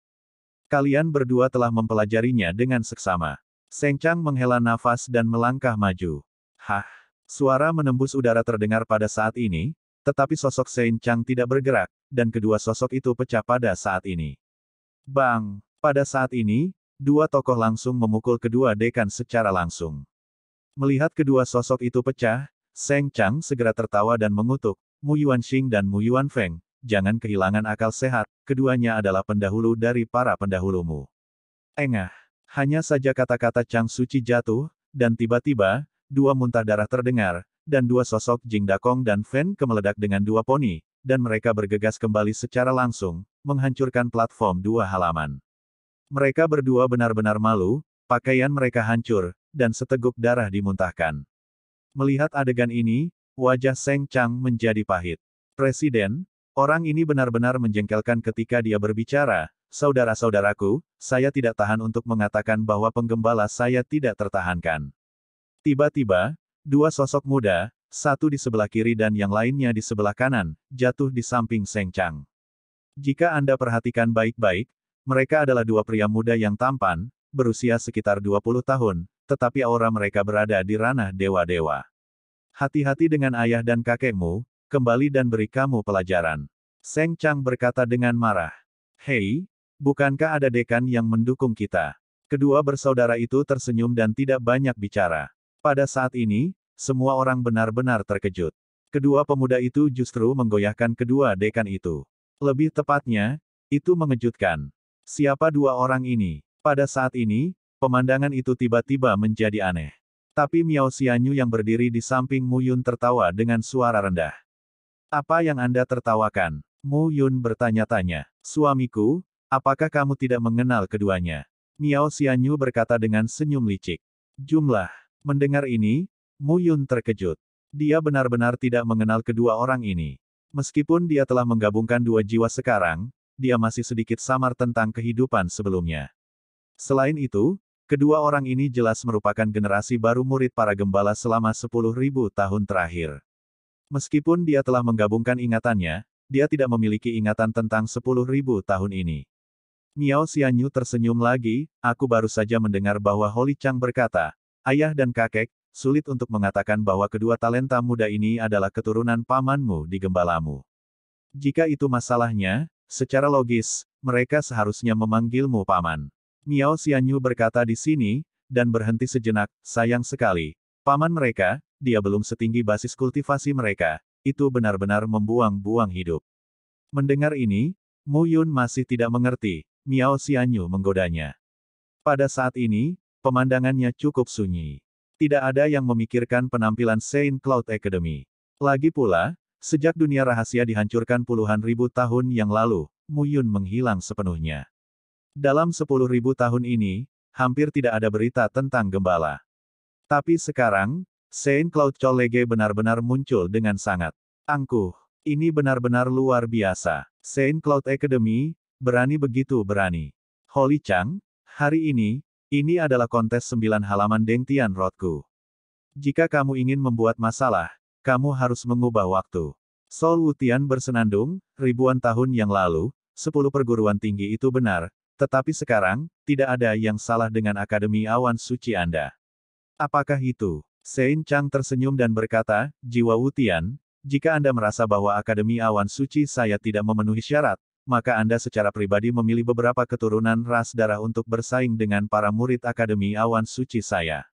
[SPEAKER 1] Kalian berdua telah mempelajarinya dengan seksama. Seng Chang menghela nafas dan melangkah maju. Hah, suara menembus udara terdengar pada saat ini, tetapi sosok Seng Chang tidak bergerak, dan kedua sosok itu pecah pada saat ini. Bang, pada saat ini, dua tokoh langsung memukul kedua dekan secara langsung. Melihat kedua sosok itu pecah, Seng Chang segera tertawa dan mengutuk, Mu Xing dan Mu Feng, jangan kehilangan akal sehat, keduanya adalah pendahulu dari para pendahulumu. Engah, hanya saja kata-kata Chang Suci jatuh, dan tiba-tiba, dua muntah darah terdengar, dan dua sosok Jing Dakong dan Feng kemeledak dengan dua poni, dan mereka bergegas kembali secara langsung, menghancurkan platform dua halaman. Mereka berdua benar-benar malu, pakaian mereka hancur, dan seteguk darah dimuntahkan. Melihat adegan ini, Wajah Seng Chang menjadi pahit. Presiden, orang ini benar-benar menjengkelkan ketika dia berbicara, saudara-saudaraku, saya tidak tahan untuk mengatakan bahwa penggembala saya tidak tertahankan. Tiba-tiba, dua sosok muda, satu di sebelah kiri dan yang lainnya di sebelah kanan, jatuh di samping Seng Chang. Jika Anda perhatikan baik-baik, mereka adalah dua pria muda yang tampan, berusia sekitar 20 tahun, tetapi aura mereka berada di ranah dewa-dewa. Hati-hati dengan ayah dan kakekmu, kembali dan beri kamu pelajaran. Seng Chang berkata dengan marah. Hei, bukankah ada dekan yang mendukung kita? Kedua bersaudara itu tersenyum dan tidak banyak bicara. Pada saat ini, semua orang benar-benar terkejut. Kedua pemuda itu justru menggoyahkan kedua dekan itu. Lebih tepatnya, itu mengejutkan. Siapa dua orang ini? Pada saat ini, pemandangan itu tiba-tiba menjadi aneh. Tapi Miao Xianyu yang berdiri di samping Mu Yun tertawa dengan suara rendah. Apa yang Anda tertawakan? Mu Yun bertanya-tanya. Suamiku, apakah kamu tidak mengenal keduanya? Miao Xianyu berkata dengan senyum licik. Jumlah. Mendengar ini, Mu Yun terkejut. Dia benar-benar tidak mengenal kedua orang ini. Meskipun dia telah menggabungkan dua jiwa sekarang, dia masih sedikit samar tentang kehidupan sebelumnya. Selain itu, Kedua orang ini jelas merupakan generasi baru murid para gembala selama 10.000 tahun terakhir. Meskipun dia telah menggabungkan ingatannya, dia tidak memiliki ingatan tentang 10.000 tahun ini. Miao Xianyu tersenyum lagi, aku baru saja mendengar bahwa Holy Chang berkata, ayah dan kakek, sulit untuk mengatakan bahwa kedua talenta muda ini adalah keturunan pamanmu di gembalamu. Jika itu masalahnya, secara logis, mereka seharusnya memanggilmu paman. Miao Xianyu berkata di sini, dan berhenti sejenak, sayang sekali. Paman mereka, dia belum setinggi basis kultivasi mereka. Itu benar-benar membuang-buang hidup. Mendengar ini, Mu Yun masih tidak mengerti. Miao Xianyu menggodanya. Pada saat ini, pemandangannya cukup sunyi. Tidak ada yang memikirkan penampilan Saint Cloud Academy. Lagi pula, sejak dunia rahasia dihancurkan puluhan ribu tahun yang lalu, Mu Yun menghilang sepenuhnya. Dalam 10.000 tahun ini, hampir tidak ada berita tentang gembala. Tapi sekarang, Saint Cloud Cholege benar-benar muncul dengan sangat angkuh. Ini benar-benar luar biasa. Saint Cloud Academy, berani begitu berani. Holy Chang, hari ini, ini adalah kontes 9 halaman Deng Tian Rotku. Jika kamu ingin membuat masalah, kamu harus mengubah waktu. Sol Wutian bersenandung, ribuan tahun yang lalu, sepuluh perguruan tinggi itu benar, tetapi sekarang, tidak ada yang salah dengan Akademi Awan Suci Anda. Apakah itu? Sein Chang tersenyum dan berkata, Jiwa Wutian, jika Anda merasa bahwa Akademi Awan Suci saya tidak memenuhi syarat, maka Anda secara pribadi memilih beberapa keturunan ras darah untuk bersaing dengan para murid Akademi Awan Suci saya.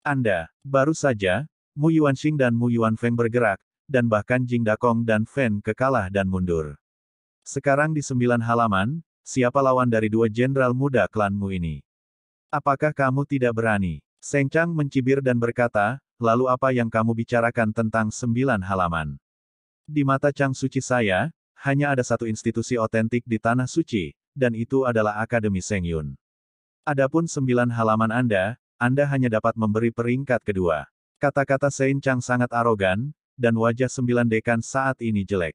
[SPEAKER 1] Anda, baru saja, Mu Xing dan Mu Feng bergerak, dan bahkan Jing Dakong dan Fen kekalah dan mundur. Sekarang di sembilan halaman, siapa lawan dari dua jenderal muda klanmu ini? Apakah kamu tidak berani? Seng Chang mencibir dan berkata, lalu apa yang kamu bicarakan tentang sembilan halaman? Di mata Chang Suci saya, hanya ada satu institusi otentik di Tanah Suci, dan itu adalah Akademi Seng Yun. Adapun sembilan halaman Anda, Anda hanya dapat memberi peringkat kedua. Kata-kata Seng Chang sangat arogan, dan wajah sembilan dekan saat ini jelek.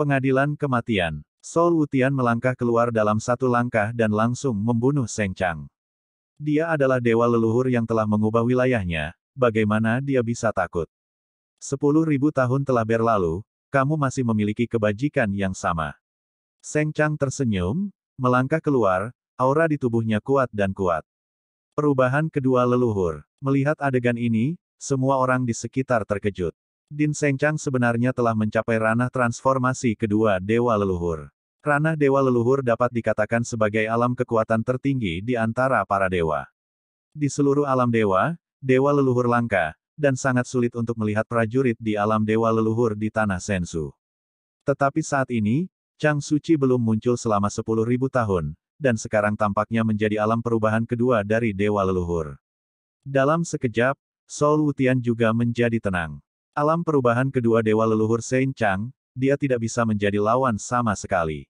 [SPEAKER 1] Pengadilan Kematian Sol Wutian melangkah keluar dalam satu langkah dan langsung membunuh Seng Chang. Dia adalah dewa leluhur yang telah mengubah wilayahnya, bagaimana dia bisa takut? Sepuluh ribu tahun telah berlalu, kamu masih memiliki kebajikan yang sama. Seng Chang tersenyum, melangkah keluar, aura di tubuhnya kuat dan kuat. Perubahan kedua leluhur. Melihat adegan ini, semua orang di sekitar terkejut. Din Sengchang sebenarnya telah mencapai ranah transformasi kedua Dewa Leluhur. Ranah Dewa Leluhur dapat dikatakan sebagai alam kekuatan tertinggi di antara para dewa. Di seluruh alam dewa, Dewa Leluhur langka, dan sangat sulit untuk melihat prajurit di alam Dewa Leluhur di Tanah Sensu. Tetapi saat ini, Chang Suci belum muncul selama 10.000 tahun, dan sekarang tampaknya menjadi alam perubahan kedua dari Dewa Leluhur. Dalam sekejap, Sol Wutian juga menjadi tenang. Alam perubahan kedua dewa leluhur Saint Chang, dia tidak bisa menjadi lawan sama sekali.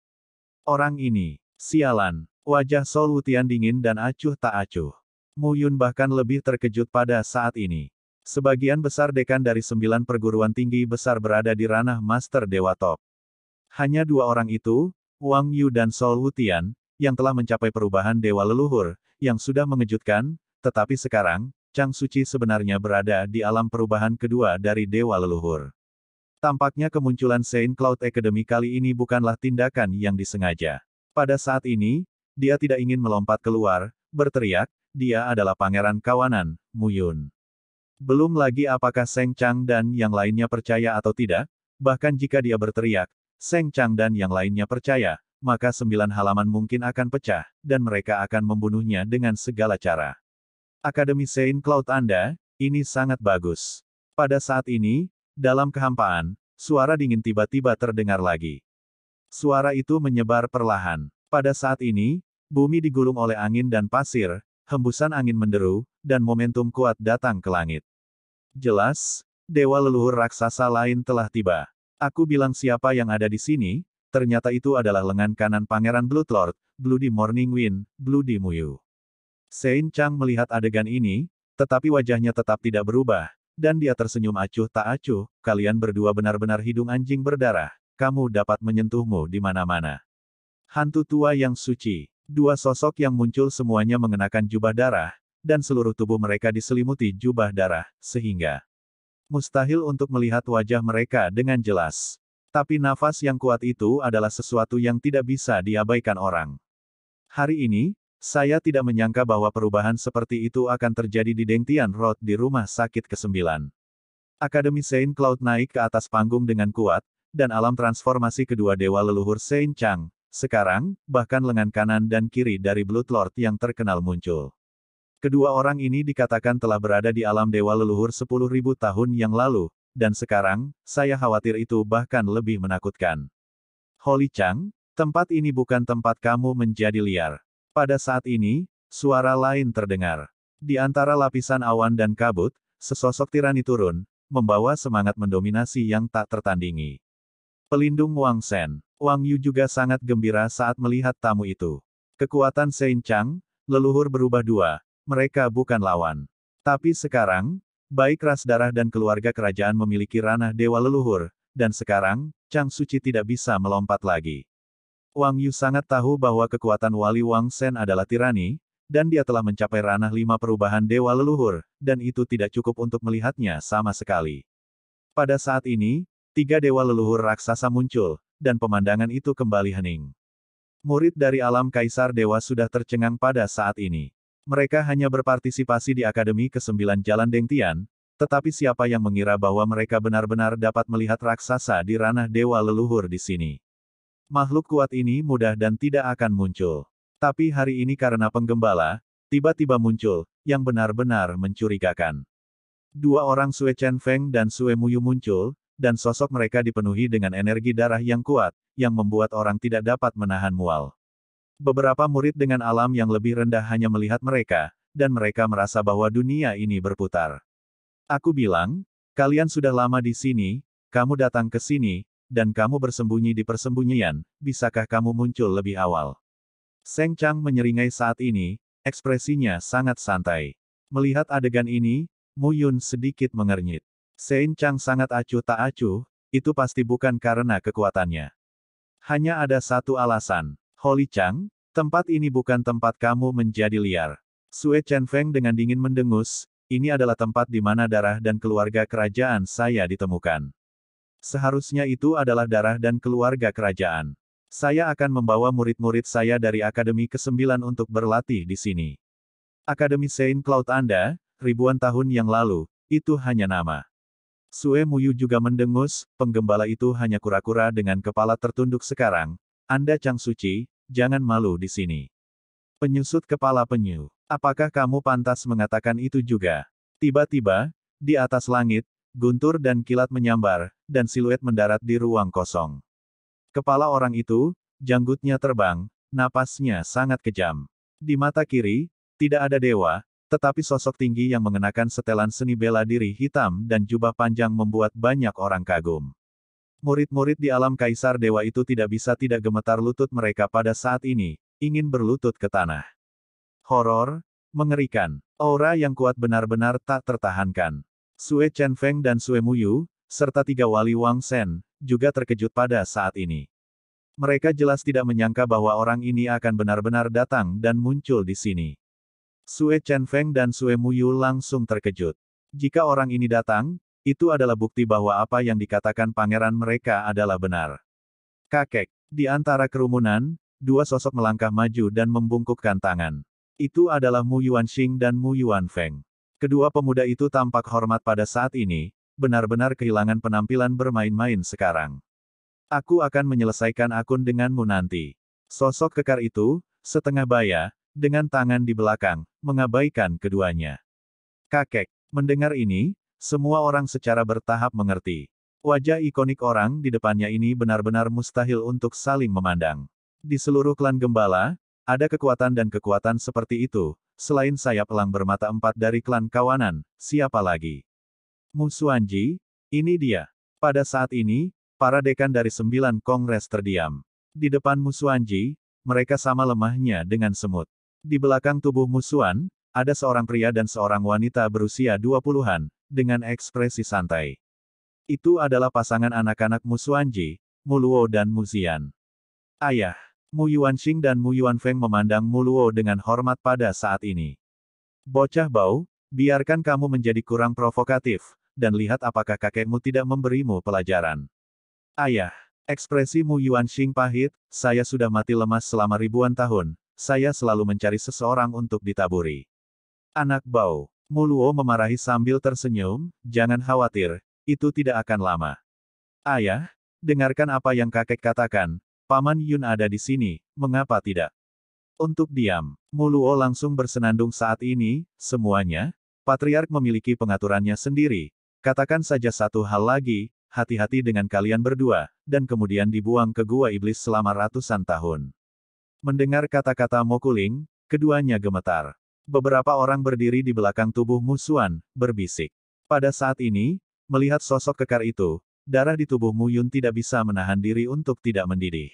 [SPEAKER 1] Orang ini, sialan, wajah Sol Wutian dingin dan acuh tak acuh. Mu Yun bahkan lebih terkejut pada saat ini. Sebagian besar dekan dari sembilan perguruan tinggi besar berada di ranah Master Dewa Top. Hanya dua orang itu, Wang Yu dan Sol Wutian, yang telah mencapai perubahan Dewa Leluhur, yang sudah mengejutkan, tetapi sekarang, Chang Suci sebenarnya berada di alam perubahan kedua dari Dewa Leluhur. Tampaknya kemunculan Saint Cloud Academy kali ini bukanlah tindakan yang disengaja. Pada saat ini, dia tidak ingin melompat keluar, berteriak, dia adalah pangeran kawanan, Muyun. Belum lagi apakah Seng Chang dan yang lainnya percaya atau tidak, bahkan jika dia berteriak, Seng Chang dan yang lainnya percaya, maka sembilan halaman mungkin akan pecah, dan mereka akan membunuhnya dengan segala cara. Akademi Saint Cloud Anda, ini sangat bagus. Pada saat ini, dalam kehampaan, suara dingin tiba-tiba terdengar lagi. Suara itu menyebar perlahan. Pada saat ini, bumi digulung oleh angin dan pasir, hembusan angin menderu, dan momentum kuat datang ke langit. Jelas, dewa leluhur raksasa lain telah tiba. Aku bilang siapa yang ada di sini, ternyata itu adalah lengan kanan Pangeran Bloodlord, Bloody Morning Wind, Bloody Muyu. Sein Chang melihat adegan ini, tetapi wajahnya tetap tidak berubah, dan dia tersenyum acuh tak acuh, kalian berdua benar-benar hidung anjing berdarah, kamu dapat menyentuhmu di mana-mana. Hantu tua yang suci, dua sosok yang muncul semuanya mengenakan jubah darah, dan seluruh tubuh mereka diselimuti jubah darah, sehingga mustahil untuk melihat wajah mereka dengan jelas. Tapi nafas yang kuat itu adalah sesuatu yang tidak bisa diabaikan orang. Hari ini, saya tidak menyangka bahwa perubahan seperti itu akan terjadi di Dengtian Road di rumah sakit ke-9. Akademi Saint Cloud naik ke atas panggung dengan kuat, dan alam transformasi kedua dewa leluhur Saint Chang, sekarang, bahkan lengan kanan dan kiri dari Blood Lord yang terkenal muncul. Kedua orang ini dikatakan telah berada di alam dewa leluhur 10.000 tahun yang lalu, dan sekarang, saya khawatir itu bahkan lebih menakutkan. Holy Chang, tempat ini bukan tempat kamu menjadi liar. Pada saat ini, suara lain terdengar. Di antara lapisan awan dan kabut, sesosok tirani turun, membawa semangat mendominasi yang tak tertandingi. Pelindung Wang Shen, Wang Yu juga sangat gembira saat melihat tamu itu. Kekuatan Sein Chang, leluhur berubah dua, mereka bukan lawan. Tapi sekarang, baik ras darah dan keluarga kerajaan memiliki ranah dewa leluhur, dan sekarang, Chang Suci tidak bisa melompat lagi. Wang Yu sangat tahu bahwa kekuatan wali Wang Shen adalah tirani, dan dia telah mencapai ranah lima perubahan dewa leluhur, dan itu tidak cukup untuk melihatnya sama sekali. Pada saat ini, tiga dewa leluhur raksasa muncul, dan pemandangan itu kembali hening. Murid dari alam kaisar dewa sudah tercengang pada saat ini. Mereka hanya berpartisipasi di Akademi Kesembilan Jalan Dengtian, tetapi siapa yang mengira bahwa mereka benar-benar dapat melihat raksasa di ranah dewa leluhur di sini? makhluk kuat ini mudah dan tidak akan muncul. Tapi hari ini karena penggembala, tiba-tiba muncul, yang benar-benar mencurigakan. Dua orang Sue Chen Feng dan Sue Muyu muncul, dan sosok mereka dipenuhi dengan energi darah yang kuat, yang membuat orang tidak dapat menahan mual. Beberapa murid dengan alam yang lebih rendah hanya melihat mereka, dan mereka merasa bahwa dunia ini berputar. Aku bilang, kalian sudah lama di sini, kamu datang ke sini, dan kamu bersembunyi di persembunyian, bisakah kamu muncul lebih awal? Seng Chang menyeringai saat ini, ekspresinya sangat santai. Melihat adegan ini, Mu Yun sedikit mengernyit. Seng Chang sangat acuh tak acuh, itu pasti bukan karena kekuatannya. Hanya ada satu alasan. Holy Chang, tempat ini bukan tempat kamu menjadi liar. Sue Chen Feng dengan dingin mendengus, ini adalah tempat di mana darah dan keluarga kerajaan saya ditemukan. Seharusnya itu adalah darah dan keluarga kerajaan. Saya akan membawa murid-murid saya dari Akademi ke-9 untuk berlatih di sini. Akademi Saint Cloud Anda, ribuan tahun yang lalu, itu hanya nama. Sue Muyu juga mendengus, penggembala itu hanya kura-kura dengan kepala tertunduk sekarang. Anda Chang Suci, jangan malu di sini. Penyusut kepala penyu. Apakah kamu pantas mengatakan itu juga? Tiba-tiba, di atas langit, Guntur dan kilat menyambar, dan siluet mendarat di ruang kosong. Kepala orang itu, janggutnya terbang, napasnya sangat kejam. Di mata kiri, tidak ada dewa, tetapi sosok tinggi yang mengenakan setelan seni bela diri hitam dan jubah panjang membuat banyak orang kagum. Murid-murid di alam kaisar dewa itu tidak bisa tidak gemetar lutut mereka pada saat ini, ingin berlutut ke tanah. Horor, mengerikan, aura yang kuat benar-benar tak tertahankan. Sue Chen Feng dan Sue Mu Yu, serta tiga wali Wang Shen, juga terkejut pada saat ini. Mereka jelas tidak menyangka bahwa orang ini akan benar-benar datang dan muncul di sini. Sue Chen Feng dan Sue Mu Yu langsung terkejut. Jika orang ini datang, itu adalah bukti bahwa apa yang dikatakan pangeran mereka adalah benar. Kakek, di antara kerumunan, dua sosok melangkah maju dan membungkukkan tangan. Itu adalah Mu Yuan Xing dan Mu Yuan Feng. Kedua pemuda itu tampak hormat pada saat ini, benar-benar kehilangan penampilan bermain-main sekarang. Aku akan menyelesaikan akun denganmu nanti. Sosok kekar itu, setengah baya, dengan tangan di belakang, mengabaikan keduanya. Kakek, mendengar ini, semua orang secara bertahap mengerti. Wajah ikonik orang di depannya ini benar-benar mustahil untuk saling memandang. Di seluruh klan Gembala, ada kekuatan dan kekuatan seperti itu, selain saya pelang bermata empat dari klan kawanan, siapa lagi? Musuanji, ini dia. Pada saat ini, para dekan dari sembilan kongres terdiam. Di depan Musuanji, mereka sama lemahnya dengan semut. Di belakang tubuh Musuan, ada seorang pria dan seorang wanita berusia dua puluhan, dengan ekspresi santai. Itu adalah pasangan anak-anak Musuanji, Muluo dan Muzian. Ayah. Mu Yuanxing dan Mu Yuanfeng memandang Muluo dengan hormat pada saat ini. Bocah bau, biarkan kamu menjadi kurang provokatif, dan lihat apakah kakekmu tidak memberimu pelajaran. Ayah, ekspresi Mu Yuanxing pahit, saya sudah mati lemas selama ribuan tahun, saya selalu mencari seseorang untuk ditaburi. Anak bau, Muluo memarahi sambil tersenyum, jangan khawatir, itu tidak akan lama. Ayah, dengarkan apa yang kakek katakan, Paman Yun ada di sini, mengapa tidak? Untuk diam, Muluo langsung bersenandung saat ini, semuanya, Patriark memiliki pengaturannya sendiri. Katakan saja satu hal lagi, hati-hati dengan kalian berdua, dan kemudian dibuang ke gua iblis selama ratusan tahun. Mendengar kata-kata Mokuling, keduanya gemetar. Beberapa orang berdiri di belakang tubuh musuhan, berbisik. Pada saat ini, melihat sosok kekar itu, darah di tubuh Mu Yun tidak bisa menahan diri untuk tidak mendidih.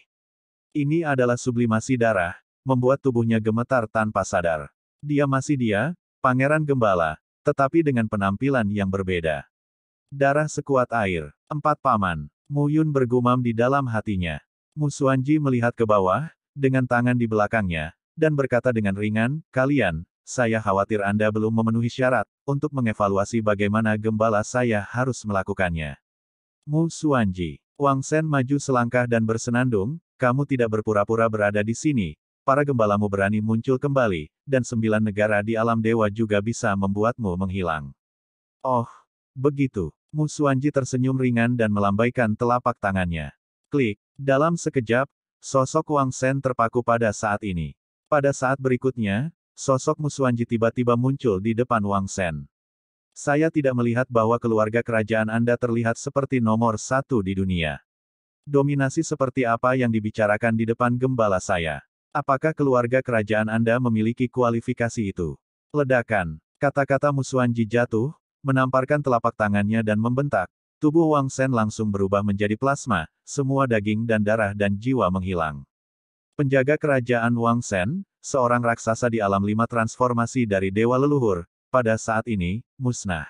[SPEAKER 1] Ini adalah sublimasi darah, membuat tubuhnya gemetar tanpa sadar. Dia masih dia, pangeran gembala, tetapi dengan penampilan yang berbeda. Darah sekuat air, empat paman, Mu Yun bergumam di dalam hatinya. Mu Suanji melihat ke bawah, dengan tangan di belakangnya, dan berkata dengan ringan, kalian, saya khawatir Anda belum memenuhi syarat untuk mengevaluasi bagaimana gembala saya harus melakukannya. Mu Suanji, Wang Sen maju selangkah dan bersenandung, kamu tidak berpura-pura berada di sini, para gembalamu berani muncul kembali, dan sembilan negara di alam dewa juga bisa membuatmu menghilang. Oh, begitu. Musuanji tersenyum ringan dan melambaikan telapak tangannya. Klik. Dalam sekejap, sosok Wang Sen terpaku pada saat ini. Pada saat berikutnya, sosok Musuanji tiba-tiba muncul di depan Wang Sen. Saya tidak melihat bahwa keluarga kerajaan Anda terlihat seperti nomor satu di dunia. Dominasi seperti apa yang dibicarakan di depan gembala saya? Apakah keluarga kerajaan Anda memiliki kualifikasi itu? Ledakan. Kata-kata Musuanji jatuh, menamparkan telapak tangannya dan membentak. Tubuh Wang Sen langsung berubah menjadi plasma, semua daging dan darah dan jiwa menghilang. Penjaga kerajaan Wang Sen, seorang raksasa di alam lima transformasi dari Dewa Leluhur, pada saat ini, musnah.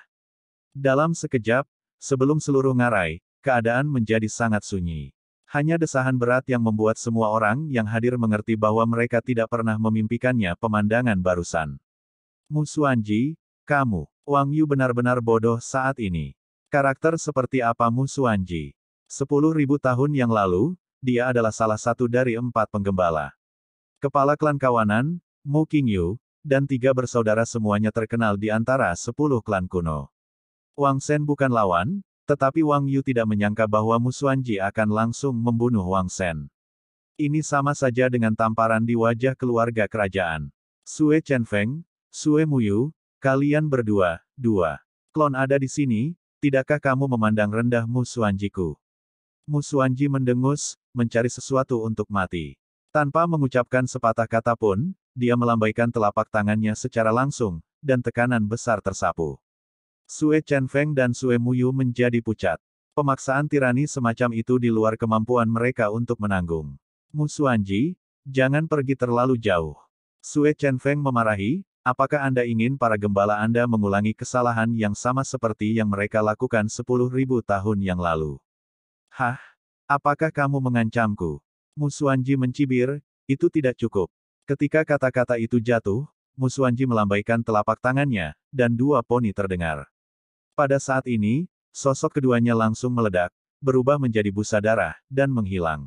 [SPEAKER 1] Dalam sekejap, sebelum seluruh ngarai, keadaan menjadi sangat sunyi. Hanya desahan berat yang membuat semua orang yang hadir mengerti bahwa mereka tidak pernah memimpikannya pemandangan barusan. Musuanji, kamu, Wang Yu benar-benar bodoh saat ini. Karakter seperti apa Musuanji? Sepuluh ribu tahun yang lalu, dia adalah salah satu dari empat penggembala. Kepala klan kawanan, Mu Qingyu, dan tiga bersaudara semuanya terkenal di antara sepuluh klan kuno. Wang Shen bukan lawan, tetapi Wang Yu tidak menyangka bahwa Ji akan langsung membunuh Wang Shen. Ini sama saja dengan tamparan di wajah keluarga kerajaan. Sue Chen Feng, Sue Muyu, kalian berdua, dua. Klon ada di sini, tidakkah kamu memandang rendah Musuanjiku? Musuanji mendengus, mencari sesuatu untuk mati. Tanpa mengucapkan sepatah kata pun, dia melambaikan telapak tangannya secara langsung, dan tekanan besar tersapu. Sue Chen Feng dan Sue Muyu menjadi pucat. Pemaksaan tirani semacam itu di luar kemampuan mereka untuk menanggung. Musuanji, jangan pergi terlalu jauh. Sue Chen Feng memarahi, apakah Anda ingin para gembala Anda mengulangi kesalahan yang sama seperti yang mereka lakukan 10.000 tahun yang lalu? Hah? Apakah kamu mengancamku? Musuanji mencibir, itu tidak cukup. Ketika kata-kata itu jatuh, Musuanji melambaikan telapak tangannya, dan dua poni terdengar. Pada saat ini, sosok keduanya langsung meledak, berubah menjadi busa darah, dan menghilang.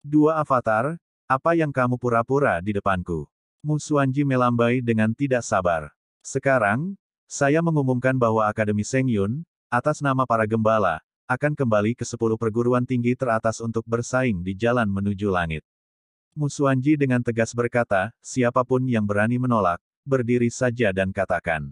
[SPEAKER 1] Dua avatar, apa yang kamu pura-pura di depanku? Musuanji melambai dengan tidak sabar. Sekarang, saya mengumumkan bahwa Akademi Sengyun, atas nama para gembala, akan kembali ke sepuluh perguruan tinggi teratas untuk bersaing di jalan menuju langit. Musuanji dengan tegas berkata, siapapun yang berani menolak, berdiri saja dan katakan.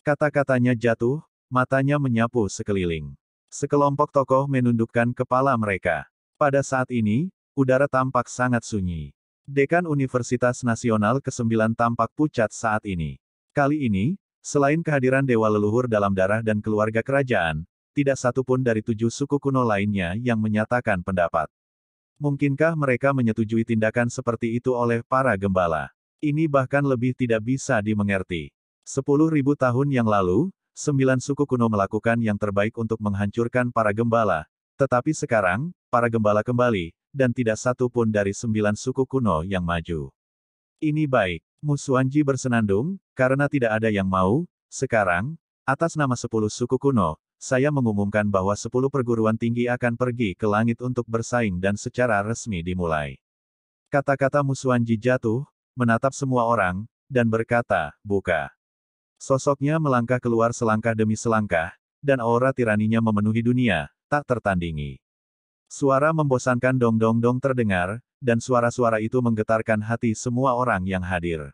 [SPEAKER 1] Kata-katanya jatuh, matanya menyapu sekeliling. Sekelompok tokoh menundukkan kepala mereka. Pada saat ini, udara tampak sangat sunyi. Dekan Universitas Nasional ke-9 tampak pucat saat ini. Kali ini, selain kehadiran Dewa Leluhur dalam darah dan keluarga kerajaan, tidak satupun dari tujuh suku kuno lainnya yang menyatakan pendapat. Mungkinkah mereka menyetujui tindakan seperti itu oleh para gembala? Ini bahkan lebih tidak bisa dimengerti. Sepuluh ribu tahun yang lalu, sembilan suku kuno melakukan yang terbaik untuk menghancurkan para gembala. Tetapi sekarang, para gembala kembali, dan tidak satu pun dari sembilan suku kuno yang maju. Ini baik. Musuanji bersenandung, karena tidak ada yang mau, sekarang, atas nama sepuluh suku kuno, saya mengumumkan bahwa 10 perguruan tinggi akan pergi ke langit untuk bersaing dan secara resmi dimulai. Kata-kata Musuanji jatuh, menatap semua orang, dan berkata, buka. Sosoknya melangkah keluar selangkah demi selangkah, dan aura tiraninya memenuhi dunia, tak tertandingi. Suara membosankan dong-dong-dong terdengar, dan suara-suara itu menggetarkan hati semua orang yang hadir.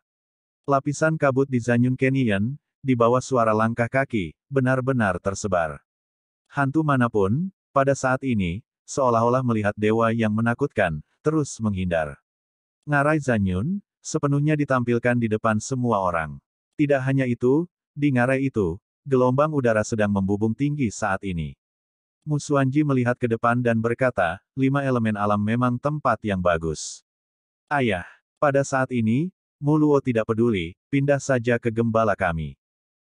[SPEAKER 1] Lapisan kabut di Zanyun Canyon, di bawah suara langkah kaki, benar-benar tersebar. Hantu manapun, pada saat ini, seolah-olah melihat dewa yang menakutkan, terus menghindar. Ngarai Zanyun, sepenuhnya ditampilkan di depan semua orang. Tidak hanya itu, di ngarai itu, gelombang udara sedang membubung tinggi saat ini. Musuanji melihat ke depan dan berkata, lima elemen alam memang tempat yang bagus. Ayah, pada saat ini, Muluo tidak peduli, pindah saja ke gembala kami.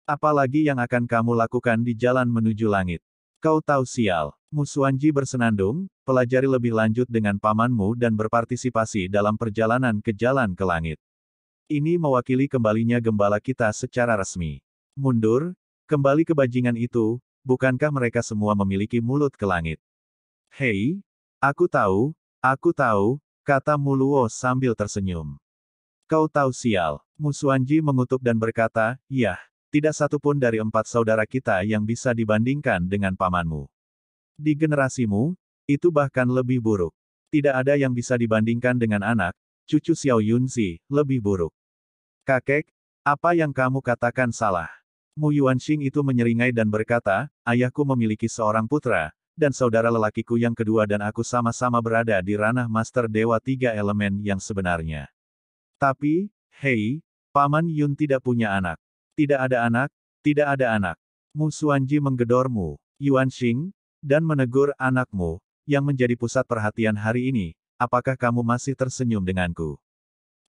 [SPEAKER 1] Apalagi yang akan kamu lakukan di jalan menuju langit. Kau tahu sial. Musuanji bersenandung, pelajari lebih lanjut dengan pamanmu dan berpartisipasi dalam perjalanan ke jalan ke langit. Ini mewakili kembalinya gembala kita secara resmi. Mundur, kembali ke bajingan itu, bukankah mereka semua memiliki mulut ke langit? Hei, aku tahu, aku tahu, kata Muluo sambil tersenyum. Kau tahu sial, Musuanji mengutuk dan berkata, yah, tidak satupun dari empat saudara kita yang bisa dibandingkan dengan pamanmu. Di generasimu, itu bahkan lebih buruk. Tidak ada yang bisa dibandingkan dengan anak, cucu Xiao Yunzi, lebih buruk. Kakek, apa yang kamu katakan salah? Mu Yuanxing itu menyeringai dan berkata, ayahku memiliki seorang putra, dan saudara lelakiku yang kedua dan aku sama-sama berada di ranah Master Dewa Tiga Elemen yang sebenarnya. Tapi, hei, Paman Yun tidak punya anak. Tidak ada anak, tidak ada anak. Mu Suanji menggedormu, Yuan Xing, dan menegur anakmu, yang menjadi pusat perhatian hari ini, apakah kamu masih tersenyum denganku?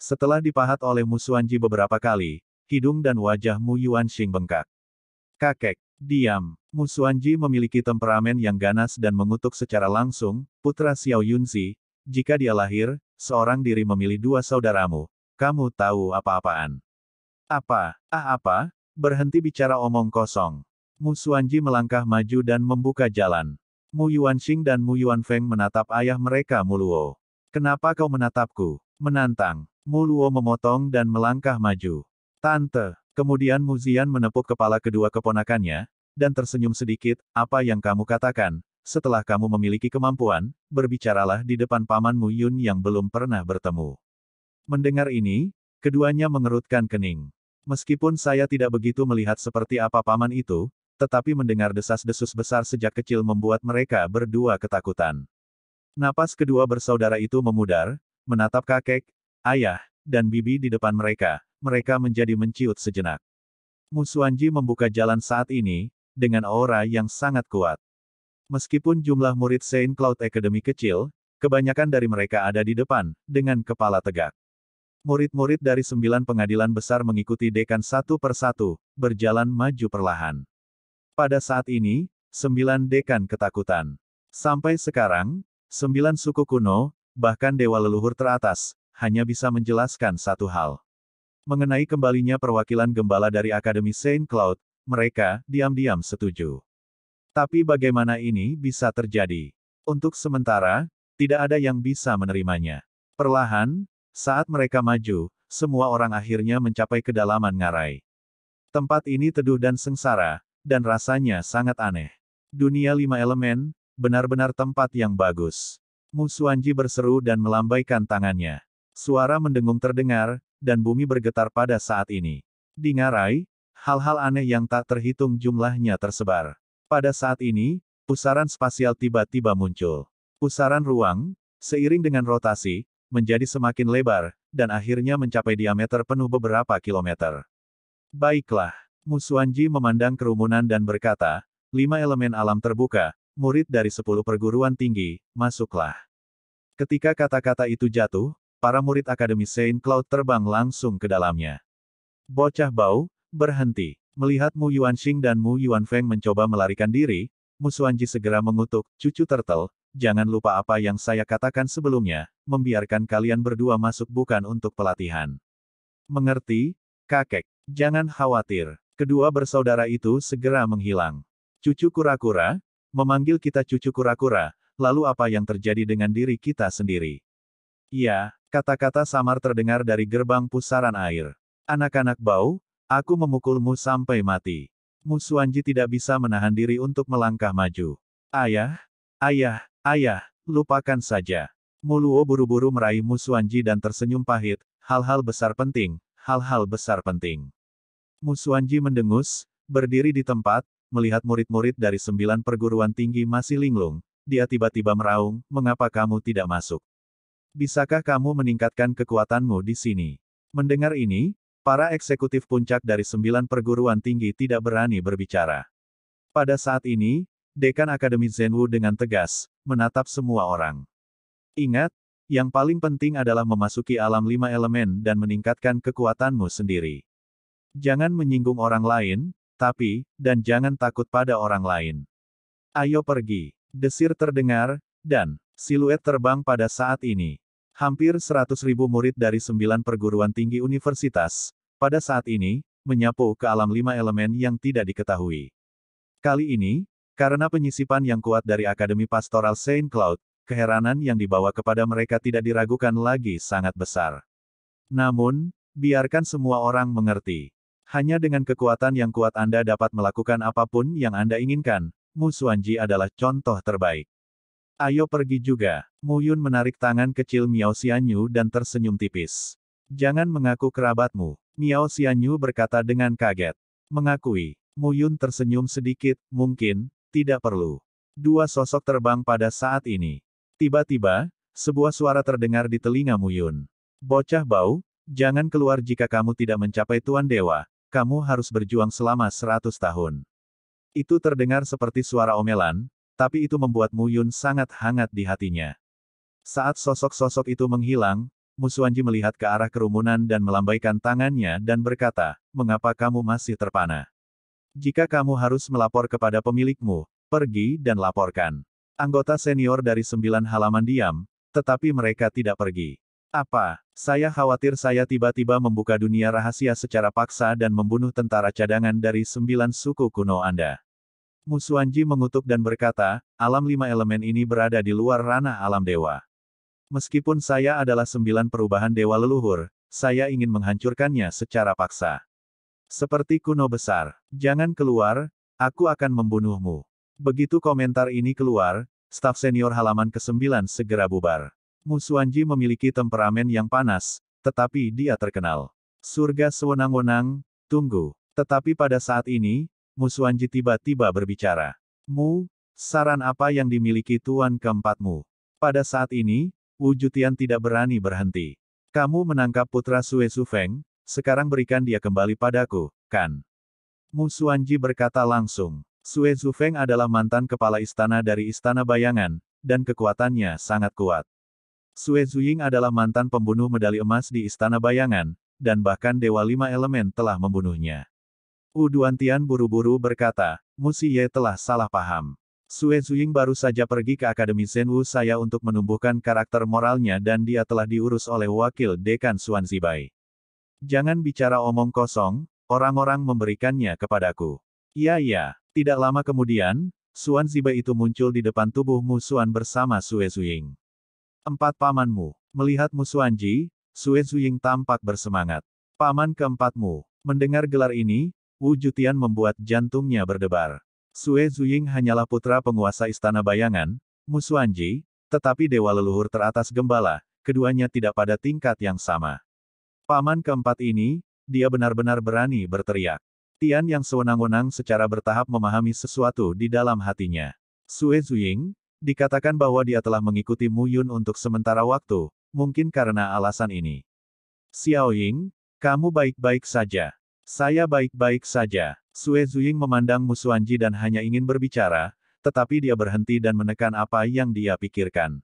[SPEAKER 1] Setelah dipahat oleh Mu Suanji beberapa kali, hidung dan wajahmu Mu Yuan Xing bengkak. Kakek, diam. Mu Suanji memiliki temperamen yang ganas dan mengutuk secara langsung, putra Xiao Yunzi, jika dia lahir, seorang diri memilih dua saudaramu, kamu tahu apa-apaan. Apa, ah apa, berhenti bicara omong kosong. Mu Xuanji melangkah maju dan membuka jalan. Mu Yuanxing dan Mu Yuanfeng menatap ayah mereka Muluo. Kenapa kau menatapku? Menantang. Muluo memotong dan melangkah maju. Tante. Kemudian Mu Zian menepuk kepala kedua keponakannya, dan tersenyum sedikit, apa yang kamu katakan, setelah kamu memiliki kemampuan, berbicaralah di depan paman mu Yun yang belum pernah bertemu. Mendengar ini, keduanya mengerutkan kening. Meskipun saya tidak begitu melihat seperti apa paman itu, tetapi mendengar desas-desus besar sejak kecil membuat mereka berdua ketakutan. Napas kedua bersaudara itu memudar, menatap kakek, ayah, dan bibi di depan mereka, mereka menjadi menciut sejenak. Musuanji membuka jalan saat ini, dengan aura yang sangat kuat. Meskipun jumlah murid Saint Cloud Academy kecil, kebanyakan dari mereka ada di depan, dengan kepala tegak. Murid-murid dari sembilan pengadilan besar mengikuti dekan satu persatu, berjalan maju perlahan. Pada saat ini, sembilan dekan ketakutan. Sampai sekarang, sembilan suku kuno, bahkan dewa leluhur teratas, hanya bisa menjelaskan satu hal. Mengenai kembalinya perwakilan gembala dari Akademi Saint Cloud, mereka diam-diam setuju. Tapi bagaimana ini bisa terjadi? Untuk sementara, tidak ada yang bisa menerimanya. Perlahan, saat mereka maju, semua orang akhirnya mencapai kedalaman ngarai. Tempat ini teduh dan sengsara, dan rasanya sangat aneh. Dunia lima elemen, benar-benar tempat yang bagus. Musuanji berseru dan melambaikan tangannya. Suara mendengung terdengar, dan bumi bergetar pada saat ini. Di ngarai, hal-hal aneh yang tak terhitung jumlahnya tersebar. Pada saat ini, pusaran spasial tiba-tiba muncul. Pusaran ruang, seiring dengan rotasi, menjadi semakin lebar, dan akhirnya mencapai diameter penuh beberapa kilometer. Baiklah, Musuanji memandang kerumunan dan berkata, lima elemen alam terbuka, murid dari sepuluh perguruan tinggi, masuklah. Ketika kata-kata itu jatuh, para murid Akademi Saint Cloud terbang langsung ke dalamnya. Bocah bau, berhenti. Melihat Mu Yuanxing dan Mu Yuanfeng mencoba melarikan diri, Musuanji segera mengutuk, cucu turtle, jangan lupa apa yang saya katakan sebelumnya, membiarkan kalian berdua masuk bukan untuk pelatihan. Mengerti, kakek? Jangan khawatir, kedua bersaudara itu segera menghilang. Cucu kura-kura, memanggil kita cucu kura-kura, lalu apa yang terjadi dengan diri kita sendiri? Ya, kata-kata samar terdengar dari gerbang pusaran air. Anak-anak bau, aku memukulmu sampai mati. Musuanji tidak bisa menahan diri untuk melangkah maju. Ayah, ayah, ayah, lupakan saja. Muluo buru-buru meraih Musuanji dan tersenyum pahit, hal-hal besar penting, hal-hal besar penting. Musuanji mendengus, berdiri di tempat, melihat murid-murid dari sembilan perguruan tinggi masih linglung, dia tiba-tiba meraung, mengapa kamu tidak masuk? Bisakah kamu meningkatkan kekuatanmu di sini? Mendengar ini, para eksekutif puncak dari sembilan perguruan tinggi tidak berani berbicara. Pada saat ini, Dekan Akademi Zenwu dengan tegas, menatap semua orang. Ingat, yang paling penting adalah memasuki alam lima elemen dan meningkatkan kekuatanmu sendiri. Jangan menyinggung orang lain, tapi, dan jangan takut pada orang lain. Ayo pergi. Desir terdengar, dan, siluet terbang pada saat ini. Hampir seratus ribu murid dari sembilan perguruan tinggi universitas, pada saat ini, menyapu ke alam lima elemen yang tidak diketahui. Kali ini, karena penyisipan yang kuat dari Akademi Pastoral Saint Cloud, Keheranan yang dibawa kepada mereka tidak diragukan lagi sangat besar. Namun, biarkan semua orang mengerti. Hanya dengan kekuatan yang kuat Anda dapat melakukan apapun yang Anda inginkan. Mu Xuanji adalah contoh terbaik. Ayo pergi juga. Mu Yun menarik tangan kecil Miao Xianyu dan tersenyum tipis. Jangan mengaku kerabatmu. Miao Xianyu berkata dengan kaget. Mengakui. Mu Yun tersenyum sedikit, mungkin, tidak perlu. Dua sosok terbang pada saat ini. Tiba-tiba, sebuah suara terdengar di telinga Muyun. Bocah bau, jangan keluar jika kamu tidak mencapai Tuan Dewa, kamu harus berjuang selama seratus tahun. Itu terdengar seperti suara omelan, tapi itu membuat Muyun sangat hangat di hatinya. Saat sosok-sosok itu menghilang, Musuanji melihat ke arah kerumunan dan melambaikan tangannya dan berkata, Mengapa kamu masih terpana? Jika kamu harus melapor kepada pemilikmu, pergi dan laporkan. Anggota senior dari sembilan halaman diam, tetapi mereka tidak pergi. Apa? Saya khawatir saya tiba-tiba membuka dunia rahasia secara paksa dan membunuh tentara cadangan dari sembilan suku kuno Anda. Musuanji mengutuk dan berkata, alam lima elemen ini berada di luar ranah alam dewa. Meskipun saya adalah sembilan perubahan dewa leluhur, saya ingin menghancurkannya secara paksa. Seperti kuno besar, jangan keluar, aku akan membunuhmu. Begitu komentar ini keluar, staf senior halaman ke-9 segera bubar. Musuanji memiliki temperamen yang panas, tetapi dia terkenal. Surga sewenang-wenang, tunggu. Tetapi pada saat ini, Musuanji tiba-tiba berbicara. Mu, saran apa yang dimiliki tuan keempatmu? Pada saat ini, Wujutian tidak berani berhenti. Kamu menangkap putra Sue Feng, sekarang berikan dia kembali padaku, kan? Musuanji berkata langsung. Sue Zufeng adalah mantan kepala istana dari Istana Bayangan, dan kekuatannya sangat kuat. Sue Zuying adalah mantan pembunuh medali emas di Istana Bayangan, dan bahkan Dewa Lima Elemen telah membunuhnya. U Duantian buru-buru berkata, Musi Ye telah salah paham. Sue Zuying baru saja pergi ke Akademi Zen saya untuk menumbuhkan karakter moralnya dan dia telah diurus oleh wakil dekan Suan Zibai. Jangan bicara omong kosong, orang-orang memberikannya kepadaku. Iya iya, tidak lama kemudian, Suan Ziba itu muncul di depan tubuh Musuan bersama Sue Zuying. Empat pamanmu, melihat Musuanji, Sue Zuying tampak bersemangat. Paman keempatmu, mendengar gelar ini, Wu Jutian membuat jantungnya berdebar. Sue Zuying hanyalah putra penguasa istana bayangan, Musuanji, tetapi dewa leluhur teratas gembala, keduanya tidak pada tingkat yang sama. Paman keempat ini, dia benar-benar berani berteriak. Tian yang sewenang-wenang secara bertahap memahami sesuatu di dalam hatinya. Sue Zuying, dikatakan bahwa dia telah mengikuti Mu Yun untuk sementara waktu, mungkin karena alasan ini. Xiao Ying, kamu baik-baik saja. Saya baik-baik saja. Sue Zuying memandang Mu Suanji dan hanya ingin berbicara, tetapi dia berhenti dan menekan apa yang dia pikirkan.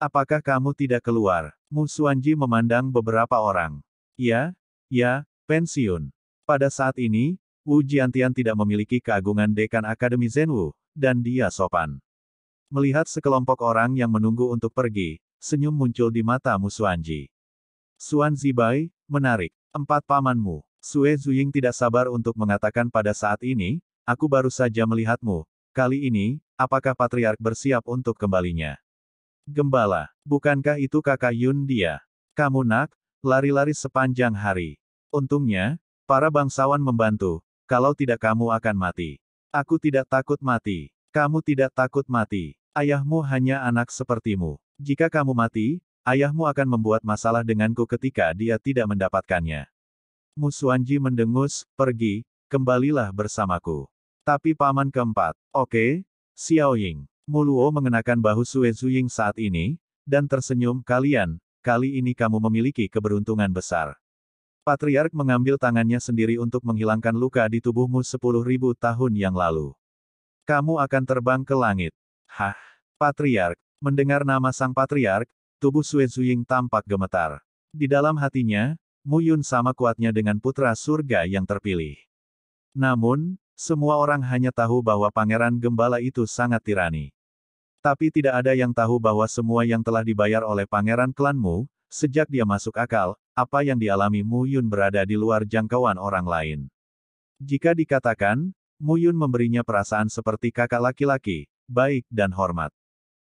[SPEAKER 1] Apakah kamu tidak keluar? Mu Suanji memandang beberapa orang. Ya, ya, pensiun. Pada saat ini, Wu Jiantian tidak memiliki keagungan dekan Akademi Zenwu, dan dia sopan. Melihat sekelompok orang yang menunggu untuk pergi, senyum muncul di mata Mu Suanji. Suan Zibai, menarik. Empat pamanmu. Sue Zuying tidak sabar untuk mengatakan pada saat ini, aku baru saja melihatmu. Kali ini, apakah Patriark bersiap untuk kembalinya? Gembala, bukankah itu kakak Yun dia? Kamu nak, lari-lari sepanjang hari. Untungnya, para bangsawan membantu, kalau tidak kamu akan mati. Aku tidak takut mati. Kamu tidak takut mati. Ayahmu hanya anak sepertimu. Jika kamu mati, ayahmu akan membuat masalah denganku ketika dia tidak mendapatkannya. Musuanji mendengus, pergi, kembalilah bersamaku. Tapi paman keempat, oke, okay, Xiaoying. Muluo mengenakan bahu Sue Zuying saat ini, dan tersenyum, kalian, kali ini kamu memiliki keberuntungan besar. Patriark mengambil tangannya sendiri untuk menghilangkan luka di tubuhmu sepuluh ribu tahun yang lalu. Kamu akan terbang ke langit. Hah? Patriark. Mendengar nama sang patriark, tubuh Sue Zuying tampak gemetar. Di dalam hatinya, Mu Yun sama kuatnya dengan putra surga yang terpilih. Namun, semua orang hanya tahu bahwa pangeran gembala itu sangat tirani. Tapi tidak ada yang tahu bahwa semua yang telah dibayar oleh pangeran klanmu, sejak dia masuk akal, apa yang dialami Mu Yun berada di luar jangkauan orang lain. Jika dikatakan, Mu Yun memberinya perasaan seperti kakak laki-laki, baik dan hormat.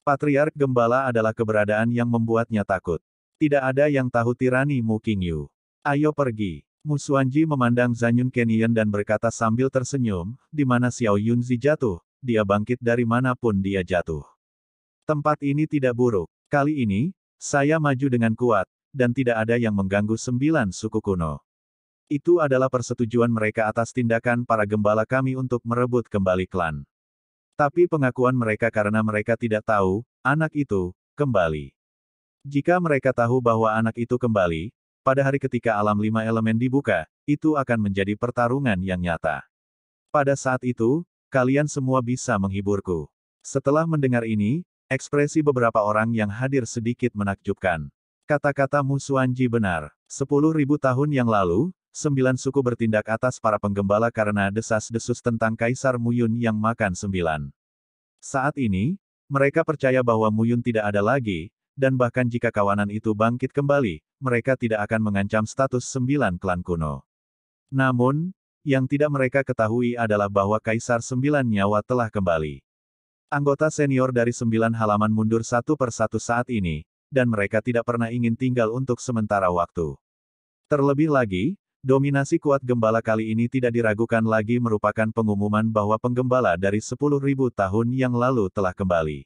[SPEAKER 1] Patriark Gembala adalah keberadaan yang membuatnya takut. Tidak ada yang tahu tirani Mu King Yu. Ayo pergi. Mu Xuanji memandang Zanyun Kenian dan berkata sambil tersenyum, di mana Xiao Yunzi jatuh, dia bangkit dari manapun dia jatuh. Tempat ini tidak buruk. Kali ini, saya maju dengan kuat, dan tidak ada yang mengganggu sembilan suku kuno. Itu adalah persetujuan mereka atas tindakan para gembala kami untuk merebut kembali klan. Tapi pengakuan mereka karena mereka tidak tahu, anak itu, kembali. Jika mereka tahu bahwa anak itu kembali, pada hari ketika alam lima elemen dibuka, itu akan menjadi pertarungan yang nyata. Pada saat itu, kalian semua bisa menghiburku. Setelah mendengar ini, ekspresi beberapa orang yang hadir sedikit menakjubkan. Kata-katamu Suanji benar. Sepuluh ribu tahun yang lalu, sembilan suku bertindak atas para penggembala karena desas-desus tentang Kaisar Muyun yang makan sembilan. Saat ini, mereka percaya bahwa Muyun tidak ada lagi, dan bahkan jika kawanan itu bangkit kembali, mereka tidak akan mengancam status sembilan klan kuno. Namun, yang tidak mereka ketahui adalah bahwa Kaisar Sembilan Nyawa telah kembali. Anggota senior dari sembilan halaman mundur satu persatu saat ini, dan mereka tidak pernah ingin tinggal untuk sementara waktu. Terlebih lagi, dominasi kuat gembala kali ini tidak diragukan lagi merupakan pengumuman bahwa penggembala dari 10.000 tahun yang lalu telah kembali.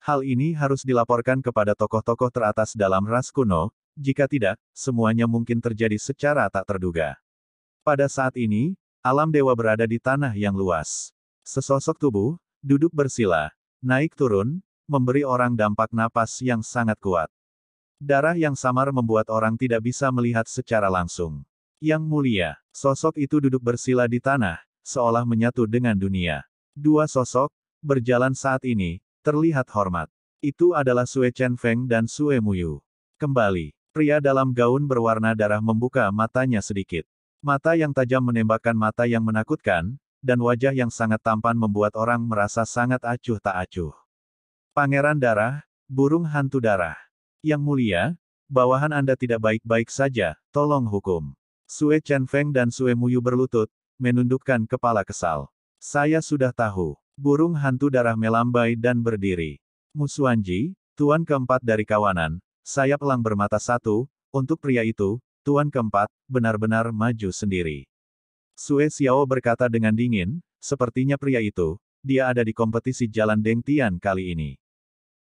[SPEAKER 1] Hal ini harus dilaporkan kepada tokoh-tokoh teratas dalam ras kuno, jika tidak, semuanya mungkin terjadi secara tak terduga. Pada saat ini, alam dewa berada di tanah yang luas. Sesosok tubuh, duduk bersila, naik turun, memberi orang dampak napas yang sangat kuat. Darah yang samar membuat orang tidak bisa melihat secara langsung. Yang mulia, sosok itu duduk bersila di tanah, seolah menyatu dengan dunia. Dua sosok, berjalan saat ini, terlihat hormat. Itu adalah Sue Chen Feng dan Sue Muyu. Kembali, pria dalam gaun berwarna darah membuka matanya sedikit. Mata yang tajam menembakkan mata yang menakutkan, dan wajah yang sangat tampan membuat orang merasa sangat acuh tak acuh. Pangeran Darah, Burung Hantu Darah. Yang mulia, bawahan Anda tidak baik-baik saja, tolong hukum. Sue Chen Feng dan Sue Muyu berlutut, menundukkan kepala kesal. Saya sudah tahu. Burung hantu darah melambai dan berdiri. Musuanji, tuan keempat dari kawanan, saya pelang bermata satu, untuk pria itu, tuan keempat, benar-benar maju sendiri. Sue Xiao berkata dengan dingin, sepertinya pria itu, dia ada di kompetisi jalan Dengtian kali ini.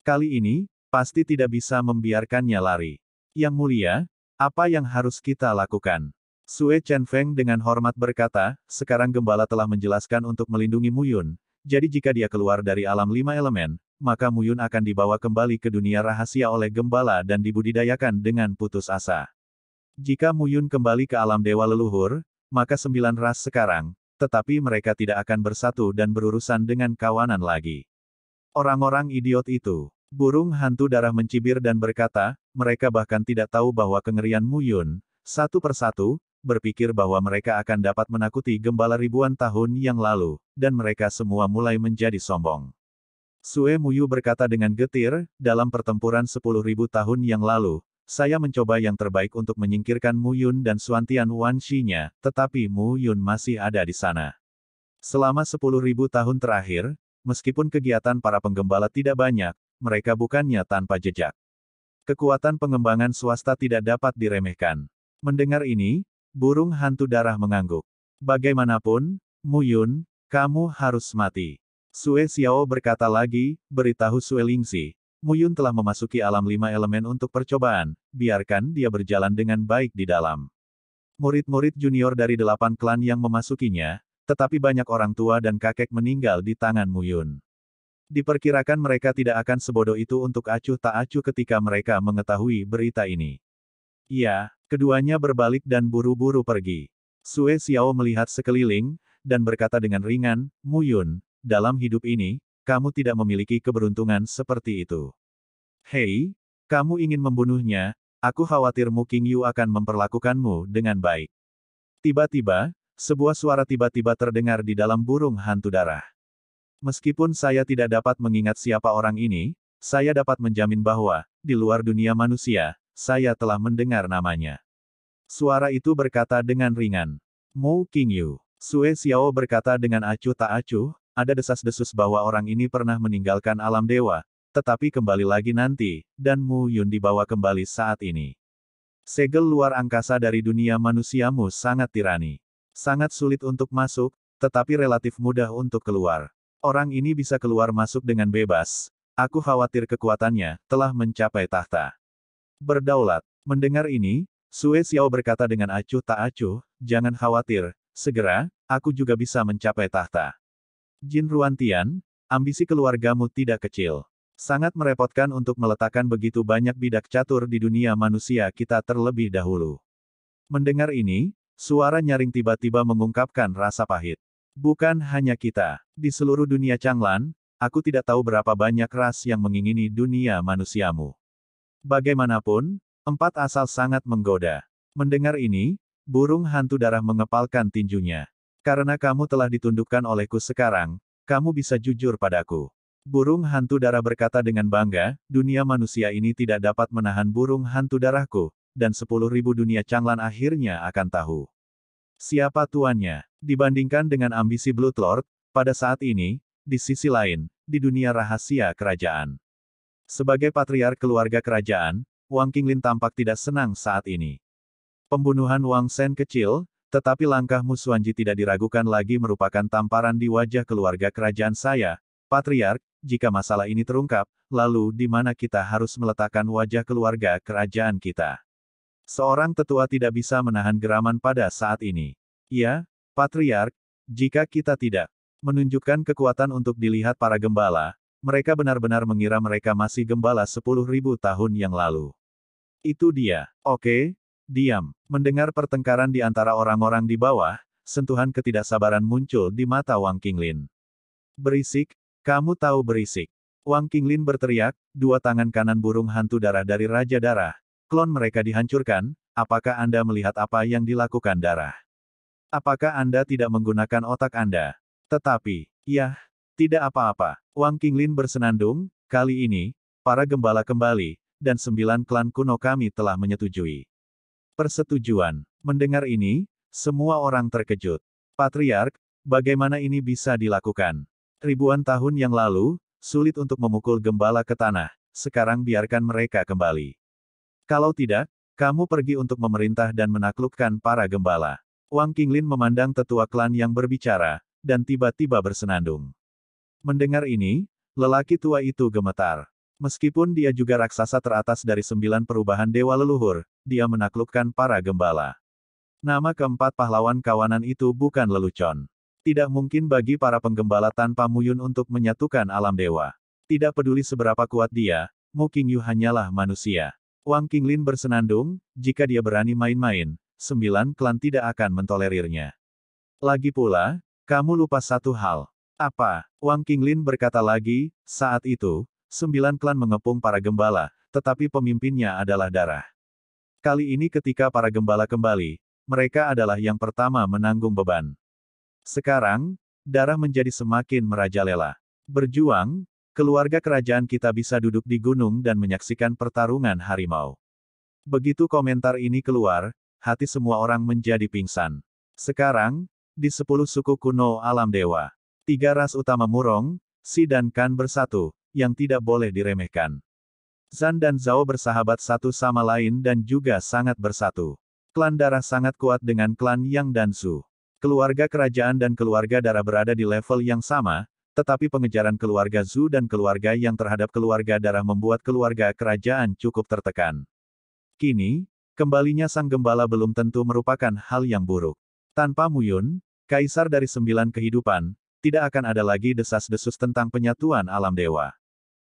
[SPEAKER 1] Kali ini, pasti tidak bisa membiarkannya lari. Yang mulia, apa yang harus kita lakukan? Sue Chen Feng dengan hormat berkata, sekarang Gembala telah menjelaskan untuk melindungi Mu Yun. jadi jika dia keluar dari alam lima elemen, maka Mu Yun akan dibawa kembali ke dunia rahasia oleh Gembala dan dibudidayakan dengan putus asa. Jika Mu Yun kembali ke alam dewa leluhur, maka sembilan ras sekarang, tetapi mereka tidak akan bersatu dan berurusan dengan kawanan lagi. Orang-orang idiot itu, burung hantu darah mencibir dan berkata, mereka bahkan tidak tahu bahwa kengerian Muyun, satu persatu, berpikir bahwa mereka akan dapat menakuti gembala ribuan tahun yang lalu, dan mereka semua mulai menjadi sombong. Sue Muyu berkata dengan getir, dalam pertempuran 10.000 tahun yang lalu, saya mencoba yang terbaik untuk menyingkirkan Mu Yun dan Suantian Wan Xinya, tetapi Mu Yun masih ada di sana. Selama sepuluh ribu tahun terakhir, meskipun kegiatan para penggembala tidak banyak, mereka bukannya tanpa jejak. Kekuatan pengembangan swasta tidak dapat diremehkan. Mendengar ini, burung hantu darah mengangguk. Bagaimanapun, Mu Yun, kamu harus mati. Sue Xiao berkata lagi, beritahu Sue Lingzi, Muyun telah memasuki alam lima elemen untuk percobaan, biarkan dia berjalan dengan baik di dalam. Murid-murid junior dari delapan klan yang memasukinya, tetapi banyak orang tua dan kakek meninggal di tangan Muyun. Diperkirakan mereka tidak akan sebodoh itu untuk acuh tak acuh ketika mereka mengetahui berita ini. Ya, keduanya berbalik dan buru-buru pergi. Sue Xiao melihat sekeliling, dan berkata dengan ringan, Muyun, dalam hidup ini, kamu tidak memiliki keberuntungan seperti itu. Hei, kamu ingin membunuhnya, aku Mu King Yu akan memperlakukanmu dengan baik. Tiba-tiba, sebuah suara tiba-tiba terdengar di dalam burung hantu darah. Meskipun saya tidak dapat mengingat siapa orang ini, saya dapat menjamin bahwa, di luar dunia manusia, saya telah mendengar namanya. Suara itu berkata dengan ringan. Mu King Yu. Sue Xiao berkata dengan acuh tak acuh, ada desas-desus bahwa orang ini pernah meninggalkan alam dewa, tetapi kembali lagi nanti, dan Mu Yun dibawa kembali saat ini. Segel luar angkasa dari dunia manusiamu sangat tirani. Sangat sulit untuk masuk, tetapi relatif mudah untuk keluar. Orang ini bisa keluar masuk dengan bebas. Aku khawatir kekuatannya telah mencapai tahta. Berdaulat, mendengar ini, Sue Xiao berkata dengan acuh tak acuh, jangan khawatir, segera, aku juga bisa mencapai tahta. Jin Ruantian, ambisi keluargamu tidak kecil. Sangat merepotkan untuk meletakkan begitu banyak bidak catur di dunia manusia kita terlebih dahulu. Mendengar ini, suara nyaring tiba-tiba mengungkapkan rasa pahit. Bukan hanya kita. Di seluruh dunia Changlan, aku tidak tahu berapa banyak ras yang mengingini dunia manusiamu. Bagaimanapun, empat asal sangat menggoda. Mendengar ini, burung hantu darah mengepalkan tinjunya. Karena kamu telah ditundukkan olehku sekarang, kamu bisa jujur padaku. Burung hantu darah berkata dengan bangga, dunia manusia ini tidak dapat menahan burung hantu darahku, dan sepuluh ribu dunia canglan akhirnya akan tahu. Siapa tuannya? Dibandingkan dengan ambisi Blood Lord, pada saat ini, di sisi lain, di dunia rahasia kerajaan. Sebagai patriark keluarga kerajaan, Wang Qinglin tampak tidak senang saat ini. Pembunuhan Wang Sen kecil, tetapi langkahmu Suanji tidak diragukan lagi merupakan tamparan di wajah keluarga kerajaan saya, Patriark, jika masalah ini terungkap, lalu di mana kita harus meletakkan wajah keluarga kerajaan kita? Seorang tetua tidak bisa menahan geraman pada saat ini. Ya, Patriark, jika kita tidak menunjukkan kekuatan untuk dilihat para gembala, mereka benar-benar mengira mereka masih gembala 10.000 tahun yang lalu. Itu dia. Oke, Diam. Mendengar pertengkaran di antara orang-orang di bawah, sentuhan ketidaksabaran muncul di mata Wang Qinglin. Berisik, kamu tahu berisik. Wang Qinglin berteriak, dua tangan kanan burung hantu darah dari Raja Darah. Klon mereka dihancurkan, apakah Anda melihat apa yang dilakukan darah? Apakah Anda tidak menggunakan otak Anda? Tetapi, yah, tidak apa-apa. Wang Qinglin bersenandung, kali ini, para gembala kembali, dan sembilan klan kuno kami telah menyetujui. Persetujuan. Mendengar ini, semua orang terkejut. Patriark, bagaimana ini bisa dilakukan? Ribuan tahun yang lalu, sulit untuk memukul gembala ke tanah, sekarang biarkan mereka kembali. Kalau tidak, kamu pergi untuk memerintah dan menaklukkan para gembala. Wang Qinglin memandang tetua klan yang berbicara, dan tiba-tiba bersenandung. Mendengar ini, lelaki tua itu gemetar. Meskipun dia juga raksasa teratas dari sembilan perubahan dewa leluhur, dia menaklukkan para gembala. Nama keempat pahlawan kawanan itu bukan lelucon. Tidak mungkin bagi para penggembala tanpa Muyun untuk menyatukan alam dewa. Tidak peduli seberapa kuat dia, Mu Qingyu hanyalah manusia. Wang Qinglin bersenandung, jika dia berani main-main, sembilan klan tidak akan mentolerirnya. Lagi pula, kamu lupa satu hal. Apa? Wang Qinglin berkata lagi, saat itu, sembilan klan mengepung para gembala, tetapi pemimpinnya adalah darah. Kali ini ketika para gembala kembali, mereka adalah yang pertama menanggung beban. Sekarang, darah menjadi semakin merajalela. Berjuang, keluarga kerajaan kita bisa duduk di gunung dan menyaksikan pertarungan harimau. Begitu komentar ini keluar, hati semua orang menjadi pingsan. Sekarang, di sepuluh suku kuno alam dewa, tiga ras utama murong, si dan kan bersatu, yang tidak boleh diremehkan. Zan dan Zhao bersahabat satu sama lain dan juga sangat bersatu. Klan darah sangat kuat dengan klan Yang dan Su. Keluarga kerajaan dan keluarga darah berada di level yang sama, tetapi pengejaran keluarga Zhu dan keluarga yang terhadap keluarga darah membuat keluarga kerajaan cukup tertekan. Kini, kembalinya sang gembala belum tentu merupakan hal yang buruk. Tanpa Muyun, kaisar dari sembilan kehidupan, tidak akan ada lagi desas-desus tentang penyatuan alam dewa.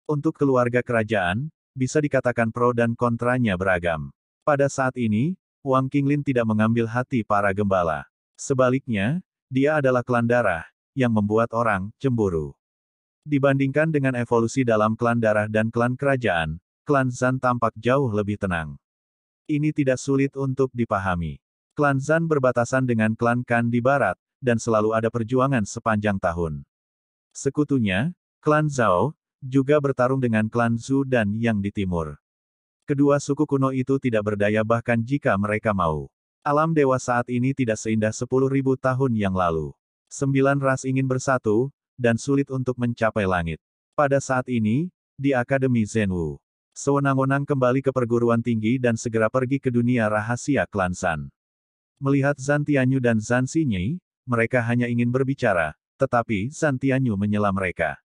[SPEAKER 1] Untuk keluarga kerajaan, bisa dikatakan pro dan kontranya beragam. Pada saat ini, Wang Qinglin tidak mengambil hati para gembala. Sebaliknya, dia adalah klan darah, yang membuat orang cemburu. Dibandingkan dengan evolusi dalam klan darah dan klan kerajaan, klan Zan tampak jauh lebih tenang. Ini tidak sulit untuk dipahami. Klan Zan berbatasan dengan klan Kan di barat, dan selalu ada perjuangan sepanjang tahun. Sekutunya, klan Zhao, juga bertarung dengan klan Zhu dan Yang di timur. Kedua suku kuno itu tidak berdaya bahkan jika mereka mau. Alam dewa saat ini tidak seindah sepuluh ribu tahun yang lalu. Sembilan ras ingin bersatu, dan sulit untuk mencapai langit. Pada saat ini, di Akademi Zenwu, sewenang-wenang kembali ke perguruan tinggi dan segera pergi ke dunia rahasia klan San. Melihat Zan Tianyu dan Zan Xinyi, mereka hanya ingin berbicara, tetapi Zan Tianyu menyela mereka.